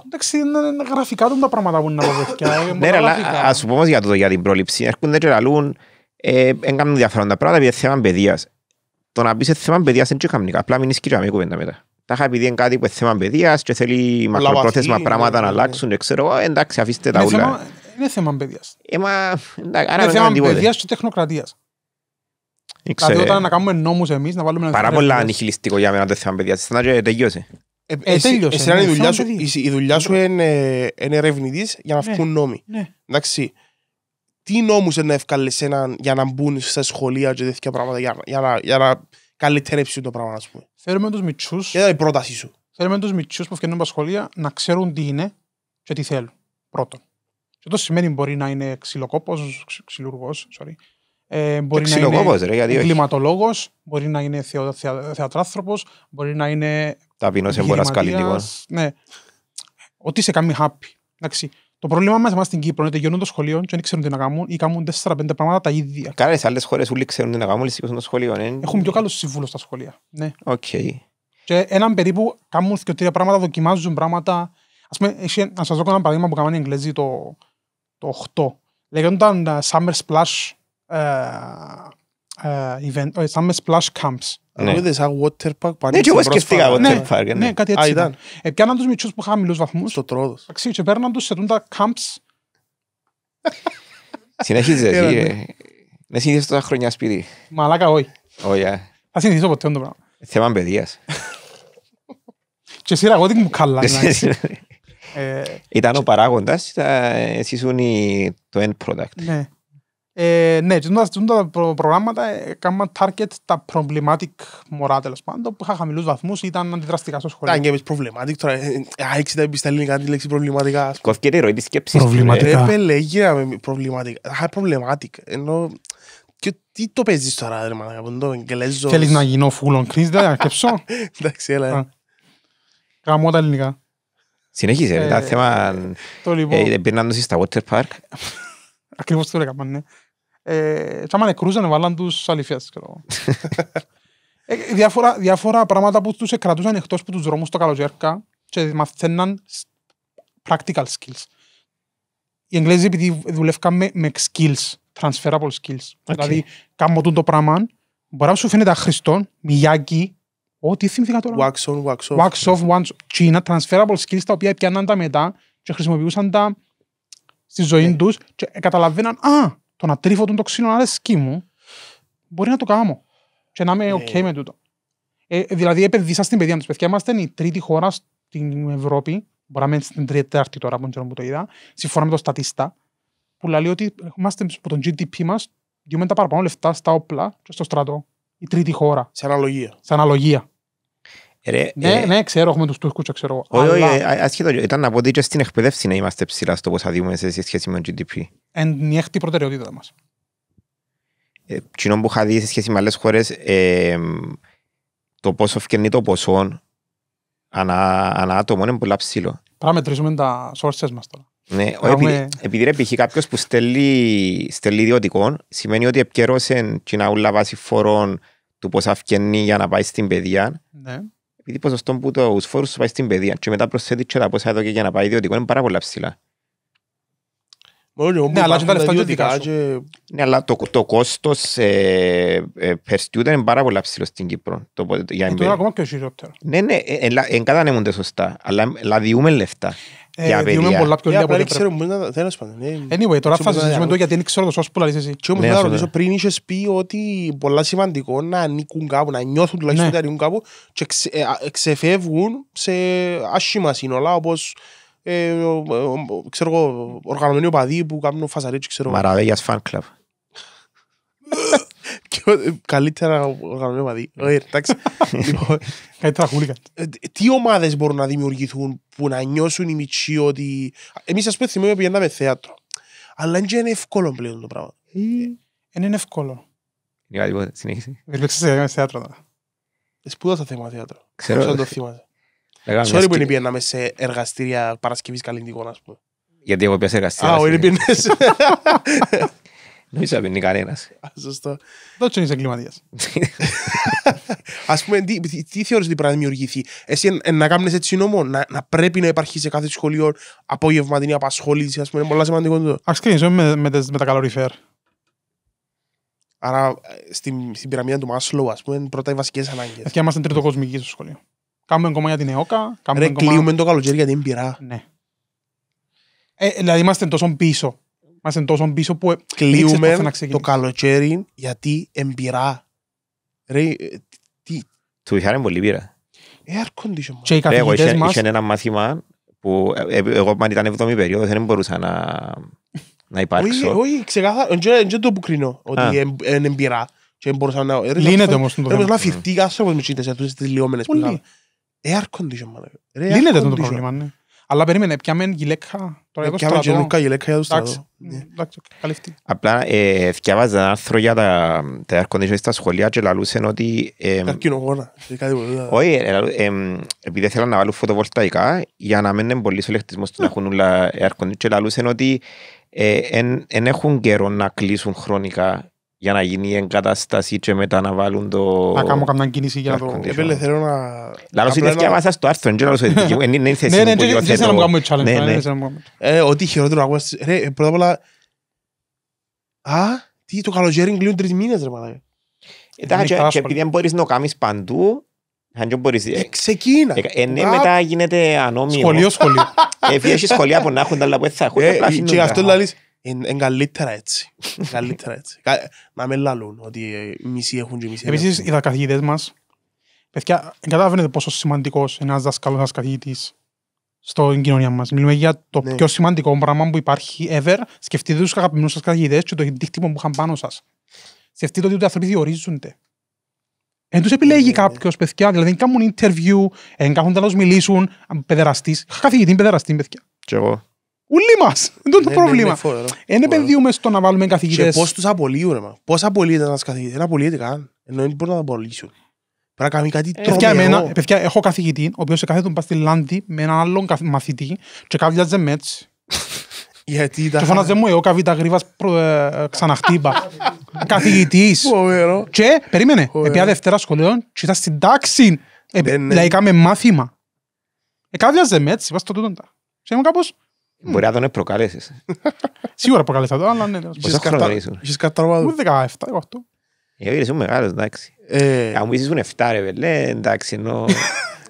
Εντάξει, είναι γραφικά τους τα πράγματα που είναι από παιδιά. Ε, ναι, αλλά ας πούμε για, το, για την πρόληψη. Έρχονται και λαλούν, δεν ε, κάνουν ενδιαφέροντα πράγματα επειδή θέμα παιδείας. Το να πει θέμα παιδείας δεν τσου καμνικά. Απλά μην ισχυρά με κουβέντα μετά. Τα είχα επειδή είναι κάτι που είναι θέμα παιδείας και θέλει μακροπρόθεσμα πράγματα να ναι. αλλάξουν. Ξέρω, Εντάξει, αφήστε τα ούλα. Είναι θέμα παιδείας. Είναι θέμα παιδείας και τεχνοκρατίας. Δηλαδή όταν να κάνουμε νόμους εμείς, να βάλουμε... Πάρα πολλά ανιχιλιστικό για μένα το θέμα παιδιά. Στην άκρη τελειώσε. Εσύ η δουλειά σου, η δουλειά σου είναι ερευνητής για να ναι, βγουν νόμοι. Ναι. Εντάξει, τι νόμους είναι να έναν για να μπουν στα σχολεία και τέτοια πράγματα, για να καλυτερέψουν το πράγμα, ας πούμε. Θέλουμε τους μητσούς... Και η πρότασή σου. Θέλουμε τους μητσούς που φτιάχνουν τα σχολεία να ξέρουν τι είναι και τι θέλουν, πρώτον. Και αυτό σημαίνει μπορεί να είναι ξυλοκόπος, ξυλουργός, ε, μπορεί να είναι κλιματολόγο, μπορεί να είναι θεο, θεα, μπορεί να είναι. Ταπεινός εμπορασκαλίτικο. Ναι. Ό,τι σε κάνει happy. Εντάξει. Το πρόβλημα μας στην Κύπρο είναι ότι γίνονται το σχολείο και δεν ξέρουν τι να κάνουν ή κάνουν 4-5 πράγματα τα ίδια. Κάνε άλλες χώρες που ξέρουν τι να κάνουν, σηκώσουν το σχολείο. Ναι. Έχουν πιο καλούς σύμβουλο στα σχολεία. Ναι. Okay. Και έναν περίπου κάνουν και τρία πράγματα, δοκιμάζουν πράγματα. Ας πούμε, να σας δώσω ένα παράδειγμα που κάνανε οι Εγγλέζοι το, το 8. Λέγονταν ε, Summer Splash ε, ε, event, ε, σαν με splash camps. Ναι, σαν water park Ναι, σε εγώ σκεφτήκα water ναι. park. Ναι, ναι κάτι έτσι ήταν. Επιάναν τους μητσούς που είχαν μιλούς βαθμούς. Στο τρόδος. Αξί, και παίρναν τους σε τούντα camps. Συνέχιζες ναι. Δεν τόσα χρόνια σπίτι. Μαλάκα, όχι. Όχι, Θα συνηθίσω ποτέ το πράγμα. Θέμα παιδείας. Και εσύ εγώ μου παράγοντας, εσύ ήσουν το end product. Ναι. Ε, ναι, και τα προγράμματα ε, έκαναν target τα problematic μωρά τέλος πάντων που είχαν χαμηλούς βαθμούς ήταν αντιδραστικά στο σχολείο. Ήταν και εμείς problematic τώρα, άρχισε να είπεις ελληνικά τη λέξη προβληματικά. Κόφηκε ρε ροή της σκέψης. Προβληματικά. Ρε πελέγια προβληματικά. Είχα problematic. Ενώ και τι το παίζεις τώρα ρε μάνα, από το εγγελέζο. Θέλεις να γίνω φούλον on δεν θα κρυψώ. Εντάξει, έλα. Ε. Γαμώ τα ελληνικά. Συνέχισε, ε, τα θέμα... Το λοιπόν. Πήρναν τους στα water park. Ακριβώς το έκαναν, ναι. Τα ε, και άμα νεκρούσαν, βάλαν τους αληφιές, ε, διάφορα, διάφορα πράγματα που τους κρατούσαν εκτό από τους δρόμους στο Καλοτζέρκα και μαθαίναν practical skills. Οι Εγγλέζοι επειδή δουλεύκαν με, με skills, transferable skills. Okay. Δηλαδή, κάμω το πράγμα, μπορεί να σου φαίνεται αχρηστό, μιγιάκι, ό,τι θυμηθήκα τώρα. Wax on, wax off. Wax off, China, transferable skills τα οποία πιάναν τα μετά και χρησιμοποιούσαν τα στη ζωή yeah. Ναι. τους και καταλαβαίναν, α, το να τρίφω τον τοξίνο αρέσκει μου, μπορεί να το κάνω. Και να είμαι ε. OK με τούτο. Ε, δηλαδή, επενδύσα στην παιδεία τους. Παιδιά είμαστε η τρίτη χώρα στην Ευρώπη. Μπορεί να μένει στην τρίτη τώρα από τον που το είδα. συμφωνώ με τον στατίστα, που λέει ότι είμαστε από τον GDP μα, διούμε τα παραπάνω λεφτά στα όπλα και στο στρατό. Η τρίτη χώρα. Σε αναλογία. Σε αναλογία. Ρε, ναι, ε... ναι, ξέρω, έχουμε τους Τούρκους, ξέρω Όχι, όχι, ε, ασχέτω, ε, ήταν να πω ότι και στην εκπαιδεύση να είμαστε ψηλά στο πώς αδείγουμε σε σχέση με το GDP. Είναι η προτεραιότητα μας. Ε, κοινό που είχα δει σε σχέση με άλλες χώρες, ε, το πόσο φκένει το ποσό ανά, ανά άτομο είναι πολύ ψηλό. Πρέπει να μετρήσουμε τα sources μας τώρα. Ναι, επειδή, επειδή ρε π.χ. κάποιος που στέλνει, στέλνει σημαίνει ότι επικαιρώσαν την αούλα βάση φορών του πώς φκένει για να πάει στην παιδεία. Ναι επειδή ποσοστό που το ουσφόρου σου πάει στην παιδεία και μετά προσθέτεις και τα πόσα εδώ και για να πάει ιδιωτικό είναι πάρα πολλά ψηλά. Ναι, αλλά το, κόστος per student είναι πάρα πολλά ψηλό στην Κύπρο. Το, για Τώρα ακόμα και χειρότερα. Ναι, ναι, εγκατανεμούνται σωστά. Αλλά ε, λεφτά. Ε, για παιδιά. πολλά πιο λίγα από τέλος πάντων. Ε, anyway, τώρα θα συζητήσουμε το γιατί δεν ξέρω το σώσ που λαλείς εσύ. Και όμως θα ναι, ναι, ρωτήσω ναι. πριν είχες πει ότι πολλά σημαντικό να ανήκουν κάπου, να νιώθουν τουλάχιστον ότι ανήκουν κάπου και ε, ξεφεύγουν σε άσχημα σύνολα όπως ξέρω εγώ, οργανωμένοι οπαδοί που κάνουν φασαρίτσι, ξέρω. Μαραβέγιας fan club. Καλύτερα οργανωμένο μαδί. Ε, εντάξει. Λοιπόν. Καλύτερα χούλικα. Ε, τι ομάδες μπορούν να δημιουργηθούν που να νιώσουν οι μητσοί ότι. Εμείς, ας πούμε, ότι πηγαίναμε θέατρο. Αλλά είναι εύκολο πλέον το πράγμα. Ε, είναι εύκολο. Για λίγο, συνέχισε. Ελπίξε σε ένα θέατρο τώρα. Σπούδασα θέμα θέατρο. Ξέρω. Ξέρω το θυμάσαι. Sorry που είναι πήγαιναμε σε εργαστήρια Παρασκευής Καλλιντικών, ας πούμε. Γιατί εγώ πήγα σε εργαστήρια. Α, όχι πήγαινες. Νομίζω να παίρνει κανένας. Σωστό. Δόξα είσαι εγκληματίας. Ας πούμε, τι, τι θεωρείς ότι πρέπει να δημιουργηθεί. Εσύ να κάνεις έτσι νόμο, να, να πρέπει να υπάρχει σε κάθε σχολείο απόγευμα την απασχόληση, ας πούμε, πολλά σημαντικό Α Ας ξεκινήσουμε με, με, με, τα καλοριφέρ. Άρα ε, στην, στην πυραμίδα του Μάσλο, ας πούμε, πρώτα οι βασικές ανάγκες. Αυτή είμαστε τριτοκοσμικοί στο σχολείο. Κάνουμε κόμμα για την ΕΟΚΑ. Ρε, το καλοκαίρι γιατί είναι πειρά. Ναι. Ε, δηλαδή είμαστε τόσο πίσω Μας είναι τόσο πίσω που ε, κλείουμε το καλοκαίρι γιατί εμπειρά. Ρε, τι. Του είχαν πολύ πείρα. Air condition. Και οι Είχε ένα μάθημα που ε, ε, εγώ αν ηταν εβδομή περίοδος δεν μπορούσα να, να υπάρξω. Όχι, ξεκάθαρα. Δεν το που κρίνω ότι είναι εμπειρά. Και μπορούσα να... Λύνεται όμως το θέμα. Να φυρτεί με τις που Λύνεται το πρόβλημα, ναι. Αλλά περίμενε, μεν γυλαίκα. Ε, Πια μεν γυλαίκα για το στρατό. Ναι. Απλά ε, θυκιάβαζε άρθρο για τα air στα σχολεία και λαλούσαν ότι... Καρκινογόνα. Ε, Όχι, επειδή θέλαν να βάλουν φωτοβολταϊκά για να μην είναι πολύ ο να ναι. έχουν όλα air και λαλούσαν ότι δεν έχουν καιρό να κλείσουν χρονικά για να γίνει η εγκατάσταση και μετά να βάλουν το... Να κάνω καμιά κίνηση για το... Επίλε θέλω να... Λάλλον είναι ευκαιρία μέσα στο άρθρο, δεν είναι δική είναι που Ναι, ναι, δεν ναι. θέλω να κάνουμε challenge. Ε, ότι Α, τι, το καλοκαίρι κλείνουν μήνες, ρε μάνα. Ε, εντάξει, δεν μπορείς να κάνεις ε, Ξεκίνα. να έχουν, Και αυτό είναι καλύτερα έτσι. καλύτερα έτσι. Να με λαλούν ότι ε, μισοί έχουν και μισοί. Επίσης, οι καθηγητές μας. Παιδιά, καταλαβαίνετε πόσο σημαντικός ένας δάσκαλος, ένας καθηγητής στην κοινωνία μας. Μιλούμε για το ναι. πιο σημαντικό πράγμα που υπάρχει ever. Σκεφτείτε τους αγαπημένους σας καθηγητές και το δίκτυπο που είχαν πάνω σας. Σκεφτείτε ότι οι άνθρωποι διορίζονται. Εν τους επιλέγει ναι, ναι, ναι. κάποιος, παιδιά, δηλαδή κάνουν interview, εν κάνουν τέλος μιλήσουν, παιδεραστής. καθηγητή παιδεραστή, παιδιά. Και εγώ. Ούλοι μας. Δεν είναι το ναι, ναι, πρόβλημα. Δεν ναι, επενδύουμε στο να βάλουμε καθηγητές. Και πώς τους απολύουν, ρε. Πώς απολύεται ένας καθηγητής. Δεν απολύεται καν. Ενώ δεν μπορεί να απολύσουν. Πρέπει να κάνει κάτι ε, τρομερό. παιδιά, έχω καθηγητή, ο οποίος κάθεται τον στη Λάντι με έναν άλλον μαθητή και κάποια με Γιατί τα... Και φωνάζε μου, εγώ καβίτα γρήβας προ, ε, ξαναχτύπα. Καθηγητής. και, περίμενε, επειδή Δευτέρα σχολείων και ήταν στην τάξη. Ε, ναι, μάθημα. Ε, κάποια με έτσι, το τούτον Μπορεί να τον προκαλέσεις. Σίγουρα προκαλέσα το, αλλά ναι. Πόσα χρόνια ήσουν. Είχες καταλάβει. Μου 17, 18. Εγώ ε, ήσουν μεγάλος, εντάξει. Ε. Αν μου ήσουν 7 ρε βελέ, εντάξει, ενώ...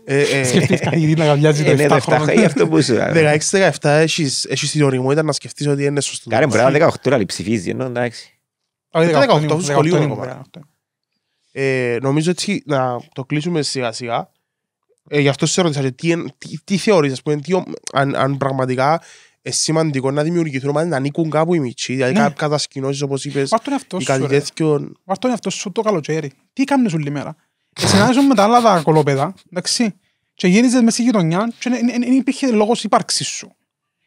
Ε, σκεφτείς κάτι να καβιάζει το 7 χρόνια. 16 16-17 έχεις την οριμότητα να σκεφτείς ότι είναι σωστός. Κάρε, μπορεί 18, αλλά ψηφίζει, εντάξει. 18, σχολείο Νομίζω έτσι να το κλείσουμε σιγά σιγά. Ε, γι' αυτό σε ρωτήσα τι, τι, τι θεωρείς, ας πούμε, τι, αν, αν πραγματικά είναι σημαντικό να δημιουργηθούν ομάδες να ανήκουν κάπου οι μητσοί, δηλαδή ναι. κατασκηνώσεις όπως είπες, ή κάτι τέτοιο. Βάρ' τον εαυτό σου το καλοκαίρι. Τι κάνεις όλη μέρα. Συνάζουν με τα άλλα τα κολόπεδα, εντάξει, και γίνεσαι μέσα στη γειτονιά και δεν υπήρχε λόγος ύπαρξης σου.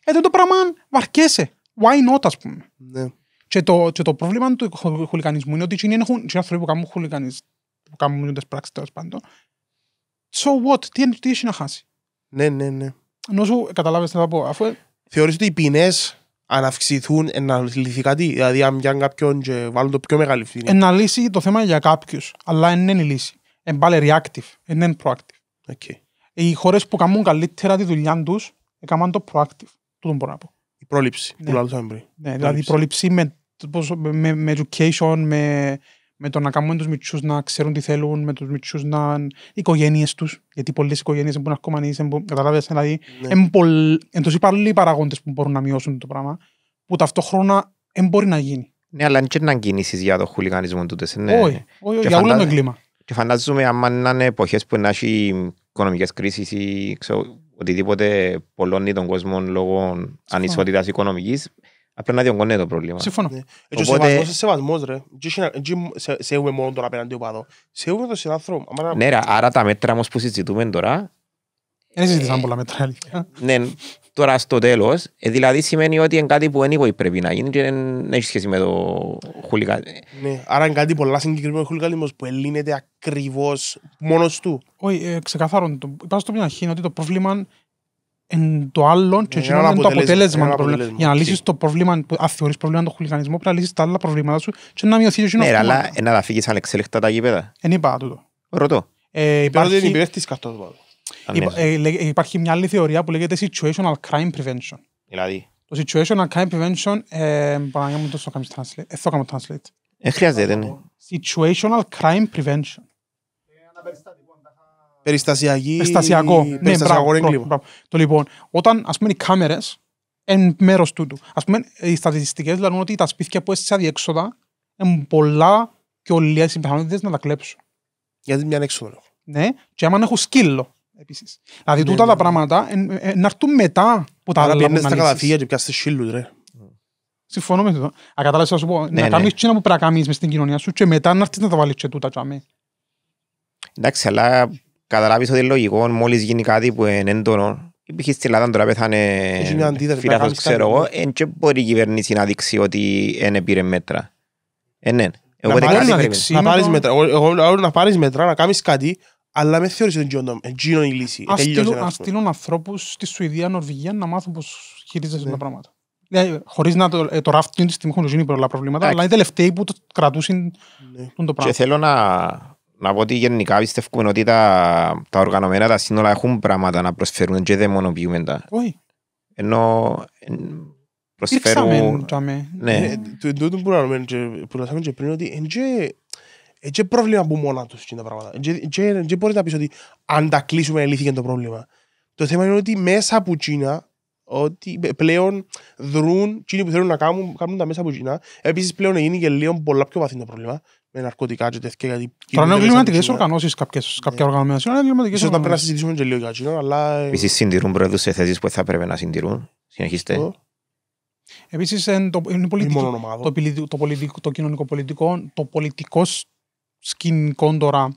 Ε, το πράγμα βαρκέσαι. Why not, ας πούμε. Ναι. Και το, και το πρόβλημα του χουλικανισμού είναι ότι οι άνθρωποι που κάνουν χουλικανισμού, που κάνουν τις πράξεις τέλος πάντων, So what, τι, τι έχει να χάσει. Ναι, ναι, ναι. Ενώ σου καταλάβει τι θα πω. Αφού... Ε- Θεωρείς ότι οι ποινές αν αυξηθούν να λυθεί κάτι. Δηλαδή, αν πιάνει κάποιον και βάλουν το πιο μεγάλη ευθύνη. Να λύσει το θέμα για κάποιους. αλλά δεν είναι η λύση. Είναι πάλι reactive, δεν είναι proactive. Okay. Οι χώρες που κάνουν καλύτερα τη δουλειά τους, έκαναν το proactive. τούτο μπορώ να πω. Η πρόληψη ναι. που λαλούσαμε Ναι, δηλαδή η πρόληψη με, με, με education, με με το να κάνουμε του μυτσού να ξέρουν τι θέλουν, με τους μυτσού να. οι οικογένειες τους. Γιατί πολλές οικογένειες δεν μπορούν να κομμανεί, εμπο... καταλάβει. Δηλαδή, είναι υπάρχουν πολλοί παράγοντες που μπορούν να μειώσουν το πράγμα, που ταυτόχρονα δεν μπορεί να γίνει. Ναι, αλλά είναι και να κινήσεις για το χουλιγανισμό του. Ναι. Όχι, όχι, όχι, για όλο το εγκλήμα. Και φαντάζομαι, άμα είναι εποχές που να έχει οικονομικές κρίσεις ή οτιδήποτε πολλώνει τον κόσμο λόγω ανισότητας οικονομικής, Απέναντι γονέ το πρόβλημα. Συμφωνώ. Ναι. Έτσι Οπότε... σεβασμός, σε σεβασμός ρε. Σε, έχουμε μόνο τον απέναντι οπαδό. Σεύουμε τον συνάνθρωπο. Ναι ρε, άρα τα μέτρα όμως που συζητούμε τώρα... Δεν συζητήσαμε πολλά μέτρα Ναι, τώρα στο τέλος, ε, δηλαδή σημαίνει ότι είναι κάτι που anyway πρέπει να γίνει και δεν έχει σχέση με το χουλικά. Ναι, άρα είναι κάτι πολλά συγκεκριμένο χουλικαλισμός που ελύνεται ακριβώς μόνος του. Όχι, ε, ξεκαθάρον, υπάρχει στο μια αρχή ότι το πρόβλημα εν το άλλο και ε, εκείνο είναι το αποτέλεσμα του προβλήματος. Για να λύσεις το πρόβλημα, αν θεωρείς πρόβλημα τον χουλικανισμού, πρέπει να λύσεις τα άλλα προβλήματα σου και να μειωθεί το ναι, κοινό. Ναι, αλλά να τα φύγεις ανεξέλεκτα τα γήπεδα. Εν είπα τούτο. Ρωτώ. Ε, υπάρχει... Δεν καθόλου ναι. ε, Υπάρχει μια άλλη θεωρία που λέγεται situational crime prevention. Δηλαδή. Το situational crime prevention, παραγιά μου το στο κάνεις translate. Ε, το translate. Ε, χρειάζεται, ναι. Situational crime prevention. Περιστασιακή... Περιστασιακό. Ναι, περιστασιακό μπράβο, Μπράβο. Το λοιπόν, όταν ας πούμε οι κάμερες εν μέρος τούτου. Ας πούμε οι στατιστικές λένε ότι τα σπίτια που έστησαν διέξοδα είναι πολλά και ολιέ οι να τα κλέψουν. Γιατί μια έξοδο. Ναι, και άμα έχουν σκύλο. Επίσης. Δηλαδή ναι, τούτα ναι. τα πράγματα ε, ε, να έρθουν μετά που τα άλλα να αναλύσεις. Άρα στα καταφύγια και πιάστε σίλου, ρε. Συμφωνώ με αυτό. Ακατάλαβες να σου πω, να ναι, κάνεις τσίνα που πρέπει να κάνεις μες στην κοινωνία σου και μετά να έρθεις να τα βάλεις και τούτα τσάμε. Εντάξει, αλλά καταλάβεις ότι είναι λογικό μόλις γίνει κάτι που είναι έντονο υπήρχες στην Ελλάδα τώρα πέθανε φύλαθος ξέρω εγώ εν και μπορεί η κυβέρνηση να δείξει ότι δεν πήρε μέτρα ε, ναι. Εγώ να, πάρεις, δείξει, να πάρεις μέτρα, εγώ λέω να πάρεις μέτρα, να κάνεις κάτι αλλά με θεωρείς ότι είναι η λύση Ας στείλουν ανθρώπους στη Σουηδία, Νορβηγία να μάθουν πως χειρίζεσαι ναι. τα πράγματα δηλαδή, χωρίς να το, ε, το ράφτουν τη στιγμή έχουν γίνει πολλά προβλήματα αλλά οι τελευταίοι που το κρατούσαν ναι. το πράγμα Και θέλω να να πω ότι γενικά πιστεύουμε ότι τα, τα οργανωμένα τα σύνολα έχουν πράγματα να προσφέρουν και δεν μονοποιούμε τα. Όχι. Ενώ προσφέρουν... Ναι. Ε, Τούτο που λέμε και πριν ότι είναι πρόβλημα από μόνα τους τα πράγματα. Δεν μπορείς να πεις ότι αν τα κλείσουμε λύθηκε το πρόβλημα. Το θέμα είναι ότι μέσα από Κίνα ότι πλέον δρούν, εκείνοι που θέλουν να κάνουν, κάνουν τα μέσα από Κίνα. Επίσης πλέον έγινε και λίγο πολλά πιο βαθύ το πρόβλημα με ναρκωτικά και τέτοια. Γιατί Τώρα είναι εγκληματικές οργανώσεις κάποιες, ναι. κάποια οργανωμένες. Είναι εγκληματικές Ίσως πρέπει να συζητήσουμε και λίγο κάτι. Αλλά... Ε, Επίσης συντηρούν πρόεδρους σε θέσεις που θα πρέπει να συντηρούν. Συνεχίστε. Επίσης είναι το, πολιτικό, το, πολιτικό, το, πολιτικό, το κοινωνικό πολιτικό, το πολιτικό σκηνικό τώρα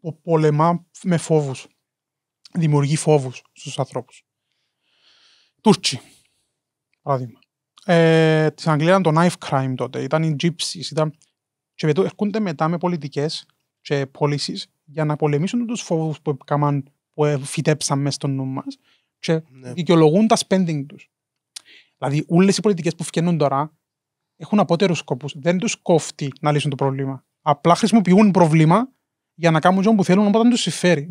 που πολεμά με φόβους. Δημιουργεί φόβους στους ανθρώπους. Τούρτσι, παράδειγμα. Ε, της Αγγλίας το knife crime τότε, ήταν οι gypsies, ήταν και μετά έρχονται μετά με πολιτικές και πωλήσει για να πολεμήσουν τους φόβους που, έκαναν, που φυτέψαν μέσα στο νου μας και ναι. δικαιολογούν τα spending τους. Δηλαδή, όλες οι πολιτικές που φτιάχνουν τώρα έχουν απότερους σκοπούς. Δεν τους κόφτει να λύσουν το πρόβλημα. Απλά χρησιμοποιούν πρόβλημα για να κάνουν ό,τι που θέλουν όταν τους συμφέρει.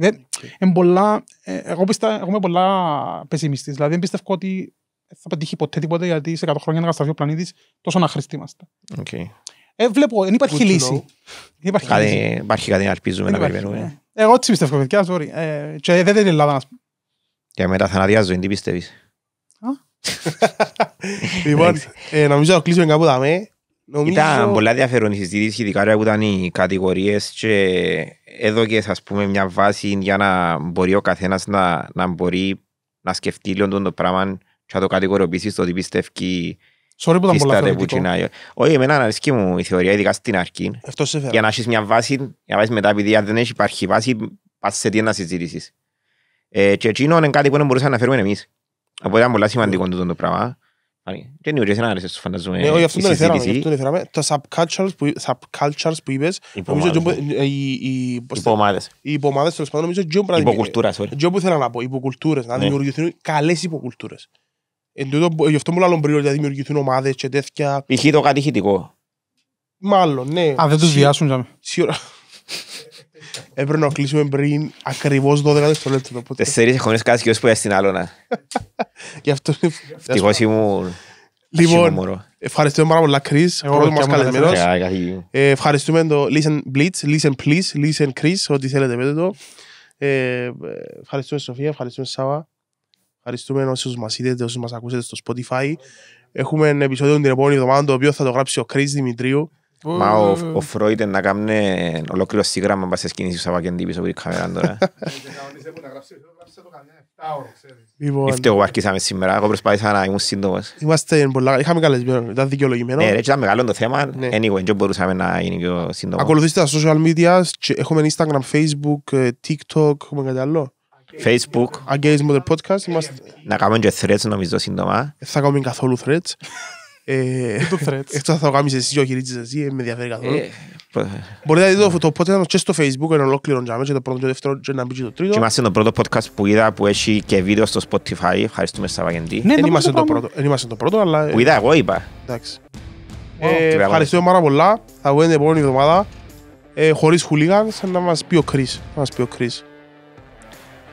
πολλά, ε, εγώ, πιστε, εγώ είμαι πολλά πεσημιστή. Δηλαδή, δεν πιστεύω ότι θα πετύχει ποτέ τίποτα γιατί σε 100 χρόνια να καταστραφεί ο πλανήτης τόσο να είμαστε. Okay. Ε, βλέπω, δεν υπάρχει λύση. Υπάρχει κάτι να ελπίζουμε να περιμένουμε. Ε. Εγώ τι πιστεύω, παιδιά, sorry. Ε, και δεν είναι Ελλάδα. Και μετά θα αναδιάζω, τι πιστεύεις. Λοιπόν, ε, νομίζω να κλείσουμε κάπου τα με. Ήταν πολλά ενδιαφέρον η συζήτηση, ειδικά που ήταν οι κατηγορίες και έδωκες ας πούμε μια βάση για να μπορεί ο καθένας να, να μπορεί να σκεφτεί λίγο το πράγμα και να το κατηγοριοποιήσει στο ότι πιστεύει Sorry που ήταν πολλά θεωρητικά. Όχι, εμένα αρέσκει μου η θεωρία, ειδικά στην αρχή. Αυτό σε φέρα. Για να έχεις μια βάση, για να έχεις μετά, επειδή αν δεν έχει υπάρχει βάση, πας σε τι να συζητήσεις. Ε, και εκείνο είναι κάτι που δεν μπορούσαμε να φέρουμε εμείς. Οπότε ήταν πολλά σημαντικό ναι. το πράγμα. Και νιουργές να αρέσεις, φανταζούμε, ναι, όχι, αυτό δεν έφεραμε. Τα subcultures που, subcultures που είπες, νομίζω οι υπομάδες. Οι υπομάδες, τέλος πάντων, νομίζω Υποκουλτούρα, sorry. που θέλω να πω, υποκουλτούρες, να ναι. δημιουργηθούν καλές υποκουλτούρες γι' αυτό μου λέω πριν ότι θα δημιουργηθούν ομάδες και τέτοια. Π.χ. το κατηχητικό. Μάλλον, ναι. Α, δεν τους βιάσουν, Σίγουρα. Έπρεπε να κλείσουμε πριν ακριβώς 12 δευτερόλεπτα. Τεσσερις εχονές κάτι και ως που έστειν άλλο να. Γι' αυτό... Φτυχώ ήμουν... Λοιπόν, ευχαριστούμε πάρα πολύ, Κρι. πρώτο μα καλεσμένο. Ευχαριστούμε το Listen Blitz, Listen Please, Listen Chris, ό,τι θέλετε πέτε το. Ε, ε, ευχαριστούμε, Σοφία, ευχαριστούμε, Σάβα. Ευχαριστούμε όσους μας είδετε, όσους μας ακούσετε στο Spotify. Έχουμε ένα επεισόδιο την επόμενη εβδομάδα το οποίο θα το γράψει ο Κρίς Δημητρίου. Μα ο, ο Φρόιτεν να κάνει ολόκληρο σύγγραμμα μπας στις κινήσεις του Σαββακεντή πίσω από την κάμερα τώρα. Ευτυχώ αρχίσαμε λοιπόν. σήμερα, εγώ προσπάθησα να ήμουν σύντομος. Είμαστε πολλά, είχαμε καλεσμένο, ήταν δικαιολογημένο. Ναι, ήταν μεγάλο το θέμα, ναι. anyway, δεν μπορούσαμε να είναι πιο σύντομο. Ακολουθήστε τα social media, έχουμε Instagram, Facebook, ε, TikTok, έχουμε κάτι άλλο. Facebook. Αγγέλης Μοδερ Podcast. Είμαστε... Να κάνουμε και threads νομίζω σύντομα. Ε, θα κάνουμε καθόλου threads. Ούτε Αυτό ε, θα το κάνεις εσύ και ο Κυρίτσης εσύ, ε, με ενδιαφέρει καθόλου. Μπορείτε να δείτε το podcast και στο facebook είναι ολόκληρο και το πρώτο και το δεύτερο και να μπει και το τρίτο. Και είμαστε το πρώτο podcast που είδα που έχει και βίντεο στο Spotify. Ευχαριστούμε στα Ναι, δεν είμαστε το πρώτο, αλλά... Που είδα εγώ είπα. Εντάξει. Ευχαριστούμε πάρα πολλά. Θα βγούμε την επόμενη εβδομάδα. Χωρίς χουλίγαν, να μας πει ο Κρίς. Να μας πει ο Κρίς.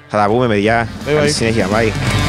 Hasta la Bye bye. bye.